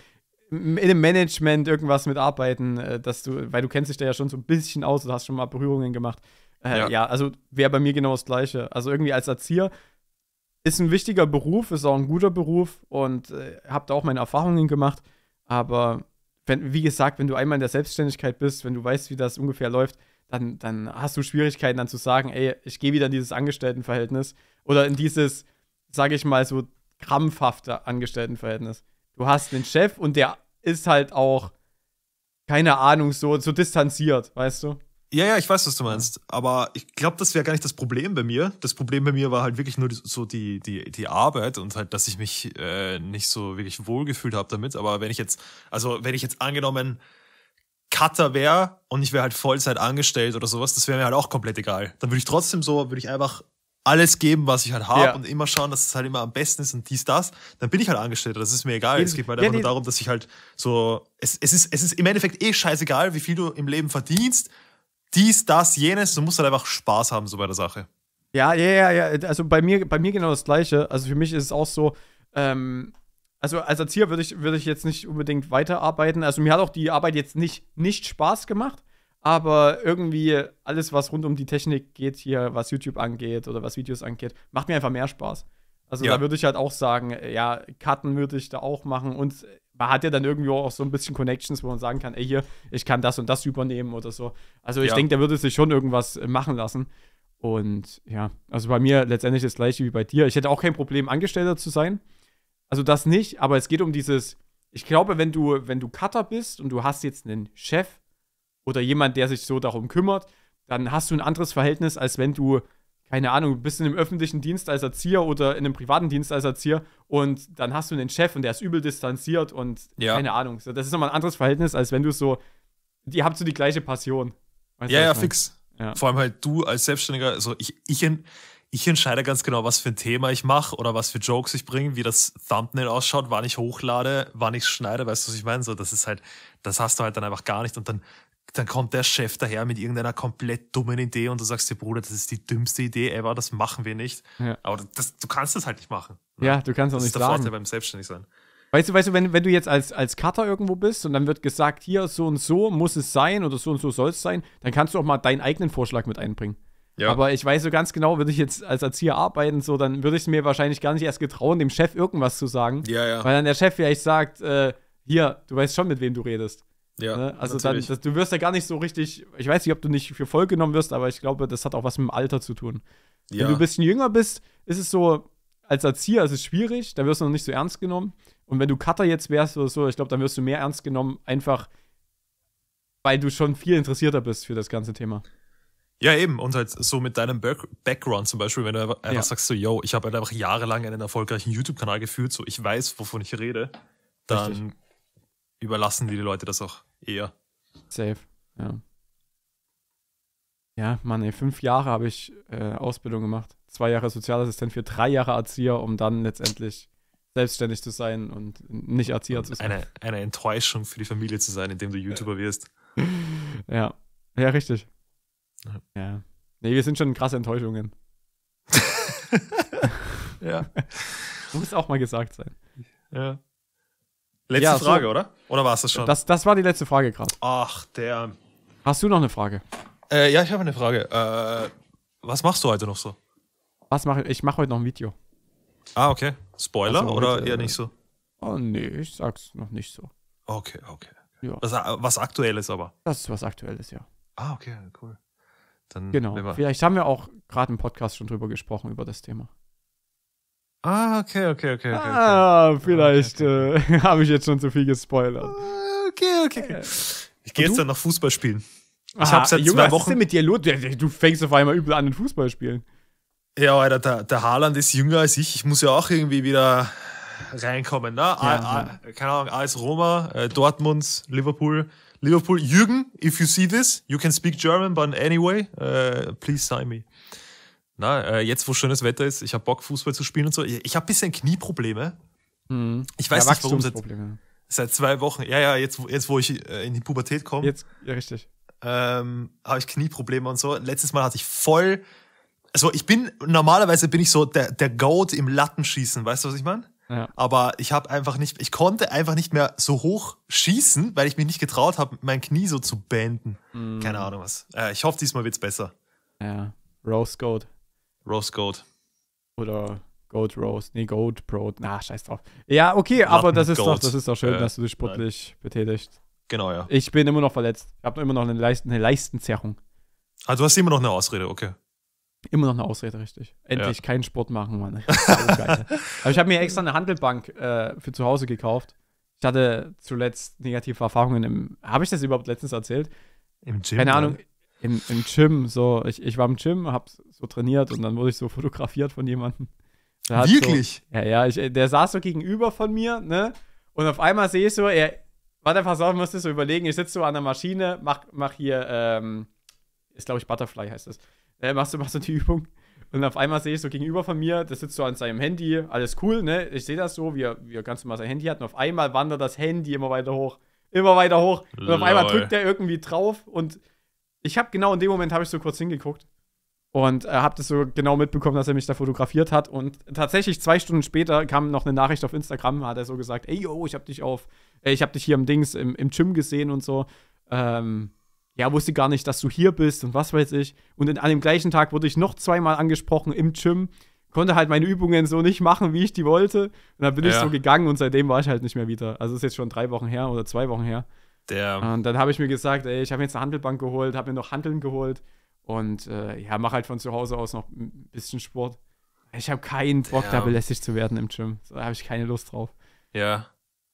[SPEAKER 2] in einem Management irgendwas mitarbeiten, äh, dass du, weil du kennst dich da ja schon so ein bisschen aus und hast schon mal Berührungen gemacht. Äh, ja. ja, also wäre bei mir genau das Gleiche. Also irgendwie als Erzieher ist ein wichtiger Beruf, ist auch ein guter Beruf und äh, habe da auch meine Erfahrungen gemacht. Aber wenn, wie gesagt, wenn du einmal in der Selbstständigkeit bist, wenn du weißt, wie das ungefähr läuft, dann, dann hast du Schwierigkeiten dann zu sagen, ey, ich gehe wieder in dieses Angestelltenverhältnis oder in dieses, sage ich mal, so krampfhafte Angestelltenverhältnis. Du hast den Chef und der ist halt auch,
[SPEAKER 1] keine Ahnung, so, so distanziert, weißt du? Ja, ja, ich weiß, was du meinst. Aber ich glaube, das wäre gar nicht das Problem bei mir. Das Problem bei mir war halt wirklich nur so die, die, die Arbeit und halt, dass ich mich äh, nicht so wirklich wohlgefühlt habe damit. Aber wenn ich jetzt, also wenn ich jetzt angenommen, Cutter wäre und ich wäre halt Vollzeit angestellt oder sowas, das wäre mir halt auch komplett egal. Dann würde ich trotzdem so, würde ich einfach alles geben, was ich halt habe ja. und immer schauen, dass es halt immer am besten ist und dies, das, dann bin ich halt angestellt. Das ist mir egal. Eben. Es geht mir halt ja, nur darum, dass ich halt so, es, es, ist, es ist im Endeffekt eh scheißegal, wie viel du im Leben verdienst. Dies, das, jenes. Du musst halt einfach Spaß haben, so bei der Sache.
[SPEAKER 2] Ja, ja, ja, ja. Also bei mir, bei mir genau das Gleiche. Also für mich ist es auch so, ähm, also als Erzieher würde ich, würd ich jetzt nicht unbedingt weiterarbeiten. Also mir hat auch die Arbeit jetzt nicht, nicht Spaß gemacht, aber irgendwie alles, was rund um die Technik geht hier, was YouTube angeht oder was Videos angeht, macht mir einfach mehr Spaß. Also ja. da würde ich halt auch sagen, ja, Karten würde ich da auch machen und man hat ja dann irgendwie auch so ein bisschen Connections, wo man sagen kann, ey, hier, ich kann das und das übernehmen oder so. Also ich ja. denke, der würde sich schon irgendwas machen lassen. Und ja, also bei mir letztendlich das gleiche wie bei dir. Ich hätte auch kein Problem, Angestellter zu sein. Also das nicht, aber es geht um dieses, ich glaube, wenn du, wenn du Cutter bist und du hast jetzt einen Chef oder jemand, der sich so darum kümmert, dann hast du ein anderes Verhältnis, als wenn du, keine Ahnung, bist in einem öffentlichen Dienst als Erzieher oder in einem privaten Dienst als Erzieher und dann hast du einen Chef und der ist übel distanziert und ja. keine Ahnung. So, das ist nochmal ein anderes Verhältnis, als wenn du so, die habt so die gleiche Passion. Weißt ja, ja, fix. Ja. Vor allem halt
[SPEAKER 1] du als Selbstständiger, also ich, ich, ich entscheide ganz genau, was für ein Thema ich mache oder was für Jokes ich bringe, wie das Thumbnail ausschaut, wann ich hochlade, wann ich schneide, weißt du, was ich meine? So, das ist halt, das hast du halt dann einfach gar nicht und dann dann kommt der Chef daher mit irgendeiner komplett dummen Idee und du sagst dir, Bruder, das ist die dümmste Idee ever, das machen wir nicht. Ja. Aber das, du kannst das halt nicht machen. Ne? Ja, du kannst auch nicht sagen. Das ist der sagen. Vorteil beim Selbstständigsein.
[SPEAKER 2] Weißt du, weißt du, wenn, wenn du jetzt als, als Cutter irgendwo bist und dann wird gesagt, hier so und so muss es sein oder so und so soll es sein, dann kannst du auch mal deinen eigenen Vorschlag mit einbringen. Ja. Aber ich weiß so ganz genau, würde ich jetzt als Erzieher arbeiten, so, dann würde ich es mir wahrscheinlich gar nicht erst getrauen, dem Chef irgendwas zu sagen. Ja, ja. Weil dann der Chef vielleicht sagt, äh, hier, du weißt schon, mit wem du redest. Ja, ne? Also dann, das, du wirst ja gar nicht so richtig, ich weiß nicht, ob du nicht für voll genommen wirst, aber ich glaube, das hat auch was mit dem Alter zu tun. Ja. Wenn du ein bisschen jünger bist, ist es so, als Erzieher ist es schwierig, da wirst du noch nicht so ernst genommen. Und wenn du Cutter jetzt wärst oder so, ich glaube, dann wirst du mehr ernst genommen, einfach weil du schon viel interessierter bist für das ganze Thema.
[SPEAKER 1] Ja, eben. Und halt so mit deinem Background zum Beispiel, wenn du einfach ja. sagst so, yo, ich habe halt einfach jahrelang einen erfolgreichen YouTube-Kanal geführt, so ich weiß, wovon ich rede, dann Richtig. überlassen die, die Leute das auch eher.
[SPEAKER 2] Safe, ja. Ja, Mann, ey, fünf Jahre habe ich äh, Ausbildung gemacht. Zwei Jahre Sozialassistent für drei Jahre Erzieher, um dann letztendlich selbstständig zu sein und nicht Erzieher und zu sein. Eine,
[SPEAKER 1] eine Enttäuschung für die Familie zu sein, indem du YouTuber wirst.
[SPEAKER 2] ja, ja, richtig. Ja. Nee, wir sind schon krasse Enttäuschungen.
[SPEAKER 1] ja.
[SPEAKER 2] Muss auch mal gesagt sein.
[SPEAKER 1] Ja. Letzte ja, Frage, so, oder? Oder war es das schon? Das, das
[SPEAKER 2] war die letzte Frage gerade.
[SPEAKER 1] Ach, der.
[SPEAKER 2] Hast du noch eine Frage?
[SPEAKER 1] Äh, ja, ich habe eine Frage. Äh, was machst du heute noch so?
[SPEAKER 2] Was mache ich? Ich mache heute noch ein Video.
[SPEAKER 1] Ah, okay. Spoiler also, oder eher äh, nicht so?
[SPEAKER 2] Oh, nee, ich sag's noch nicht so.
[SPEAKER 1] Okay, okay. Ja. Was, äh, was Aktuelles aber.
[SPEAKER 2] Das ist was Aktuelles, ja.
[SPEAKER 1] Ah, okay, cool.
[SPEAKER 2] Dann genau. Vielleicht haben wir auch gerade im Podcast schon drüber gesprochen, über das Thema.
[SPEAKER 1] Ah, okay, okay, okay. okay, okay.
[SPEAKER 2] ah, vielleicht okay, äh, habe ich jetzt schon zu viel gespoilert. Ah, okay, okay. Äh, ich gehe jetzt dann noch
[SPEAKER 1] Fußball spielen.
[SPEAKER 2] Ich Aha, hab's jetzt Junge, zwei Wochen. Was ist denn
[SPEAKER 1] mit dir los? Du fängst auf einmal übel an, den Fußball spielen. Ja, Alter, der, der Haaland ist jünger als ich. Ich muss ja auch irgendwie wieder reinkommen. Ne? Ja, A, A, keine Ahnung, AS Roma, äh, Dortmund, Liverpool. Liverpool, Jürgen, if you see this, you can speak German, but anyway, uh, please sign me. Na, äh, jetzt wo schönes Wetter ist, ich habe Bock Fußball zu spielen und so. Ich habe ein bisschen Knieprobleme. Hm. Ich weiß ja, nicht warum seit, seit zwei Wochen. Ja, ja, jetzt, jetzt wo ich äh, in die Pubertät komme. Jetzt, ja, richtig. Ähm, habe ich Knieprobleme und so. Letztes Mal hatte ich voll also ich bin, normalerweise bin ich so der, der Goat im Lattenschießen, weißt du, was ich meine? Aber ich habe einfach nicht, ich konnte einfach nicht mehr so hoch schießen, weil ich mich nicht getraut habe, mein Knie so zu bänden. Mm. Keine Ahnung was. Äh, ich hoffe, diesmal wird es besser.
[SPEAKER 2] Ja. Roast Goat.
[SPEAKER 1] Roast Goat.
[SPEAKER 2] Oder Goat Rose. Nee, Goat
[SPEAKER 1] Broad. Na, scheiß drauf. Ja, okay, Ratten aber das ist, doch, das ist doch schön, äh, dass du dich sportlich
[SPEAKER 2] nein. betätigst. Genau, ja. Ich bin immer noch verletzt. Ich habe immer noch eine, Leisten, eine Leistenzerrung.
[SPEAKER 1] Also, ah, du hast immer noch eine Ausrede, okay. Immer noch eine
[SPEAKER 2] Ausrede, richtig. Endlich ja. keinen Sport machen, Mann. Aber ich habe mir extra eine Handelbank äh, für zu Hause gekauft. Ich hatte zuletzt negative Erfahrungen im. Habe ich das überhaupt letztens erzählt? Im Gym. Keine Ahnung. Im, Im Gym. So, ich, ich war im Gym, habe so trainiert und dann wurde ich so fotografiert von jemandem. Wirklich? So, ja, ja. Ich, der saß so gegenüber von mir, ne? Und auf einmal sehe ich so, er. Warte, pass auf, musste so überlegen. Ich sitze so an der Maschine, mach, mach hier. Ähm, ist, glaube ich, Butterfly heißt das äh, machst du, machst du die Übung. Und auf einmal sehe ich so gegenüber von mir, das sitzt so an seinem Handy, alles cool, ne? Ich sehe das so, wie er, wie er ganz normal sein Handy hat. Und auf einmal wandert das Handy immer weiter hoch, immer weiter hoch. Und Lol. auf einmal drückt er irgendwie drauf. Und ich habe genau in dem Moment, habe ich so kurz hingeguckt und äh, habe das so genau mitbekommen, dass er mich da fotografiert hat. Und tatsächlich zwei Stunden später kam noch eine Nachricht auf Instagram, hat er so gesagt, ey yo, ich habe dich auf, äh, ich habe dich hier im Dings im, im Gym gesehen und so. Ähm, ja, wusste gar nicht, dass du hier bist und was weiß ich. Und an dem gleichen Tag wurde ich noch zweimal angesprochen im Gym, konnte halt meine Übungen so nicht machen, wie ich die wollte. Und dann bin ja. ich so gegangen und seitdem war ich halt nicht mehr wieder. Also ist jetzt schon drei Wochen her oder zwei Wochen her. Der. Und dann habe ich mir gesagt, ey, ich habe jetzt eine Handelbank geholt, habe mir noch Handeln geholt und äh, ja, mache halt von zu Hause aus noch ein bisschen Sport. Ich habe keinen Bock, der. da belästigt zu werden im
[SPEAKER 1] Gym. Da habe ich keine Lust drauf. Ja.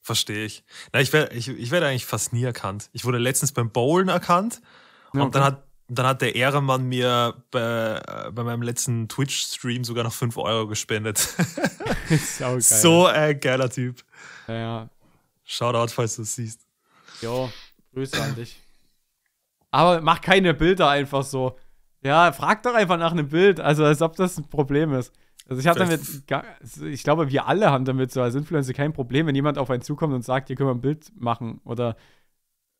[SPEAKER 1] Verstehe ich. Na, ich werde ich, ich werd eigentlich fast nie erkannt. Ich wurde letztens beim Bowlen erkannt okay. und dann hat, dann hat der Ehrenmann mir bei, äh, bei meinem letzten Twitch-Stream sogar noch 5 Euro gespendet. so ein geiler Typ. Ja, ja. Shoutout, falls du es siehst. Jo,
[SPEAKER 2] Grüße an dich. Aber mach keine Bilder einfach so. Ja, frag doch einfach nach einem Bild, also als ob das ein Problem ist. Also ich habe damit, also ich glaube, wir alle haben damit so als Influencer kein Problem, wenn jemand auf einen zukommt und sagt, hier können wir ein Bild machen oder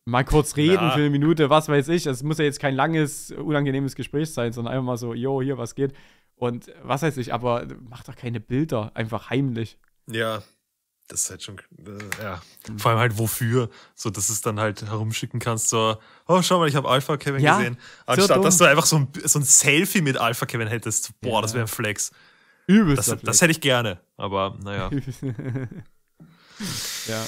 [SPEAKER 2] mal kurz reden ja. für eine Minute, was weiß ich. Also es muss ja jetzt kein langes, unangenehmes Gespräch sein, sondern einfach mal so, yo, hier, was geht. Und was weiß ich, aber mach doch keine Bilder, einfach heimlich.
[SPEAKER 1] Ja, das ist halt schon, äh, ja. Mhm. Vor allem halt wofür, so dass es dann halt herumschicken kannst, so, oh, schau mal, ich habe Alpha Kevin ja, gesehen. Anstatt, so dass du einfach so ein, so ein Selfie mit Alpha Kevin hättest. Boah, ja. das wäre ein Flex.
[SPEAKER 2] Übelst. Das, das
[SPEAKER 1] hätte ich gerne, aber naja. ja.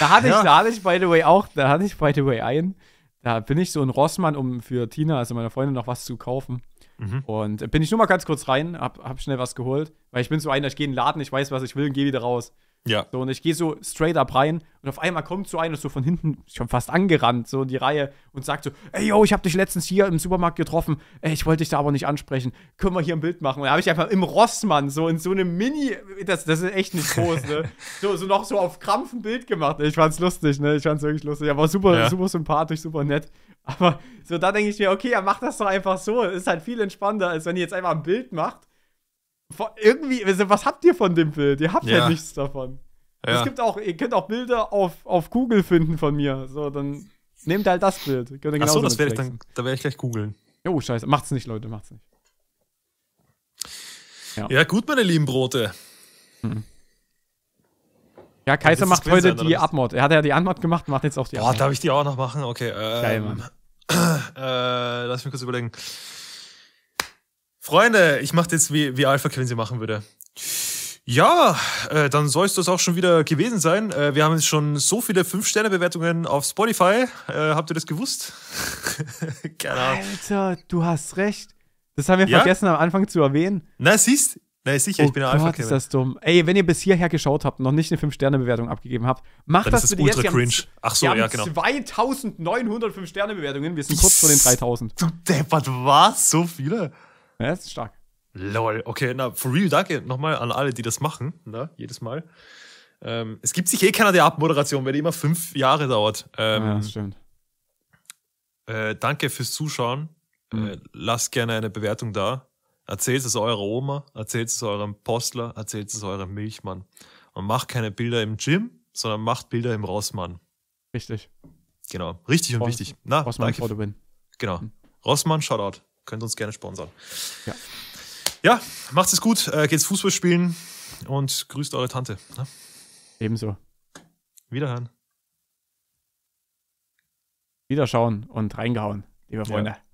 [SPEAKER 1] Da hatte, ja. ich,
[SPEAKER 2] da hatte ich, by the way, auch, da hatte ich, by the way, ein. Da bin ich so in Rossmann, um für Tina, also meine Freundin, noch was zu kaufen. Mhm. Und bin ich nur mal ganz kurz rein, hab, hab schnell was geholt, weil ich bin so einer, ich gehe in den Laden, ich weiß, was ich will und gehe wieder raus. Ja. So, und ich gehe so straight up rein und auf einmal kommt so einer so von hinten schon fast angerannt, so in die Reihe und sagt so: Ey, yo, ich habe dich letztens hier im Supermarkt getroffen. Ey, ich wollte dich da aber nicht ansprechen. Können wir hier ein Bild machen? Und da habe ich einfach im Rossmann, so in so einem Mini, das, das ist echt nicht groß, ne? So, so noch so auf Krampf ein Bild gemacht. Ich fand's lustig, ne? Ich fand's wirklich lustig. Er war super, ja. super sympathisch, super nett. Aber so, da denke ich mir, okay, er macht das doch einfach so. Ist halt viel entspannter, als wenn ihr jetzt einfach ein Bild macht irgendwie, also, was habt ihr von dem Bild? Ihr habt ja, ja nichts davon. Also, ja. Es gibt auch, ihr könnt auch Bilder auf, auf Google finden von mir. So, dann nehmt halt das Bild. Könnt das werde ich dann, da werde ich gleich googeln. Oh, scheiße. Macht's nicht, Leute, macht's nicht.
[SPEAKER 1] Ja, ja gut, meine lieben Brote. Mhm. Ja, Kaiser macht heute die
[SPEAKER 2] Abmod. Er hat ja die Anmod gemacht, macht jetzt auch die Boah, Abmod. darf ich die
[SPEAKER 1] auch noch machen? Okay. Ähm, Geil, Mann. Äh, lass mich kurz überlegen. Freunde, ich mache jetzt wie, wie Alpha sie machen würde. Ja, äh, dann soll es das auch schon wieder gewesen sein. Äh, wir haben jetzt schon so viele 5-Sterne-Bewertungen auf Spotify. Äh, habt ihr das gewusst? Keine Ahnung.
[SPEAKER 2] Alter, du hast recht. Das haben wir ja? vergessen am Anfang zu erwähnen. Na, siehst Na, sicher, oh ich bin ein Alpha Gott, ist das dumm. Ey, wenn ihr bis hierher geschaut habt und noch nicht eine 5-Sterne-Bewertung abgegeben habt, macht dann das, ist das bitte ultra jetzt. Cringe. Ach so, wir ja, genau. 2905
[SPEAKER 1] Sterne-Bewertungen. Wir sind kurz vor den 3000.
[SPEAKER 2] Du Deppert, was? So
[SPEAKER 1] viele? Ja, das ist stark. Lol, okay, na, for real, danke nochmal an alle, die das machen, na, ne, jedes Mal. Ähm, es gibt sich eh keiner der Abmoderation, weil die immer fünf Jahre dauert. Ähm, ja, das stimmt. Äh, danke fürs Zuschauen. Mhm. Äh, lasst gerne eine Bewertung da. Erzählt es eurer Oma, erzählt es eurem Postler, erzählt es eurem Milchmann. Und macht keine Bilder im Gym, sondern macht Bilder im Rossmann. Richtig. Genau, richtig und Ross, wichtig. Na, Rossmann danke. Genau. Mhm. Rossmann, Shoutout könnt uns gerne sponsern. Ja, ja macht es gut, äh, geht's Fußball spielen und grüßt eure Tante. Ne? Ebenso. Wiederhören.
[SPEAKER 2] Wiederschauen und reingehauen, liebe Freunde. Ja.